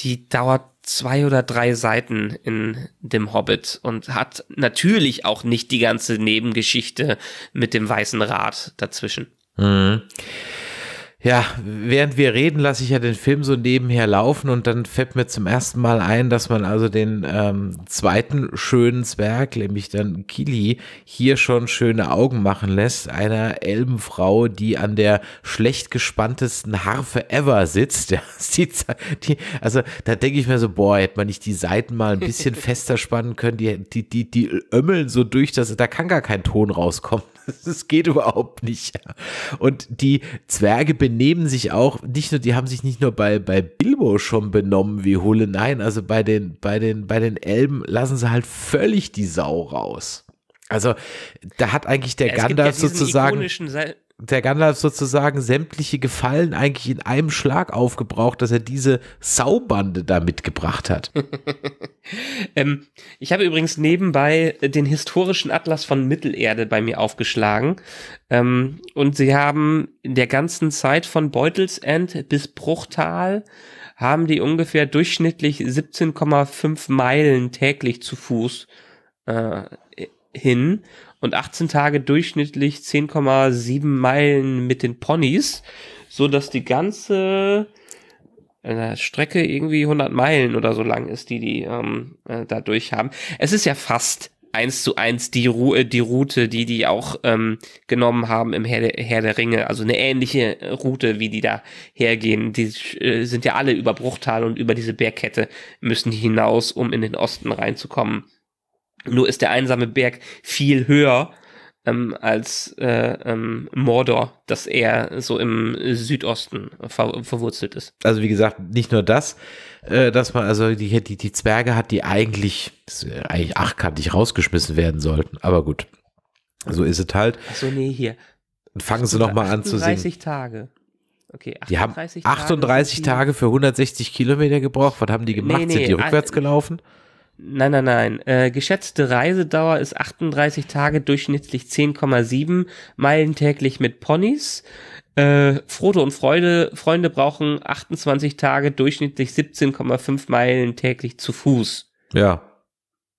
die dauert zwei oder drei Seiten in dem Hobbit und hat natürlich auch nicht die ganze Nebengeschichte mit dem Weißen Rad dazwischen. Mhm. Ja, während wir reden, lasse ich ja den Film so nebenher laufen und dann fällt mir zum ersten Mal ein, dass man also den ähm, zweiten schönen Zwerg, nämlich dann Kili, hier schon schöne Augen machen lässt, einer Elbenfrau, die an der schlecht gespanntesten Harfe ever sitzt. Ja, die, die, also da denke ich mir so, boah, hätte man nicht die Seiten mal ein bisschen fester spannen können, die, die, die, die ömmeln so durch, dass da kann gar kein Ton rauskommen. Das geht überhaupt nicht. Und die Zwerge benehmen sich auch nicht nur, die haben sich nicht nur bei, bei Bilbo schon benommen wie Hulle, nein, also bei den, bei den, bei den Elben lassen sie halt völlig die Sau raus. Also da hat eigentlich der ja, Gandalf ja sozusagen. Ikonischen, der Gandalf sozusagen sämtliche Gefallen eigentlich in einem Schlag aufgebraucht, dass er diese Saubande da mitgebracht hat. ähm, ich habe übrigens nebenbei den historischen Atlas von Mittelerde bei mir aufgeschlagen. Ähm, und sie haben in der ganzen Zeit von Beutelsend bis Bruchtal haben die ungefähr durchschnittlich 17,5 Meilen täglich zu Fuß äh, hin und 18 Tage durchschnittlich 10,7 Meilen mit den Ponys, so dass die ganze äh, Strecke irgendwie 100 Meilen oder so lang ist, die die ähm, äh, da durch haben. Es ist ja fast eins zu eins die, Ru äh, die Route, die die auch ähm, genommen haben im Herr der, Herr der Ringe. Also eine ähnliche äh, Route, wie die da hergehen. Die äh, sind ja alle über Bruchtal und über diese Bergkette müssen die hinaus, um in den Osten reinzukommen. Nur ist der einsame Berg viel höher ähm, als äh, ähm, Mordor, dass er so im Südosten ver verwurzelt ist. Also wie gesagt, nicht nur das, äh, dass man also die, die, die Zwerge hat, die eigentlich, eigentlich achtkantig rausgeschmissen werden sollten, aber gut. So ist es halt. Achso, nee, hier. Und fangen sie nochmal an zu singen. 30 Tage. Okay, 38 die haben 38 Tage, Tage für 160 Kilometer gebraucht. Was haben die gemacht? Nee, nee, sind die rückwärts äh, gelaufen? Nein, nein, nein. Äh, geschätzte Reisedauer ist 38 Tage, durchschnittlich 10,7 Meilen täglich mit Ponys. Äh, Frodo und Freude, Freunde brauchen 28 Tage, durchschnittlich 17,5 Meilen täglich zu Fuß. Ja.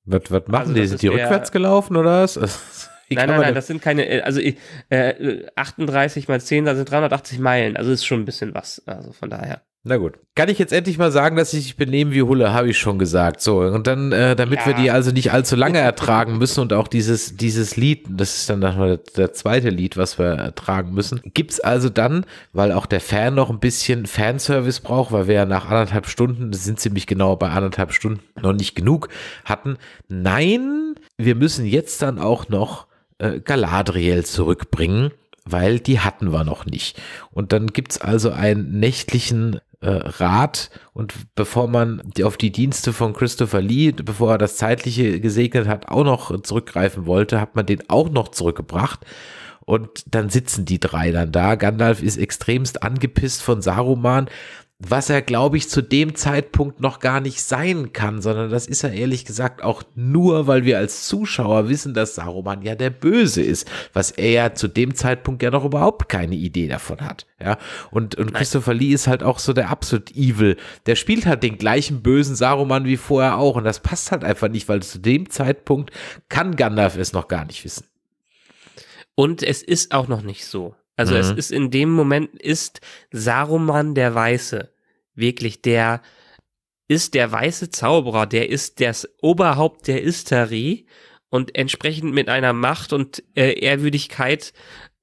Was, was machen also, die? Sind die rückwärts gelaufen oder was? Also, nein, nein, nein, das sind keine, äh, also äh, 38 mal 10, da sind 380 Meilen, also ist schon ein bisschen was, also von daher. Na gut. Kann ich jetzt endlich mal sagen, dass ich mich benehme wie Hulle, habe ich schon gesagt. So, und dann, äh, damit ja. wir die also nicht allzu lange ertragen müssen und auch dieses, dieses Lied, das ist dann nochmal der zweite Lied, was wir ertragen müssen, gibt's also dann, weil auch der Fan noch ein bisschen Fanservice braucht, weil wir ja nach anderthalb Stunden, das sind ziemlich genau bei anderthalb Stunden, noch nicht genug hatten. Nein, wir müssen jetzt dann auch noch äh, Galadriel zurückbringen weil die hatten wir noch nicht. Und dann gibt es also einen nächtlichen äh, Rat und bevor man auf die Dienste von Christopher Lee, bevor er das Zeitliche gesegnet hat, auch noch zurückgreifen wollte, hat man den auch noch zurückgebracht. Und dann sitzen die drei dann da. Gandalf ist extremst angepisst von Saruman, was er, glaube ich, zu dem Zeitpunkt noch gar nicht sein kann, sondern das ist er ehrlich gesagt auch nur, weil wir als Zuschauer wissen, dass Saruman ja der Böse ist, was er ja zu dem Zeitpunkt ja noch überhaupt keine Idee davon hat. Ja, und, und Christopher Lee ist halt auch so der absolut Evil. Der spielt halt den gleichen bösen Saruman wie vorher auch und das passt halt einfach nicht, weil zu dem Zeitpunkt kann Gandalf es noch gar nicht wissen. Und es ist auch noch nicht so. Also mhm. es ist in dem Moment ist Saruman der Weiße wirklich der ist der weiße Zauberer, der ist das Oberhaupt der Istarie und entsprechend mit einer Macht und äh, Ehrwürdigkeit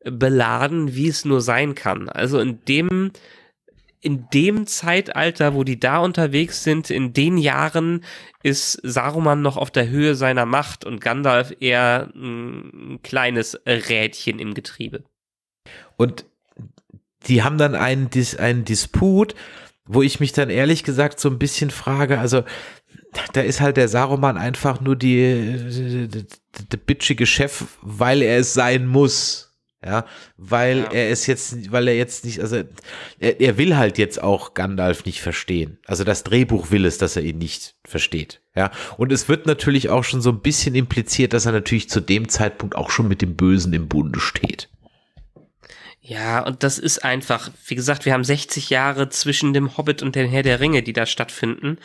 beladen, wie es nur sein kann. Also in dem in dem Zeitalter, wo die da unterwegs sind, in den Jahren ist Saruman noch auf der Höhe seiner Macht und Gandalf eher ein kleines Rädchen im Getriebe. Und die haben dann einen, Dis einen Disput, wo ich mich dann ehrlich gesagt so ein bisschen frage, also da ist halt der Saruman einfach nur die, der bitchige Chef, weil er es sein muss. Ja, weil ja. er es jetzt, weil er jetzt nicht, also er, er, will halt jetzt auch Gandalf nicht verstehen. Also das Drehbuch will es, dass er ihn nicht versteht. Ja, und es wird natürlich auch schon so ein bisschen impliziert, dass er natürlich zu dem Zeitpunkt auch schon mit dem Bösen im Bunde steht. Ja, und das ist einfach, wie gesagt, wir haben 60 Jahre zwischen dem Hobbit und dem Herr der Ringe, die da stattfinden.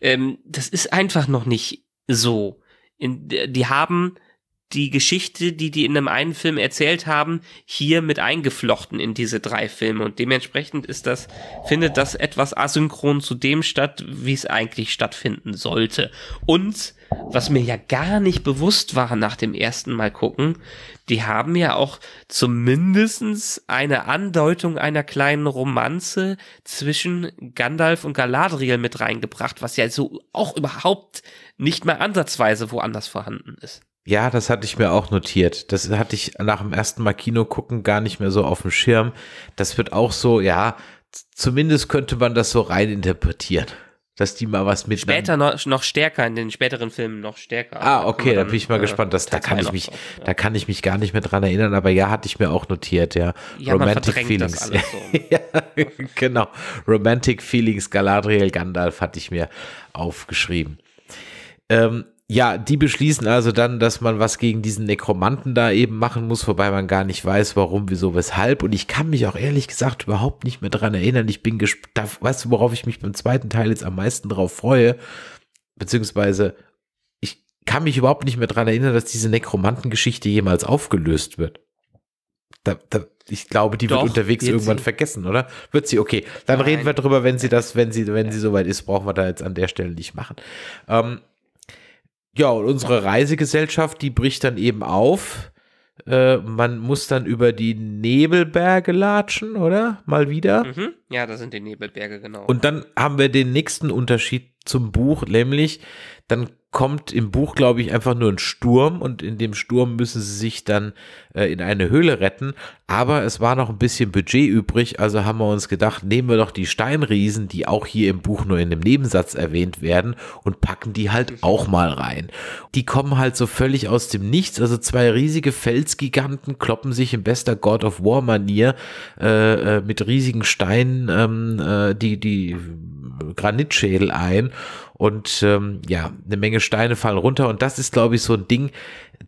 Ähm, das ist einfach noch nicht so. In, äh, die haben die Geschichte, die die in einem einen Film erzählt haben, hier mit eingeflochten in diese drei Filme und dementsprechend ist das findet das etwas asynchron zu dem statt, wie es eigentlich stattfinden sollte. Und was mir ja gar nicht bewusst war nach dem ersten Mal gucken, die haben ja auch zumindest eine Andeutung einer kleinen Romanze zwischen Gandalf und Galadriel mit reingebracht, was ja so auch überhaupt nicht mal ansatzweise woanders vorhanden ist. Ja, das hatte ich mir auch notiert. Das hatte ich nach dem ersten Mal Kino gucken gar nicht mehr so auf dem Schirm. Das wird auch so, ja, zumindest könnte man das so rein interpretieren dass die mal was mit. Später noch, noch stärker, in den späteren Filmen noch stärker. Ah, okay, da, bin ich mal äh, gespannt. Das, da, kann ich mich, auf, ja. da kann ich mich gar nicht mehr dran erinnern, aber ja, hatte ich mir auch notiert, ja. ja Romantic Feelings. So. ja, genau. Romantic Feelings Galadriel Gandalf hatte ich mir aufgeschrieben. Ähm, ja, die beschließen also dann, dass man was gegen diesen Nekromanten da eben machen muss, wobei man gar nicht weiß, warum, wieso, weshalb. Und ich kann mich auch ehrlich gesagt überhaupt nicht mehr dran erinnern. Ich bin gespannt, weißt du, worauf ich mich beim zweiten Teil jetzt am meisten drauf freue? Beziehungsweise, ich kann mich überhaupt nicht mehr dran erinnern, dass diese Nekromantengeschichte jemals aufgelöst wird. Da, da, ich glaube, die Doch, wird unterwegs wird irgendwann sie. vergessen, oder? Wird sie, okay. Dann Nein. reden wir drüber, wenn sie äh, das, wenn sie, wenn ja. sie soweit ist, brauchen wir da jetzt an der Stelle nicht machen. Ähm, ja, und unsere Reisegesellschaft, die bricht dann eben auf. Äh, man muss dann über die Nebelberge latschen, oder? Mal wieder. Mhm. Ja, das sind die Nebelberge, genau. Und dann haben wir den nächsten Unterschied zum Buch, nämlich dann kommt im Buch, glaube ich, einfach nur ein Sturm und in dem Sturm müssen sie sich dann äh, in eine Höhle retten. Aber es war noch ein bisschen Budget übrig, also haben wir uns gedacht, nehmen wir doch die Steinriesen, die auch hier im Buch nur in dem Nebensatz erwähnt werden und packen die halt auch mal rein. Die kommen halt so völlig aus dem Nichts, also zwei riesige Felsgiganten kloppen sich in bester God of War Manier äh, äh, mit riesigen Steinen, ähm, äh, die, die Granitschädel ein und ähm, ja, eine Menge Steine fallen runter und das ist, glaube ich, so ein Ding,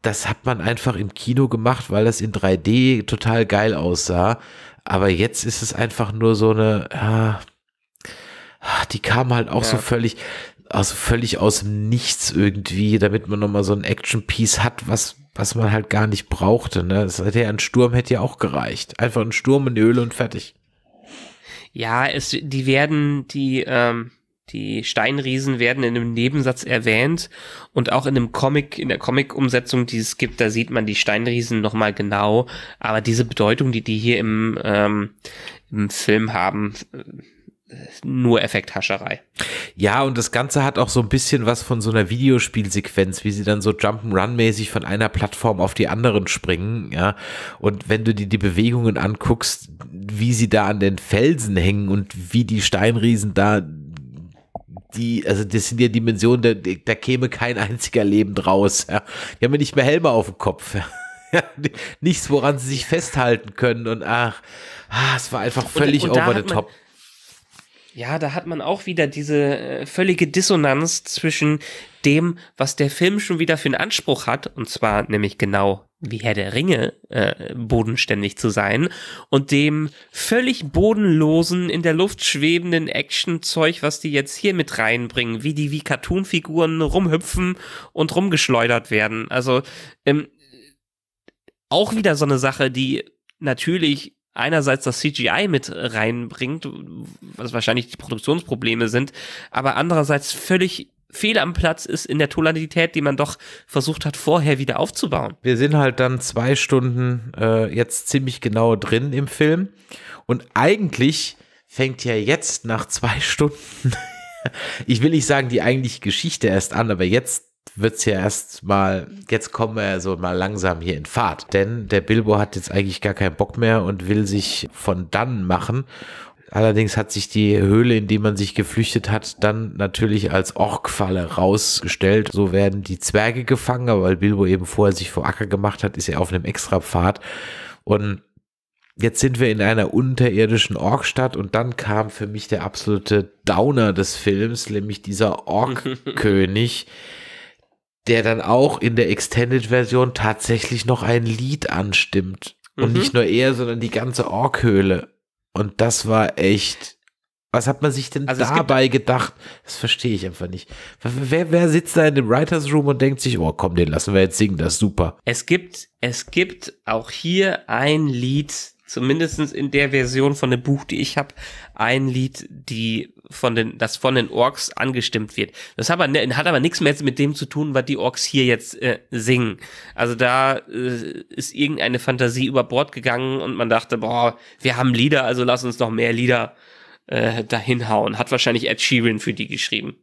das hat man einfach im Kino gemacht, weil das in 3D total geil aussah, aber jetzt ist es einfach nur so eine, ah, ah die kam halt auch ja. so völlig, also völlig aus dem Nichts irgendwie, damit man nochmal so ein Action-Piece hat, was, was man halt gar nicht brauchte. Ne? Das hätte ja ein Sturm hätte ja auch gereicht. Einfach ein Sturm in die Öle und fertig. Ja, es, die werden, die, ähm, die Steinriesen werden in einem Nebensatz erwähnt und auch in dem Comic, in der Comic-Umsetzung, die es gibt, da sieht man die Steinriesen nochmal genau. Aber diese Bedeutung, die die hier im, ähm, im Film haben, nur Effekthascherei. Ja, und das Ganze hat auch so ein bisschen was von so einer Videospielsequenz, wie sie dann so Jump'n'Run-mäßig von einer Plattform auf die anderen springen, ja. Und wenn du dir die Bewegungen anguckst, wie sie da an den Felsen hängen und wie die Steinriesen da die, also das sind ja Dimensionen, da, da käme kein einziger Leben draus. Ja. Die haben ja nicht mehr Helme auf dem Kopf. Nichts, woran sie sich festhalten können und ach, ah, es war einfach völlig und, und over the top. Man, ja, da hat man auch wieder diese äh, völlige Dissonanz zwischen dem, was der Film schon wieder für einen Anspruch hat, und zwar nämlich genau wie Herr der Ringe äh, bodenständig zu sein, und dem völlig bodenlosen, in der Luft schwebenden Action-Zeug, was die jetzt hier mit reinbringen, wie die wie Cartoon-Figuren rumhüpfen und rumgeschleudert werden. Also ähm, auch wieder so eine Sache, die natürlich einerseits das CGI mit reinbringt, was wahrscheinlich die Produktionsprobleme sind, aber andererseits völlig fehl am Platz ist in der Tonalität, die man doch versucht hat, vorher wieder aufzubauen. Wir sind halt dann zwei Stunden äh, jetzt ziemlich genau drin im Film und eigentlich fängt ja jetzt nach zwei Stunden, ich will nicht sagen die eigentliche Geschichte erst an, aber jetzt wird es ja erst mal, jetzt kommen wir so mal langsam hier in Fahrt. Denn der Bilbo hat jetzt eigentlich gar keinen Bock mehr und will sich von dann machen. Allerdings hat sich die Höhle, in die man sich geflüchtet hat, dann natürlich als Orkfalle rausgestellt. So werden die Zwerge gefangen, aber weil Bilbo eben vorher sich vor Acker gemacht hat, ist er auf einem Extrapfad. Und jetzt sind wir in einer unterirdischen Orkstadt und dann kam für mich der absolute Downer des Films, nämlich dieser Orkkönig der dann auch in der Extended-Version tatsächlich noch ein Lied anstimmt. Mhm. Und nicht nur er, sondern die ganze Orkhöhle. Und das war echt. Was hat man sich denn also dabei gedacht? Das verstehe ich einfach nicht. Wer, wer sitzt da in dem Writers Room und denkt sich, oh komm, den lassen wir jetzt singen, das ist super. Es gibt, es gibt auch hier ein Lied, zumindest in der Version von dem Buch, die ich habe, ein Lied, die von den, das von den Orks angestimmt wird. Das hat aber, ne, hat aber nichts mehr mit dem zu tun, was die Orks hier jetzt äh, singen. Also da äh, ist irgendeine Fantasie über Bord gegangen und man dachte, boah, wir haben Lieder, also lass uns noch mehr Lieder äh, dahin hauen. Hat wahrscheinlich Ed Sheeran für die geschrieben.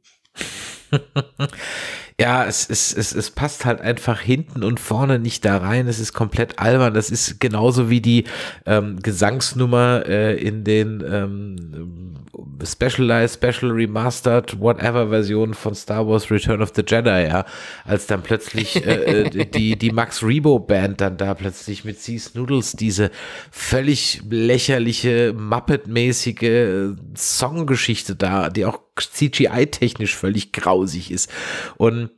Ja, es, es, es, es passt halt einfach hinten und vorne nicht da rein. Es ist komplett albern. Das ist genauso wie die ähm, Gesangsnummer äh, in den ähm, Specialized, Special Remastered, whatever Version von Star Wars Return of the Jedi, ja. Als dann plötzlich äh, äh die, die Max Rebo Band dann da plötzlich mit Seas Noodles diese völlig lächerliche, Muppet-mäßige äh, Songgeschichte da, die auch CGI-technisch völlig grausig ist. Und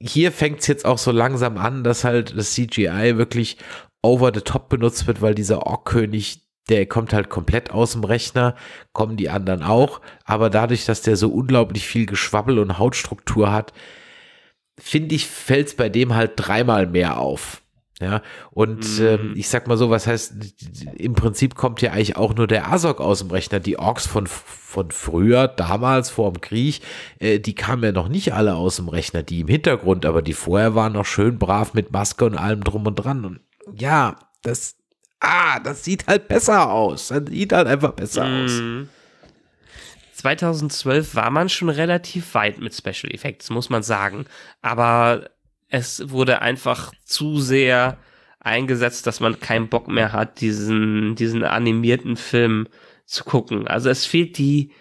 hier fängt es jetzt auch so langsam an, dass halt das CGI wirklich over the top benutzt wird, weil dieser Ork-König, der kommt halt komplett aus dem Rechner, kommen die anderen auch, aber dadurch, dass der so unglaublich viel Geschwabbel und Hautstruktur hat, finde ich, fällt es bei dem halt dreimal mehr auf. Ja, und ähm, mhm. ähm, ich sag mal so, was heißt, im Prinzip kommt ja eigentlich auch nur der ASOC aus dem Rechner. Die Orks von, von früher, damals, vor dem Krieg, äh, die kamen ja noch nicht alle aus dem Rechner, die im Hintergrund, aber die vorher waren noch schön brav mit Maske und allem drum und dran. Und ja, das, ah, das sieht halt besser aus. Das sieht halt einfach besser mhm. aus. 2012 war man schon relativ weit mit Special Effects, muss man sagen. Aber es wurde einfach zu sehr eingesetzt, dass man keinen Bock mehr hat, diesen, diesen animierten Film zu gucken. Also es fehlt die,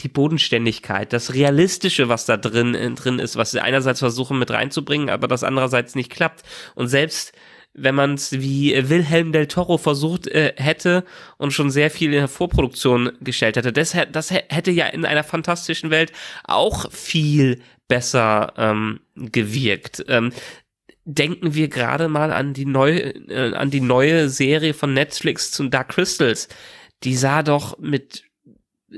die Bodenständigkeit, das Realistische, was da drin, drin ist, was sie einerseits versuchen mit reinzubringen, aber das andererseits nicht klappt. Und selbst wenn man es wie Wilhelm del Toro versucht äh, hätte und schon sehr viel in der Vorproduktion gestellt hätte, das, das hätte ja in einer fantastischen Welt auch viel besser ähm, gewirkt. Ähm, denken wir gerade mal an die neue, äh, an die neue Serie von Netflix zum Dark Crystals. Die sah doch mit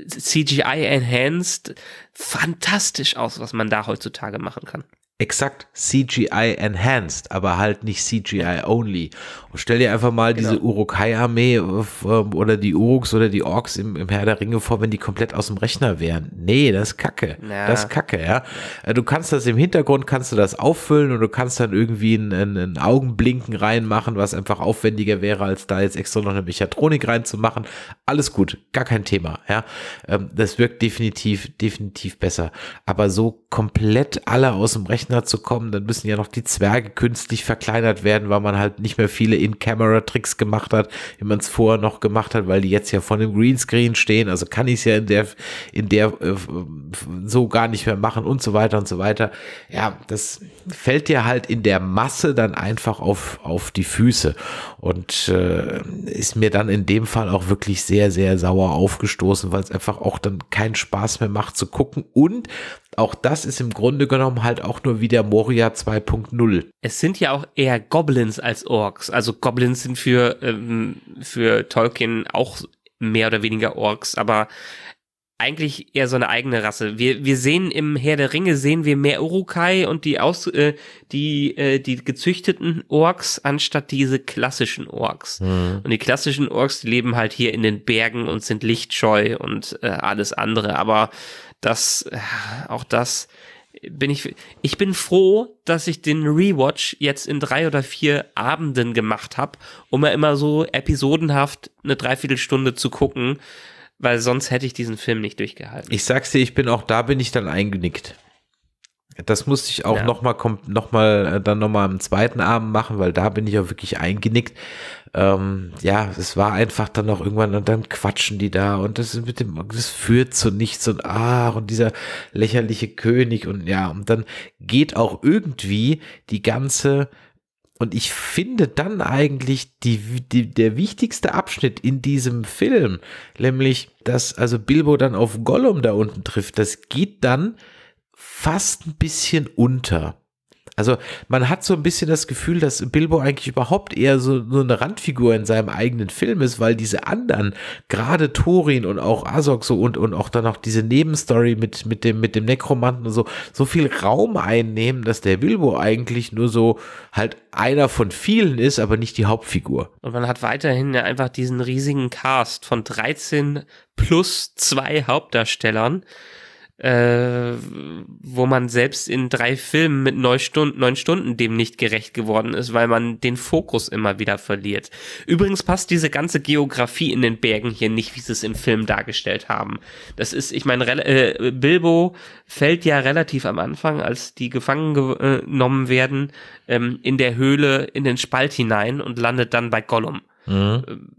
CGI enhanced fantastisch aus, was man da heutzutage machen kann exakt CGI enhanced, aber halt nicht CGI only. Und stell dir einfach mal genau. diese Urukai-Armee äh, ähm, oder die Uruks oder die Orks im, im Herr der Ringe vor, wenn die komplett aus dem Rechner wären. Nee, das ist Kacke. Ja. Das ist Kacke, ja. Äh, du kannst das im Hintergrund, kannst du das auffüllen und du kannst dann irgendwie einen, einen Augenblinken reinmachen, was einfach aufwendiger wäre, als da jetzt extra noch eine Mechatronik reinzumachen. Alles gut, gar kein Thema, ja. Ähm, das wirkt definitiv, definitiv besser. Aber so komplett alle aus dem Rechner Rechner zu kommen, dann müssen ja noch die Zwerge künstlich verkleinert werden, weil man halt nicht mehr viele In-Camera-Tricks gemacht hat, wie man es vorher noch gemacht hat, weil die jetzt ja von dem Greenscreen stehen. Also kann ich es ja in der, in der äh, so gar nicht mehr machen und so weiter und so weiter. Ja, das fällt dir halt in der Masse dann einfach auf, auf die Füße und äh, ist mir dann in dem Fall auch wirklich sehr, sehr sauer aufgestoßen, weil es einfach auch dann keinen Spaß mehr macht zu gucken und auch das ist im Grunde genommen halt auch nur wie der Moria 2.0. Es sind ja auch eher Goblins als Orks. Also Goblins sind für, ähm, für Tolkien auch mehr oder weniger Orks, aber eigentlich eher so eine eigene Rasse. Wir, wir sehen im Herr der Ringe sehen wir mehr Urukai und die aus äh, die äh, die gezüchteten Orks anstatt diese klassischen Orks. Mhm. Und die klassischen Orks die leben halt hier in den Bergen und sind lichtscheu und äh, alles andere, aber das äh, auch das bin ich, ich bin froh, dass ich den Rewatch jetzt in drei oder vier Abenden gemacht habe, um ja immer so episodenhaft eine Dreiviertelstunde zu gucken, weil sonst hätte ich diesen Film nicht durchgehalten. Ich sag's dir, ich bin auch da, bin ich dann eingenickt. Das musste ich auch ja. nochmal, noch mal, äh, dann nochmal am zweiten Abend machen, weil da bin ich auch wirklich eingenickt, ähm, ja, es war einfach dann noch irgendwann und dann quatschen die da und das mit dem, das führt zu nichts und ah, und dieser lächerliche König und ja, und dann geht auch irgendwie die ganze, und ich finde dann eigentlich die, die, der wichtigste Abschnitt in diesem Film, nämlich, dass also Bilbo dann auf Gollum da unten trifft, das geht dann fast ein bisschen unter. Also man hat so ein bisschen das Gefühl, dass Bilbo eigentlich überhaupt eher so, nur eine Randfigur in seinem eigenen Film ist, weil diese anderen, gerade Thorin und auch Azog so und, und auch dann auch diese Nebenstory mit, mit, dem, mit dem Nekromanten und so, so viel Raum einnehmen, dass der Bilbo eigentlich nur so halt einer von vielen ist, aber nicht die Hauptfigur. Und man hat weiterhin ja einfach diesen riesigen Cast von 13 plus zwei Hauptdarstellern äh, wo man selbst in drei Filmen mit neun Stunden, neun Stunden dem nicht gerecht geworden ist, weil man den Fokus immer wieder verliert. Übrigens passt diese ganze Geografie in den Bergen hier nicht, wie sie es im Film dargestellt haben. Das ist, ich meine, äh, Bilbo fällt ja relativ am Anfang, als die gefangen äh, genommen werden, ähm, in der Höhle in den Spalt hinein und landet dann bei Gollum. Mhm ähm,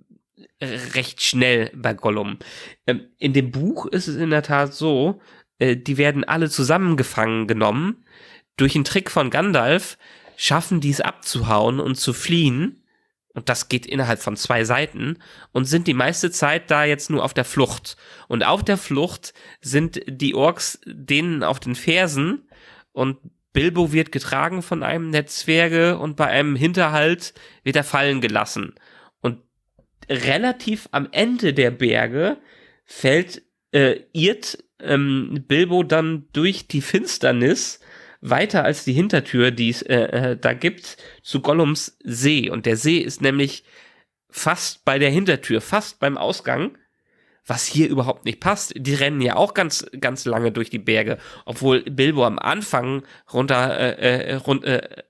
recht schnell bei Gollum. Ähm, in dem Buch ist es in der Tat so, äh, die werden alle zusammengefangen genommen. Durch einen Trick von Gandalf schaffen die es abzuhauen und zu fliehen. Und das geht innerhalb von zwei Seiten und sind die meiste Zeit da jetzt nur auf der Flucht. Und auf der Flucht sind die Orks denen auf den Fersen und Bilbo wird getragen von einem der Zwerge und bei einem Hinterhalt wird er fallen gelassen. Und relativ am Ende der Berge fällt, äh, irrt ähm, Bilbo dann durch die Finsternis weiter als die Hintertür, die es äh, äh, da gibt, zu Gollums See. Und der See ist nämlich fast bei der Hintertür, fast beim Ausgang, was hier überhaupt nicht passt. Die rennen ja auch ganz, ganz lange durch die Berge, obwohl Bilbo am Anfang runter, äh, äh rund, äh,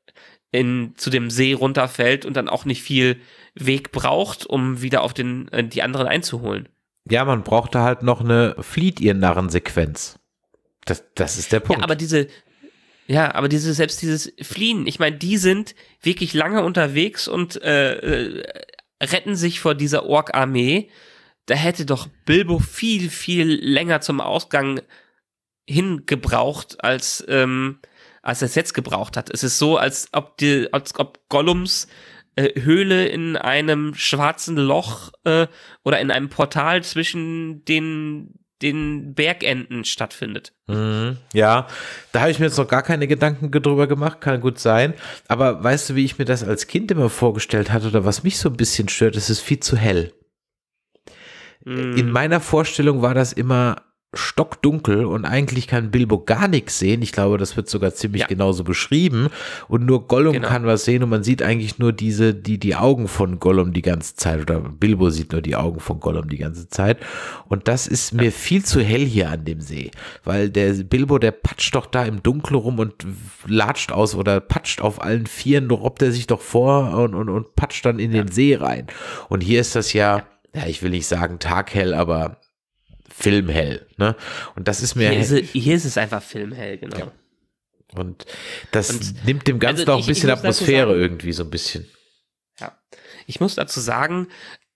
in, zu dem See runterfällt und dann auch nicht viel Weg braucht, um wieder auf den, äh, die anderen einzuholen ja, man brauchte halt noch eine Flieht ihr Narren-Sequenz. Das, das ist der Punkt. Ja, aber diese, ja, aber diese, selbst dieses Fliehen, ich meine, die sind wirklich lange unterwegs und äh, äh retten sich vor dieser Ork-Armee. Da hätte doch Bilbo viel, viel länger zum Ausgang hingebraucht, als, ähm, als er es jetzt gebraucht hat. Es ist so, als ob, die, als ob Gollums äh, Höhle in einem schwarzen Loch äh, oder in einem Portal zwischen den den Bergenden stattfindet. Mhm, ja, da habe ich mir jetzt noch gar keine Gedanken drüber gemacht, kann gut sein. Aber weißt du, wie ich mir das als Kind immer vorgestellt hatte oder was mich so ein bisschen stört, es ist viel zu hell. Mhm. In meiner Vorstellung war das immer stockdunkel und eigentlich kann Bilbo gar nichts sehen. Ich glaube, das wird sogar ziemlich ja. genauso beschrieben. Und nur Gollum genau. kann was sehen und man sieht eigentlich nur diese, die, die Augen von Gollum die ganze Zeit oder Bilbo sieht nur die Augen von Gollum die ganze Zeit. Und das ist mir ja. viel zu hell hier an dem See, weil der Bilbo, der patscht doch da im Dunkel rum und latscht aus oder patscht auf allen Vieren, robbt er sich doch vor und, und, und patscht dann in ja. den See rein. Und hier ist das ja, ja, ich will nicht sagen taghell, aber filmhell. Ne? Und das ist mir. Hier ist, es, hier ist es einfach filmhell, genau. Ja. Und das und, nimmt dem Ganzen also auch ein bisschen Atmosphäre sagen, irgendwie, so ein bisschen. Ja. Ich muss dazu sagen,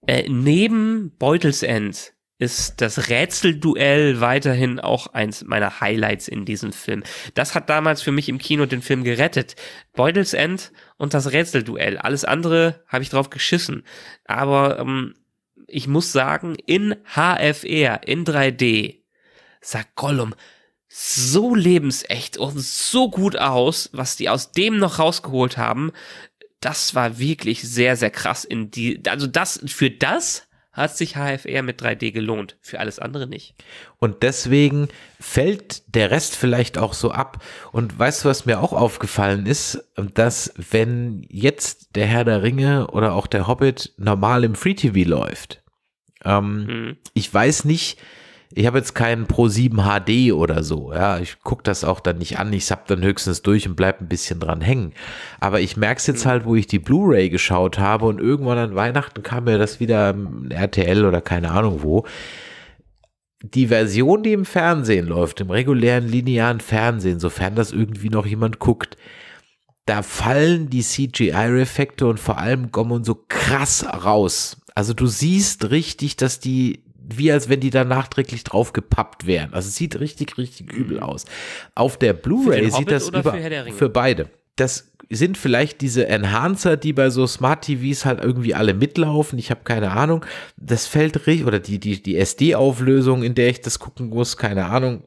äh, neben End ist das Rätselduell weiterhin auch eins meiner Highlights in diesem Film. Das hat damals für mich im Kino den Film gerettet. Beutels End und das Rätselduell. Alles andere habe ich drauf geschissen. Aber ähm, ich muss sagen, in HFR, in 3D, sah Gollum so lebensecht und so gut aus, was die aus dem noch rausgeholt haben. Das war wirklich sehr, sehr krass in die, also das, für das hat sich HFR mit 3D gelohnt, für alles andere nicht. Und deswegen fällt der Rest vielleicht auch so ab. Und weißt du, was mir auch aufgefallen ist, dass wenn jetzt der Herr der Ringe oder auch der Hobbit normal im Free TV läuft, ähm, mhm. ich weiß nicht, ich habe jetzt keinen Pro 7 HD oder so. Ja, ich gucke das auch dann nicht an. Ich hab dann höchstens durch und bleib ein bisschen dran hängen. Aber ich merke es jetzt halt, wo ich die Blu-ray geschaut habe und irgendwann an Weihnachten kam mir das wieder RTL oder keine Ahnung wo. Die Version, die im Fernsehen läuft, im regulären linearen Fernsehen, sofern das irgendwie noch jemand guckt, da fallen die CGI-Effekte und vor allem Gommon so krass raus. Also du siehst richtig, dass die wie als wenn die da nachträglich drauf gepappt wären. Also es sieht richtig, richtig mhm. übel aus. Auf der Blu-ray sieht das über, für, für beide. Das sind vielleicht diese Enhancer, die bei so Smart TVs halt irgendwie alle mitlaufen. Ich habe keine Ahnung. Das fällt richtig, oder die, die, die SD-Auflösung, in der ich das gucken muss, keine Ahnung.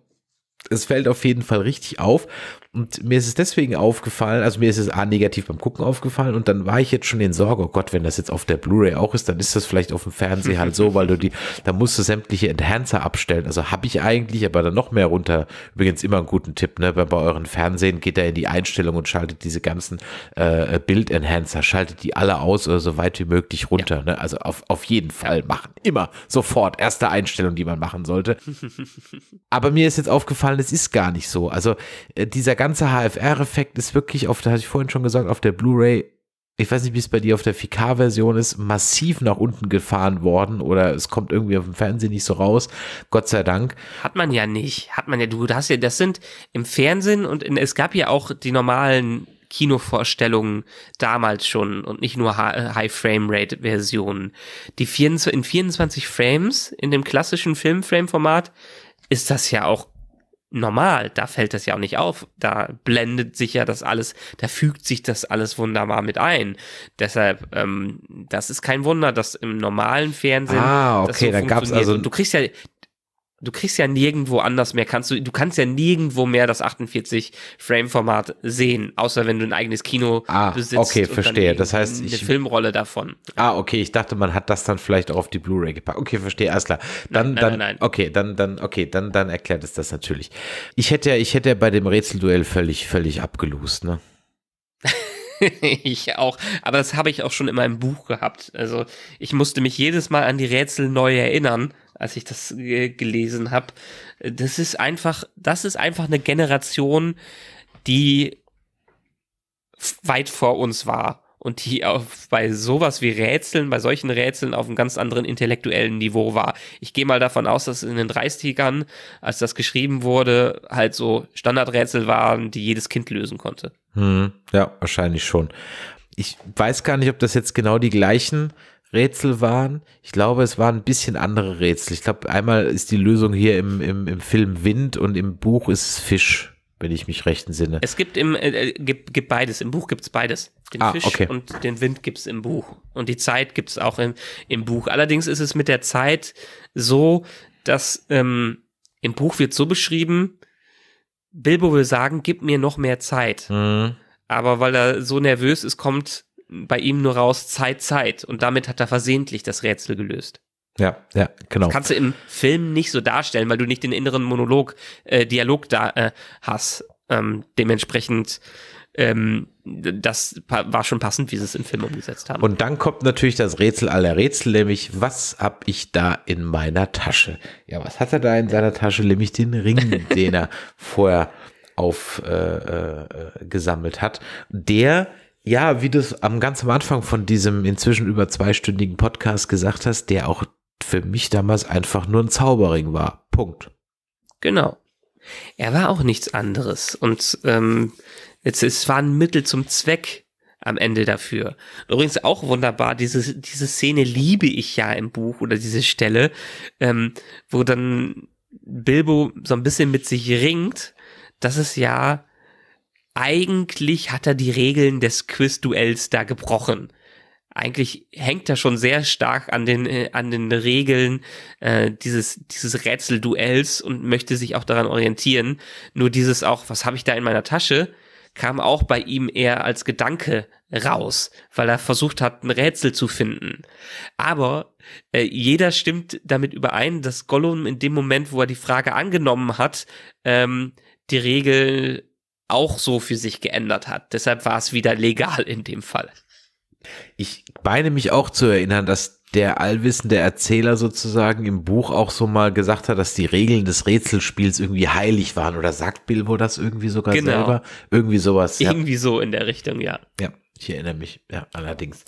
Es fällt auf jeden Fall richtig auf. Und mir ist es deswegen aufgefallen, also mir ist es A negativ beim Gucken aufgefallen und dann war ich jetzt schon in Sorge, oh Gott, wenn das jetzt auf der Blu-ray auch ist, dann ist das vielleicht auf dem Fernseher halt so, weil du die, da musst du sämtliche Enhancer abstellen. Also habe ich eigentlich, aber dann noch mehr runter. Übrigens immer einen guten Tipp, ne? Bei, bei euren Fernsehen geht er in die Einstellung und schaltet diese ganzen äh, Bild-Enhancer, schaltet die alle aus oder äh, so weit wie möglich runter. Ja. Ne? Also auf, auf jeden Fall machen. Immer sofort. Erste Einstellung, die man machen sollte. aber mir ist jetzt aufgefallen, es ist gar nicht so. Also äh, dieser ganze HFR-Effekt ist wirklich auf, da hatte ich vorhin schon gesagt, auf der Blu-ray, ich weiß nicht, wie es bei dir auf der 4K-Version ist, massiv nach unten gefahren worden oder es kommt irgendwie auf dem Fernsehen nicht so raus. Gott sei Dank. Hat man ja nicht. Hat man ja, du hast ja, das sind im Fernsehen und in, es gab ja auch die normalen Kinovorstellungen damals schon und nicht nur äh, High Frame Rate Versionen. Die 24, in 24 Frames in dem klassischen film frame Format ist das ja auch normal. Da fällt das ja auch nicht auf. Da blendet sich ja das alles, da fügt sich das alles wunderbar mit ein. Deshalb, ähm, das ist kein Wunder, dass im normalen Fernsehen. Ah, okay, so da gab es also. Und du kriegst ja du kriegst ja nirgendwo anders mehr, kannst du, du kannst ja nirgendwo mehr das 48-Frame-Format sehen, außer wenn du ein eigenes Kino ah, besitzt. Okay, verstehe. das heißt, eine Filmrolle davon. Ah, okay, ich dachte, man hat das dann vielleicht auch auf die Blu-ray gepackt. Okay, verstehe, alles klar. Dann, nein, nein, dann, nein, okay, dann, dann, okay, dann, dann erklärt es das natürlich. Ich hätte ja, ich hätte ja bei dem Rätselduell völlig, völlig abgelost, ne? ich auch. Aber das habe ich auch schon in meinem Buch gehabt. Also ich musste mich jedes Mal an die Rätsel neu erinnern, als ich das äh, gelesen habe. Das ist einfach, das ist einfach eine Generation, die weit vor uns war und die auf, bei sowas wie Rätseln, bei solchen Rätseln auf einem ganz anderen intellektuellen Niveau war. Ich gehe mal davon aus, dass in den 30ern, als das geschrieben wurde, halt so Standardrätsel waren, die jedes Kind lösen konnte. Hm, ja, wahrscheinlich schon. Ich weiß gar nicht, ob das jetzt genau die gleichen Rätsel waren. Ich glaube, es waren ein bisschen andere Rätsel. Ich glaube, einmal ist die Lösung hier im, im, im Film Wind und im Buch ist Fisch wenn ich mich recht entsinne. Es gibt im äh, äh gibt, gibt beides. Im Buch gibt es beides. Den ah, Fisch okay. und den Wind gibt es im Buch. Und die Zeit gibt es auch im, im Buch. Allerdings ist es mit der Zeit so, dass ähm, im Buch wird so beschrieben, Bilbo will sagen, gib mir noch mehr Zeit. Mhm. Aber weil er so nervös ist, kommt bei ihm nur raus Zeit, Zeit. Und damit hat er versehentlich das Rätsel gelöst. Ja, ja, genau. Das kannst du im Film nicht so darstellen, weil du nicht den inneren Monolog, äh, Dialog da äh, hast. Ähm, dementsprechend ähm, das war schon passend, wie sie es im Film umgesetzt haben. Und dann kommt natürlich das Rätsel aller Rätsel, nämlich was hab ich da in meiner Tasche? Ja, was hat er da in seiner Tasche? Nämlich den Ring, den er vorher aufgesammelt äh, äh, hat. Der, ja, wie du es am ganz am Anfang von diesem inzwischen über zweistündigen Podcast gesagt hast, der auch für mich damals einfach nur ein Zauberring war. Punkt. Genau. Er war auch nichts anderes. Und ähm, es, es war ein Mittel zum Zweck am Ende dafür. übrigens auch wunderbar, diese, diese Szene liebe ich ja im Buch oder diese Stelle, ähm, wo dann Bilbo so ein bisschen mit sich ringt, dass es ja eigentlich hat er die Regeln des Quiz-Duells da gebrochen eigentlich hängt er schon sehr stark an den, äh, an den Regeln äh, dieses, dieses Rätselduells und möchte sich auch daran orientieren. Nur dieses auch, was habe ich da in meiner Tasche, kam auch bei ihm eher als Gedanke raus, weil er versucht hat, ein Rätsel zu finden. Aber äh, jeder stimmt damit überein, dass Gollum in dem Moment, wo er die Frage angenommen hat, ähm, die Regel auch so für sich geändert hat. Deshalb war es wieder legal in dem Fall. Ich beine mich auch zu erinnern, dass der allwissende Erzähler sozusagen im Buch auch so mal gesagt hat, dass die Regeln des Rätselspiels irgendwie heilig waren oder sagt Bilbo das irgendwie sogar genau. selber? Irgendwie sowas. Ja. Irgendwie so in der Richtung, ja. Ja, ich erinnere mich, ja, allerdings.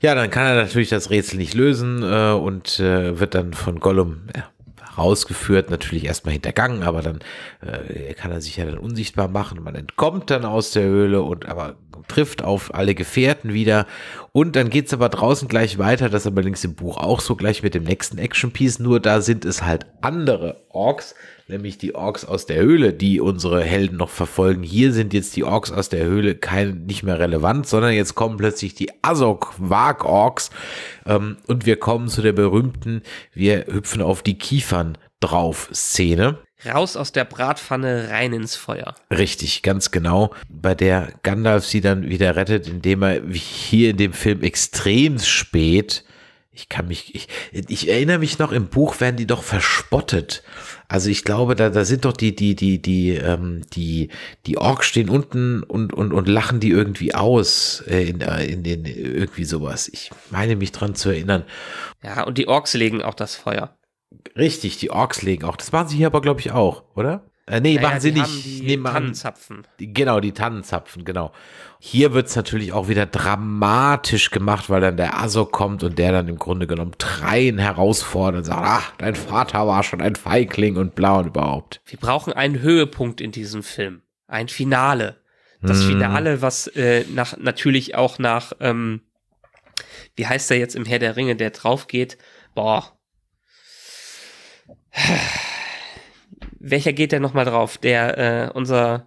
Ja, dann kann er natürlich das Rätsel nicht lösen äh, und äh, wird dann von Gollum ja, rausgeführt, natürlich erstmal hintergangen, aber dann äh, kann er sich ja dann unsichtbar machen. Man entkommt dann aus der Höhle und aber trifft auf alle Gefährten wieder. Und dann geht es aber draußen gleich weiter, das ist aber links im Buch auch so gleich mit dem nächsten Action-Piece, nur da sind es halt andere Orks, nämlich die Orks aus der Höhle, die unsere Helden noch verfolgen. Hier sind jetzt die Orks aus der Höhle kein, nicht mehr relevant, sondern jetzt kommen plötzlich die Azog-Wag-Orks ähm, und wir kommen zu der berühmten, wir hüpfen auf die Kiefern drauf Szene raus aus der Bratpfanne, rein ins Feuer. Richtig, ganz genau. Bei der Gandalf sie dann wieder rettet, indem er hier in dem Film extrem spät ich kann mich, ich, ich erinnere mich noch, im Buch werden die doch verspottet. Also ich glaube, da, da sind doch die, die, die, die, ähm, die, die Orks stehen unten und, und, und lachen die irgendwie aus äh, in, äh, in, in irgendwie sowas. Ich meine mich dran zu erinnern. Ja, und die Orks legen auch das Feuer. Richtig, die Orks legen auch. Das machen sie hier aber, glaube ich, auch, oder? Äh, nee, naja, machen sie nicht. Die nehmen Tannenzapfen. An, genau, die Tannenzapfen, genau. Hier wird es natürlich auch wieder dramatisch gemacht, weil dann der Aso kommt und der dann im Grunde genommen dreien herausfordert und sagt, ach, dein Vater war schon ein Feigling und bla und überhaupt. Wir brauchen einen Höhepunkt in diesem Film. Ein Finale. Das hm. Finale, was äh, nach, natürlich auch nach, ähm, wie heißt er jetzt im Herr der Ringe, der drauf geht, boah, welcher geht denn nochmal drauf? Der, äh, unser,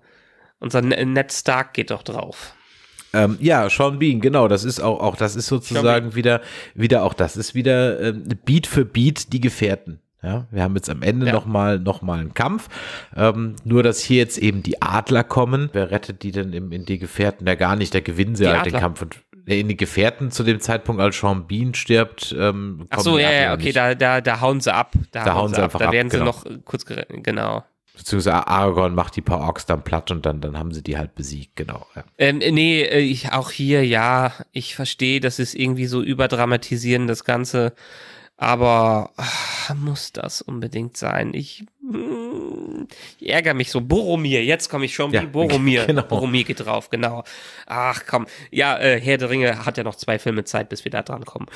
unser Ned Stark geht doch drauf. Ähm, ja, Sean Bean, genau, das ist auch, auch das ist sozusagen wieder, wieder auch das ist wieder äh, Beat für Beat die Gefährten. Ja, wir haben jetzt am Ende ja. nochmal noch mal einen Kampf. Ähm, nur, dass hier jetzt eben die Adler kommen. Wer rettet die denn im, in die Gefährten? Ja, gar nicht. Da gewinnen sie die halt Adler. den Kampf. Und, äh, in die Gefährten zu dem Zeitpunkt, als Sean Bean stirbt. Ähm, Ach so, ja, ja, okay, da, da, da hauen sie ab. Da, da hauen sie, sie einfach ab. Da werden genau. sie noch kurz, genau. Beziehungsweise Aragorn macht die paar Orks dann platt und dann, dann haben sie die halt besiegt, genau. Ja. Ähm, nee, äh, ich, auch hier, ja, ich verstehe, das ist irgendwie so überdramatisieren, das Ganze. Aber ach, muss das unbedingt sein? Ich, mh, hm, ich, ärgere mich so. Boromir, jetzt komme ich schon ja, Boromir. Genau. Boromir geht drauf, genau. Ach komm. Ja, äh, Herr der Ringe hat ja noch zwei Filme Zeit, bis wir da dran kommen.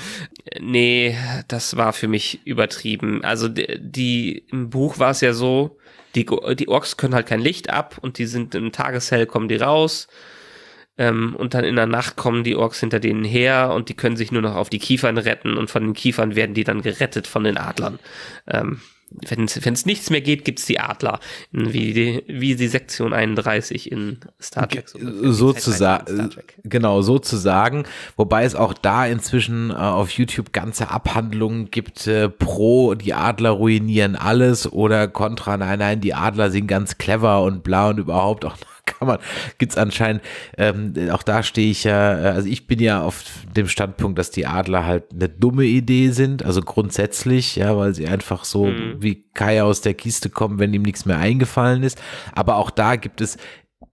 Äh, nee, das war für mich übertrieben. Also die, die im Buch war es ja so, die, die Orks können halt kein Licht ab und die sind im Tageshell, kommen die raus. Ähm, und dann in der Nacht kommen die Orks hinter denen her und die können sich nur noch auf die Kiefern retten und von den Kiefern werden die dann gerettet von den Adlern. Ähm, wenn es nichts mehr geht, gibt's die Adler, wie die, wie die Sektion 31 in Star Trek. So, so genau, sozusagen. Wobei es auch da inzwischen äh, auf YouTube ganze Abhandlungen gibt, äh, pro die Adler ruinieren alles oder kontra, nein, nein, die Adler sind ganz clever und bla und überhaupt auch noch kann man, gibt es anscheinend, ähm, auch da stehe ich ja, äh, also ich bin ja auf dem Standpunkt, dass die Adler halt eine dumme Idee sind, also grundsätzlich, ja, weil sie einfach so mhm. wie Kai aus der Kiste kommen, wenn ihm nichts mehr eingefallen ist. Aber auch da gibt es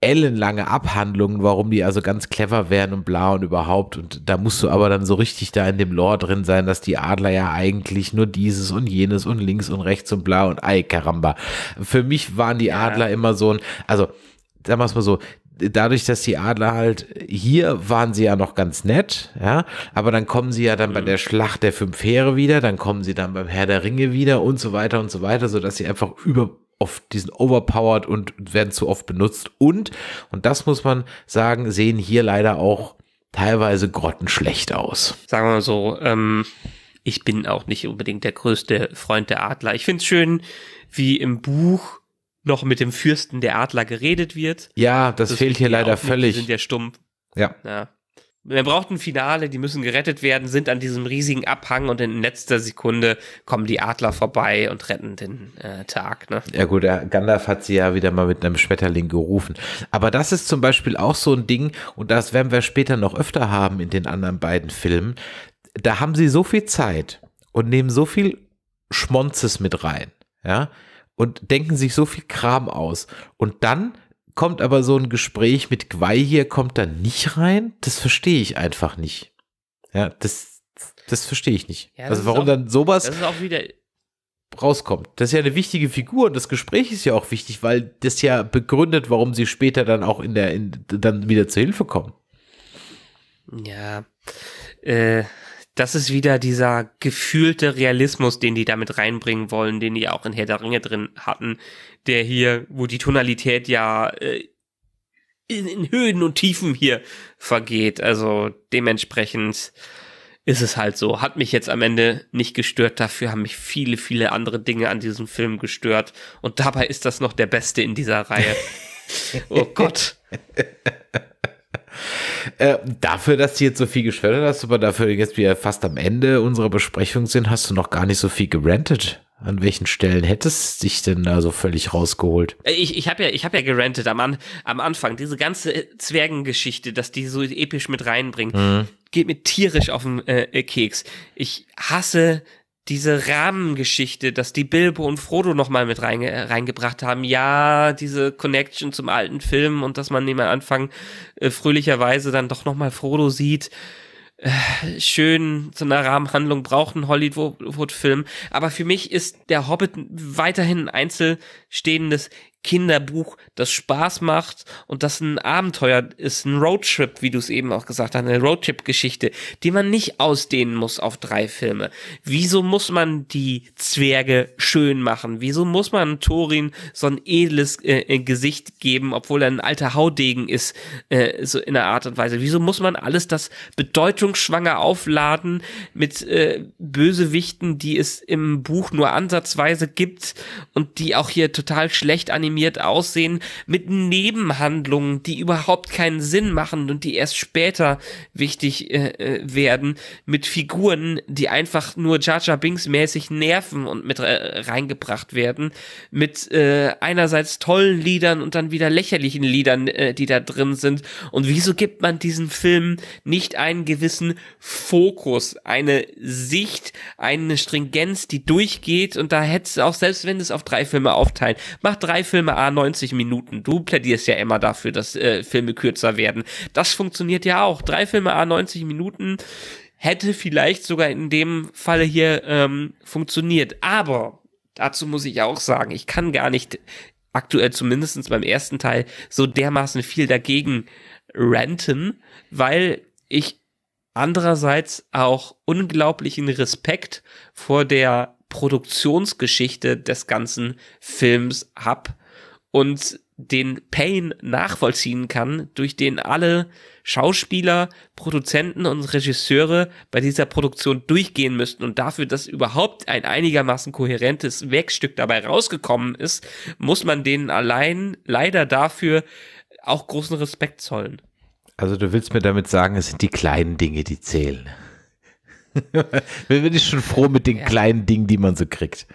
ellenlange Abhandlungen, warum die also ganz clever wären und bla und überhaupt. Und da musst du aber dann so richtig da in dem Lore drin sein, dass die Adler ja eigentlich nur dieses und jenes und links und rechts und bla und ei, Karamba. Für mich waren die Adler immer so ein, also da mach's mal so, dadurch, dass die Adler halt hier waren sie ja noch ganz nett, ja, aber dann kommen sie ja dann bei mhm. der Schlacht der fünf Heere wieder, dann kommen sie dann beim Herr der Ringe wieder und so weiter und so weiter, sodass sie einfach über oft diesen overpowered und werden zu oft benutzt und und das muss man sagen, sehen hier leider auch teilweise grottenschlecht aus. Sagen wir mal so, ähm, ich bin auch nicht unbedingt der größte Freund der Adler. Ich finde es schön, wie im Buch noch mit dem Fürsten der Adler geredet wird. Ja, das, das fehlt hier leider völlig. Die sind ja stumm. Ja. ja. Man braucht ein Finale, die müssen gerettet werden, sind an diesem riesigen Abhang und in letzter Sekunde kommen die Adler vorbei und retten den äh, Tag. Ne? Ja gut, der Gandalf hat sie ja wieder mal mit einem Schmetterling gerufen. Aber das ist zum Beispiel auch so ein Ding und das werden wir später noch öfter haben in den anderen beiden Filmen. Da haben sie so viel Zeit und nehmen so viel Schmonzes mit rein. Ja, und denken sich so viel Kram aus. Und dann kommt aber so ein Gespräch mit Gwei hier, kommt dann nicht rein. Das verstehe ich einfach nicht. Ja, das, das verstehe ich nicht. Ja, also warum auch, dann sowas das ist auch wieder rauskommt. Das ist ja eine wichtige Figur und das Gespräch ist ja auch wichtig, weil das ja begründet, warum sie später dann auch in der in, dann wieder zur Hilfe kommen. Ja. Äh, das ist wieder dieser gefühlte Realismus, den die damit reinbringen wollen, den die auch in Herr der Ringe drin hatten, der hier, wo die Tonalität ja äh, in, in Höhen und Tiefen hier vergeht. Also dementsprechend ist es halt so. Hat mich jetzt am Ende nicht gestört. Dafür haben mich viele, viele andere Dinge an diesem Film gestört. Und dabei ist das noch der beste in dieser Reihe. oh Gott. Äh, dafür, dass du jetzt so viel geschwört hast, aber dafür jetzt wir fast am Ende unserer Besprechung sind, hast du noch gar nicht so viel gerantet. An welchen Stellen hättest du dich denn da so völlig rausgeholt? Äh, ich, ich habe ja, ich hab ja gerantet am, am Anfang. Diese ganze äh, Zwergengeschichte, dass die so episch mit reinbringen, mhm. geht mir tierisch auf den äh, Keks. Ich hasse diese Rahmengeschichte, dass die Bilbo und Frodo nochmal mit reinge äh, reingebracht haben. Ja, diese Connection zum alten Film und dass man am Anfang äh, fröhlicherweise dann doch nochmal Frodo sieht. Äh, schön so eine Rahmenhandlung braucht ein Hollywood-Film. Aber für mich ist der Hobbit weiterhin ein einzelstehendes Kinderbuch, das Spaß macht und das ein Abenteuer ist, ein Roadtrip, wie du es eben auch gesagt hast, eine Roadtrip-Geschichte, die man nicht ausdehnen muss auf drei Filme. Wieso muss man die Zwerge schön machen? Wieso muss man Thorin so ein edles äh, äh Gesicht geben, obwohl er ein alter Haudegen ist, äh, so in der Art und Weise? Wieso muss man alles das bedeutungsschwanger aufladen mit äh, Bösewichten, die es im Buch nur ansatzweise gibt und die auch hier total schlecht animiert animiert aussehen, mit Nebenhandlungen, die überhaupt keinen Sinn machen und die erst später wichtig äh, äh, werden, mit Figuren, die einfach nur Jar Jar Binks mäßig nerven und mit äh, reingebracht werden, mit äh, einerseits tollen Liedern und dann wieder lächerlichen Liedern, äh, die da drin sind. Und wieso gibt man diesen Film nicht einen gewissen Fokus, eine Sicht, eine Stringenz, die durchgeht und da hätte es auch, selbst wenn es auf drei Filme aufteilen, macht drei Filme Filme A 90 Minuten. Du plädierst ja immer dafür, dass äh, Filme kürzer werden. Das funktioniert ja auch. Drei Filme A 90 Minuten hätte vielleicht sogar in dem Falle hier ähm, funktioniert. Aber dazu muss ich auch sagen, ich kann gar nicht aktuell zumindest beim ersten Teil so dermaßen viel dagegen ranten, weil ich andererseits auch unglaublichen Respekt vor der Produktionsgeschichte des ganzen Films habe und den Pain nachvollziehen kann, durch den alle Schauspieler, Produzenten und Regisseure bei dieser Produktion durchgehen müssten und dafür, dass überhaupt ein einigermaßen kohärentes Werkstück dabei rausgekommen ist, muss man denen allein leider dafür auch großen Respekt zollen. Also du willst mir damit sagen, es sind die kleinen Dinge, die zählen. bin ich schon froh mit den ja. kleinen Dingen, die man so kriegt.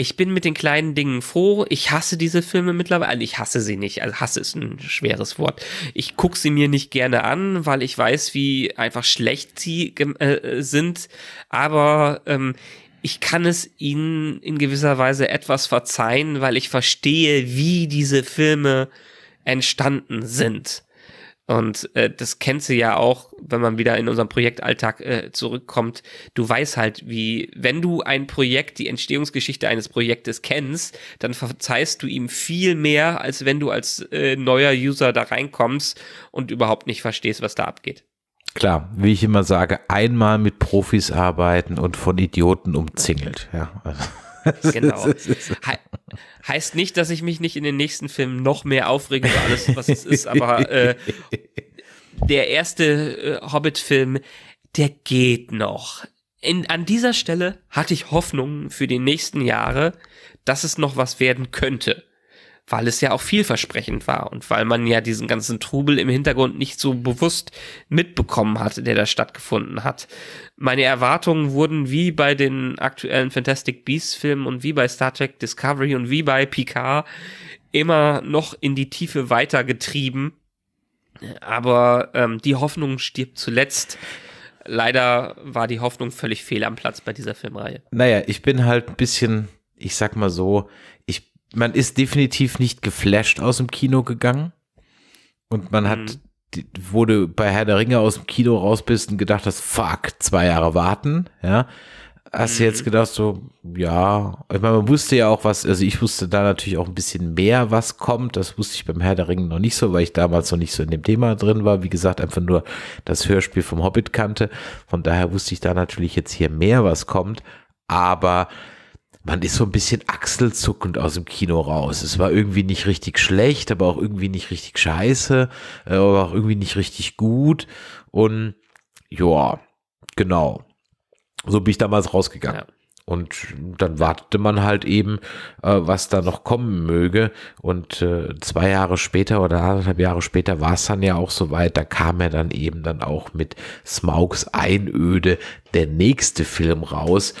Ich bin mit den kleinen Dingen froh. Ich hasse diese Filme mittlerweile. Also, ich hasse sie nicht. Also hasse ist ein schweres Wort. Ich gucke sie mir nicht gerne an, weil ich weiß, wie einfach schlecht sie äh, sind. Aber ähm, ich kann es ihnen in gewisser Weise etwas verzeihen, weil ich verstehe, wie diese Filme entstanden sind. Und äh, das kennst du ja auch, wenn man wieder in unserem Projektalltag äh, zurückkommt. Du weißt halt, wie, wenn du ein Projekt, die Entstehungsgeschichte eines Projektes kennst, dann verzeihst du ihm viel mehr, als wenn du als äh, neuer User da reinkommst und überhaupt nicht verstehst, was da abgeht. Klar, wie ich immer sage, einmal mit Profis arbeiten und von Idioten umzingelt. Ja, also. Genau. He heißt nicht, dass ich mich nicht in den nächsten Filmen noch mehr aufrege über alles, was es ist, aber äh, der erste äh, Hobbit-Film, der geht noch. In, an dieser Stelle hatte ich Hoffnung für die nächsten Jahre, dass es noch was werden könnte weil es ja auch vielversprechend war und weil man ja diesen ganzen Trubel im Hintergrund nicht so bewusst mitbekommen hatte, der da stattgefunden hat. Meine Erwartungen wurden wie bei den aktuellen Fantastic Beasts Filmen und wie bei Star Trek Discovery und wie bei Picard immer noch in die Tiefe weitergetrieben. Aber ähm, die Hoffnung stirbt zuletzt leider war die Hoffnung völlig fehl am Platz bei dieser Filmreihe. Naja, ich bin halt ein bisschen, ich sag mal so, ich man ist definitiv nicht geflasht aus dem Kino gegangen und man hat, mhm. wurde bei Herr der Ringe aus dem Kino raus bist und gedacht hast, fuck, zwei Jahre warten, ja. Hast mhm. du jetzt mhm. gedacht, so, ja, ich meine, man wusste ja auch was, also ich wusste da natürlich auch ein bisschen mehr, was kommt. Das wusste ich beim Herr der Ringe noch nicht so, weil ich damals noch nicht so in dem Thema drin war. Wie gesagt, einfach nur das Hörspiel vom Hobbit kannte. Von daher wusste ich da natürlich jetzt hier mehr, was kommt. Aber man ist so ein bisschen achselzuckend aus dem Kino raus. Es war irgendwie nicht richtig schlecht, aber auch irgendwie nicht richtig scheiße, äh, aber auch irgendwie nicht richtig gut. Und ja, genau. So bin ich damals rausgegangen. Ja. Und dann wartete man halt eben, äh, was da noch kommen möge. Und äh, zwei Jahre später oder anderthalb Jahre später war es dann ja auch soweit. Da kam ja dann eben dann auch mit Smaugs Einöde der nächste Film raus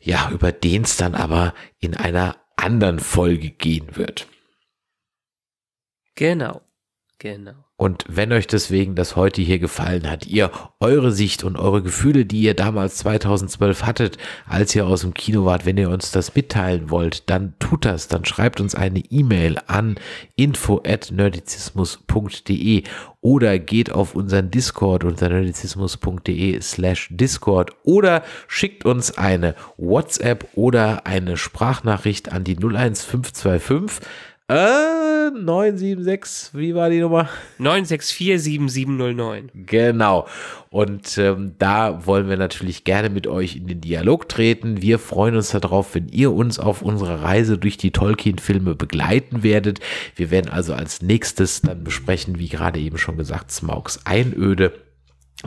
ja, über den es dann aber in einer anderen Folge gehen wird. Genau, genau. Und wenn euch deswegen das heute hier gefallen hat, ihr eure Sicht und eure Gefühle, die ihr damals 2012 hattet, als ihr aus dem Kino wart, wenn ihr uns das mitteilen wollt, dann tut das, dann schreibt uns eine E-Mail an info@nerdizismus.de oder geht auf unseren Discord unter nerdizismus.de slash Discord oder schickt uns eine WhatsApp oder eine Sprachnachricht an die 01525 976, äh, wie war die Nummer? 9647709. Genau. Und ähm, da wollen wir natürlich gerne mit euch in den Dialog treten. Wir freuen uns darauf, wenn ihr uns auf unserer Reise durch die Tolkien-Filme begleiten werdet. Wir werden also als nächstes dann besprechen, wie gerade eben schon gesagt, Smaugs Einöde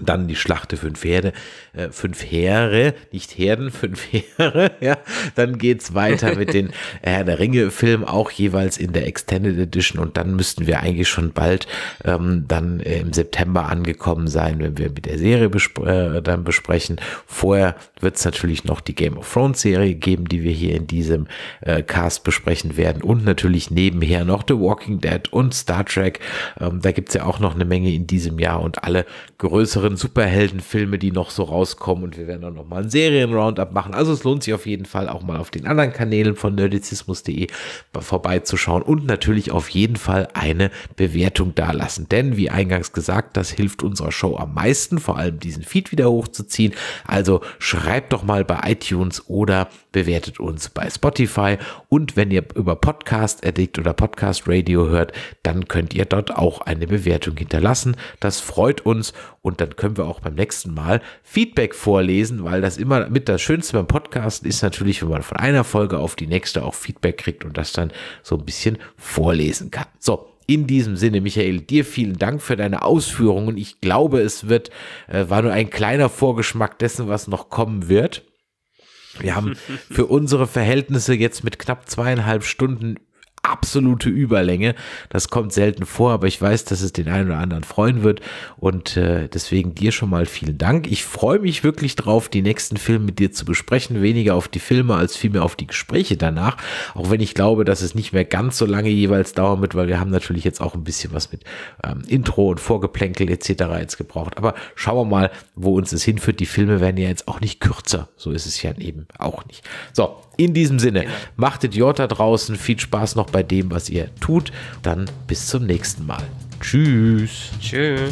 dann die Schlachte fünf Herde, äh, fünf Heere, nicht Herden, fünf Heere, ja. Dann geht's weiter mit den Herr der Ringe-Film, auch jeweils in der Extended Edition. Und dann müssten wir eigentlich schon bald ähm, dann äh, im September angekommen sein, wenn wir mit der Serie bespr äh, dann besprechen. Vorher wird's natürlich noch die Game of Thrones Serie geben, die wir hier in diesem äh, Cast besprechen werden. Und natürlich nebenher noch The Walking Dead und Star Trek. Ähm, da gibt's ja auch noch eine Menge in diesem Jahr und alle größeren weiteren Superheldenfilme, die noch so rauskommen. Und wir werden dann nochmal einen Serien-Roundup machen. Also es lohnt sich auf jeden Fall auch mal auf den anderen Kanälen von nerdizismus.de vorbeizuschauen und natürlich auf jeden Fall eine Bewertung dalassen. Denn wie eingangs gesagt, das hilft unserer Show am meisten, vor allem diesen Feed wieder hochzuziehen. Also schreibt doch mal bei iTunes oder bewertet uns bei Spotify und wenn ihr über Podcast Addict oder Podcast Radio hört, dann könnt ihr dort auch eine Bewertung hinterlassen. Das freut uns und dann können wir auch beim nächsten Mal Feedback vorlesen, weil das immer mit das Schönste beim Podcasten ist natürlich, wenn man von einer Folge auf die nächste auch Feedback kriegt und das dann so ein bisschen vorlesen kann. So, in diesem Sinne, Michael, dir vielen Dank für deine Ausführungen. Ich glaube, es wird, äh, war nur ein kleiner Vorgeschmack dessen, was noch kommen wird. Wir haben für unsere Verhältnisse jetzt mit knapp zweieinhalb Stunden absolute Überlänge. Das kommt selten vor, aber ich weiß, dass es den einen oder anderen freuen wird. Und äh, deswegen dir schon mal vielen Dank. Ich freue mich wirklich drauf, die nächsten Filme mit dir zu besprechen. Weniger auf die Filme als vielmehr auf die Gespräche danach. Auch wenn ich glaube, dass es nicht mehr ganz so lange jeweils dauern wird, weil wir haben natürlich jetzt auch ein bisschen was mit ähm, Intro und Vorgeplänkel etc. jetzt gebraucht. Aber schauen wir mal, wo uns es hinführt. Die Filme werden ja jetzt auch nicht kürzer. So ist es ja eben auch nicht. So, in diesem Sinne, genau. machtet macht da draußen. Viel Spaß noch bei dem, was ihr tut. Dann bis zum nächsten Mal. Tschüss. Tschüss.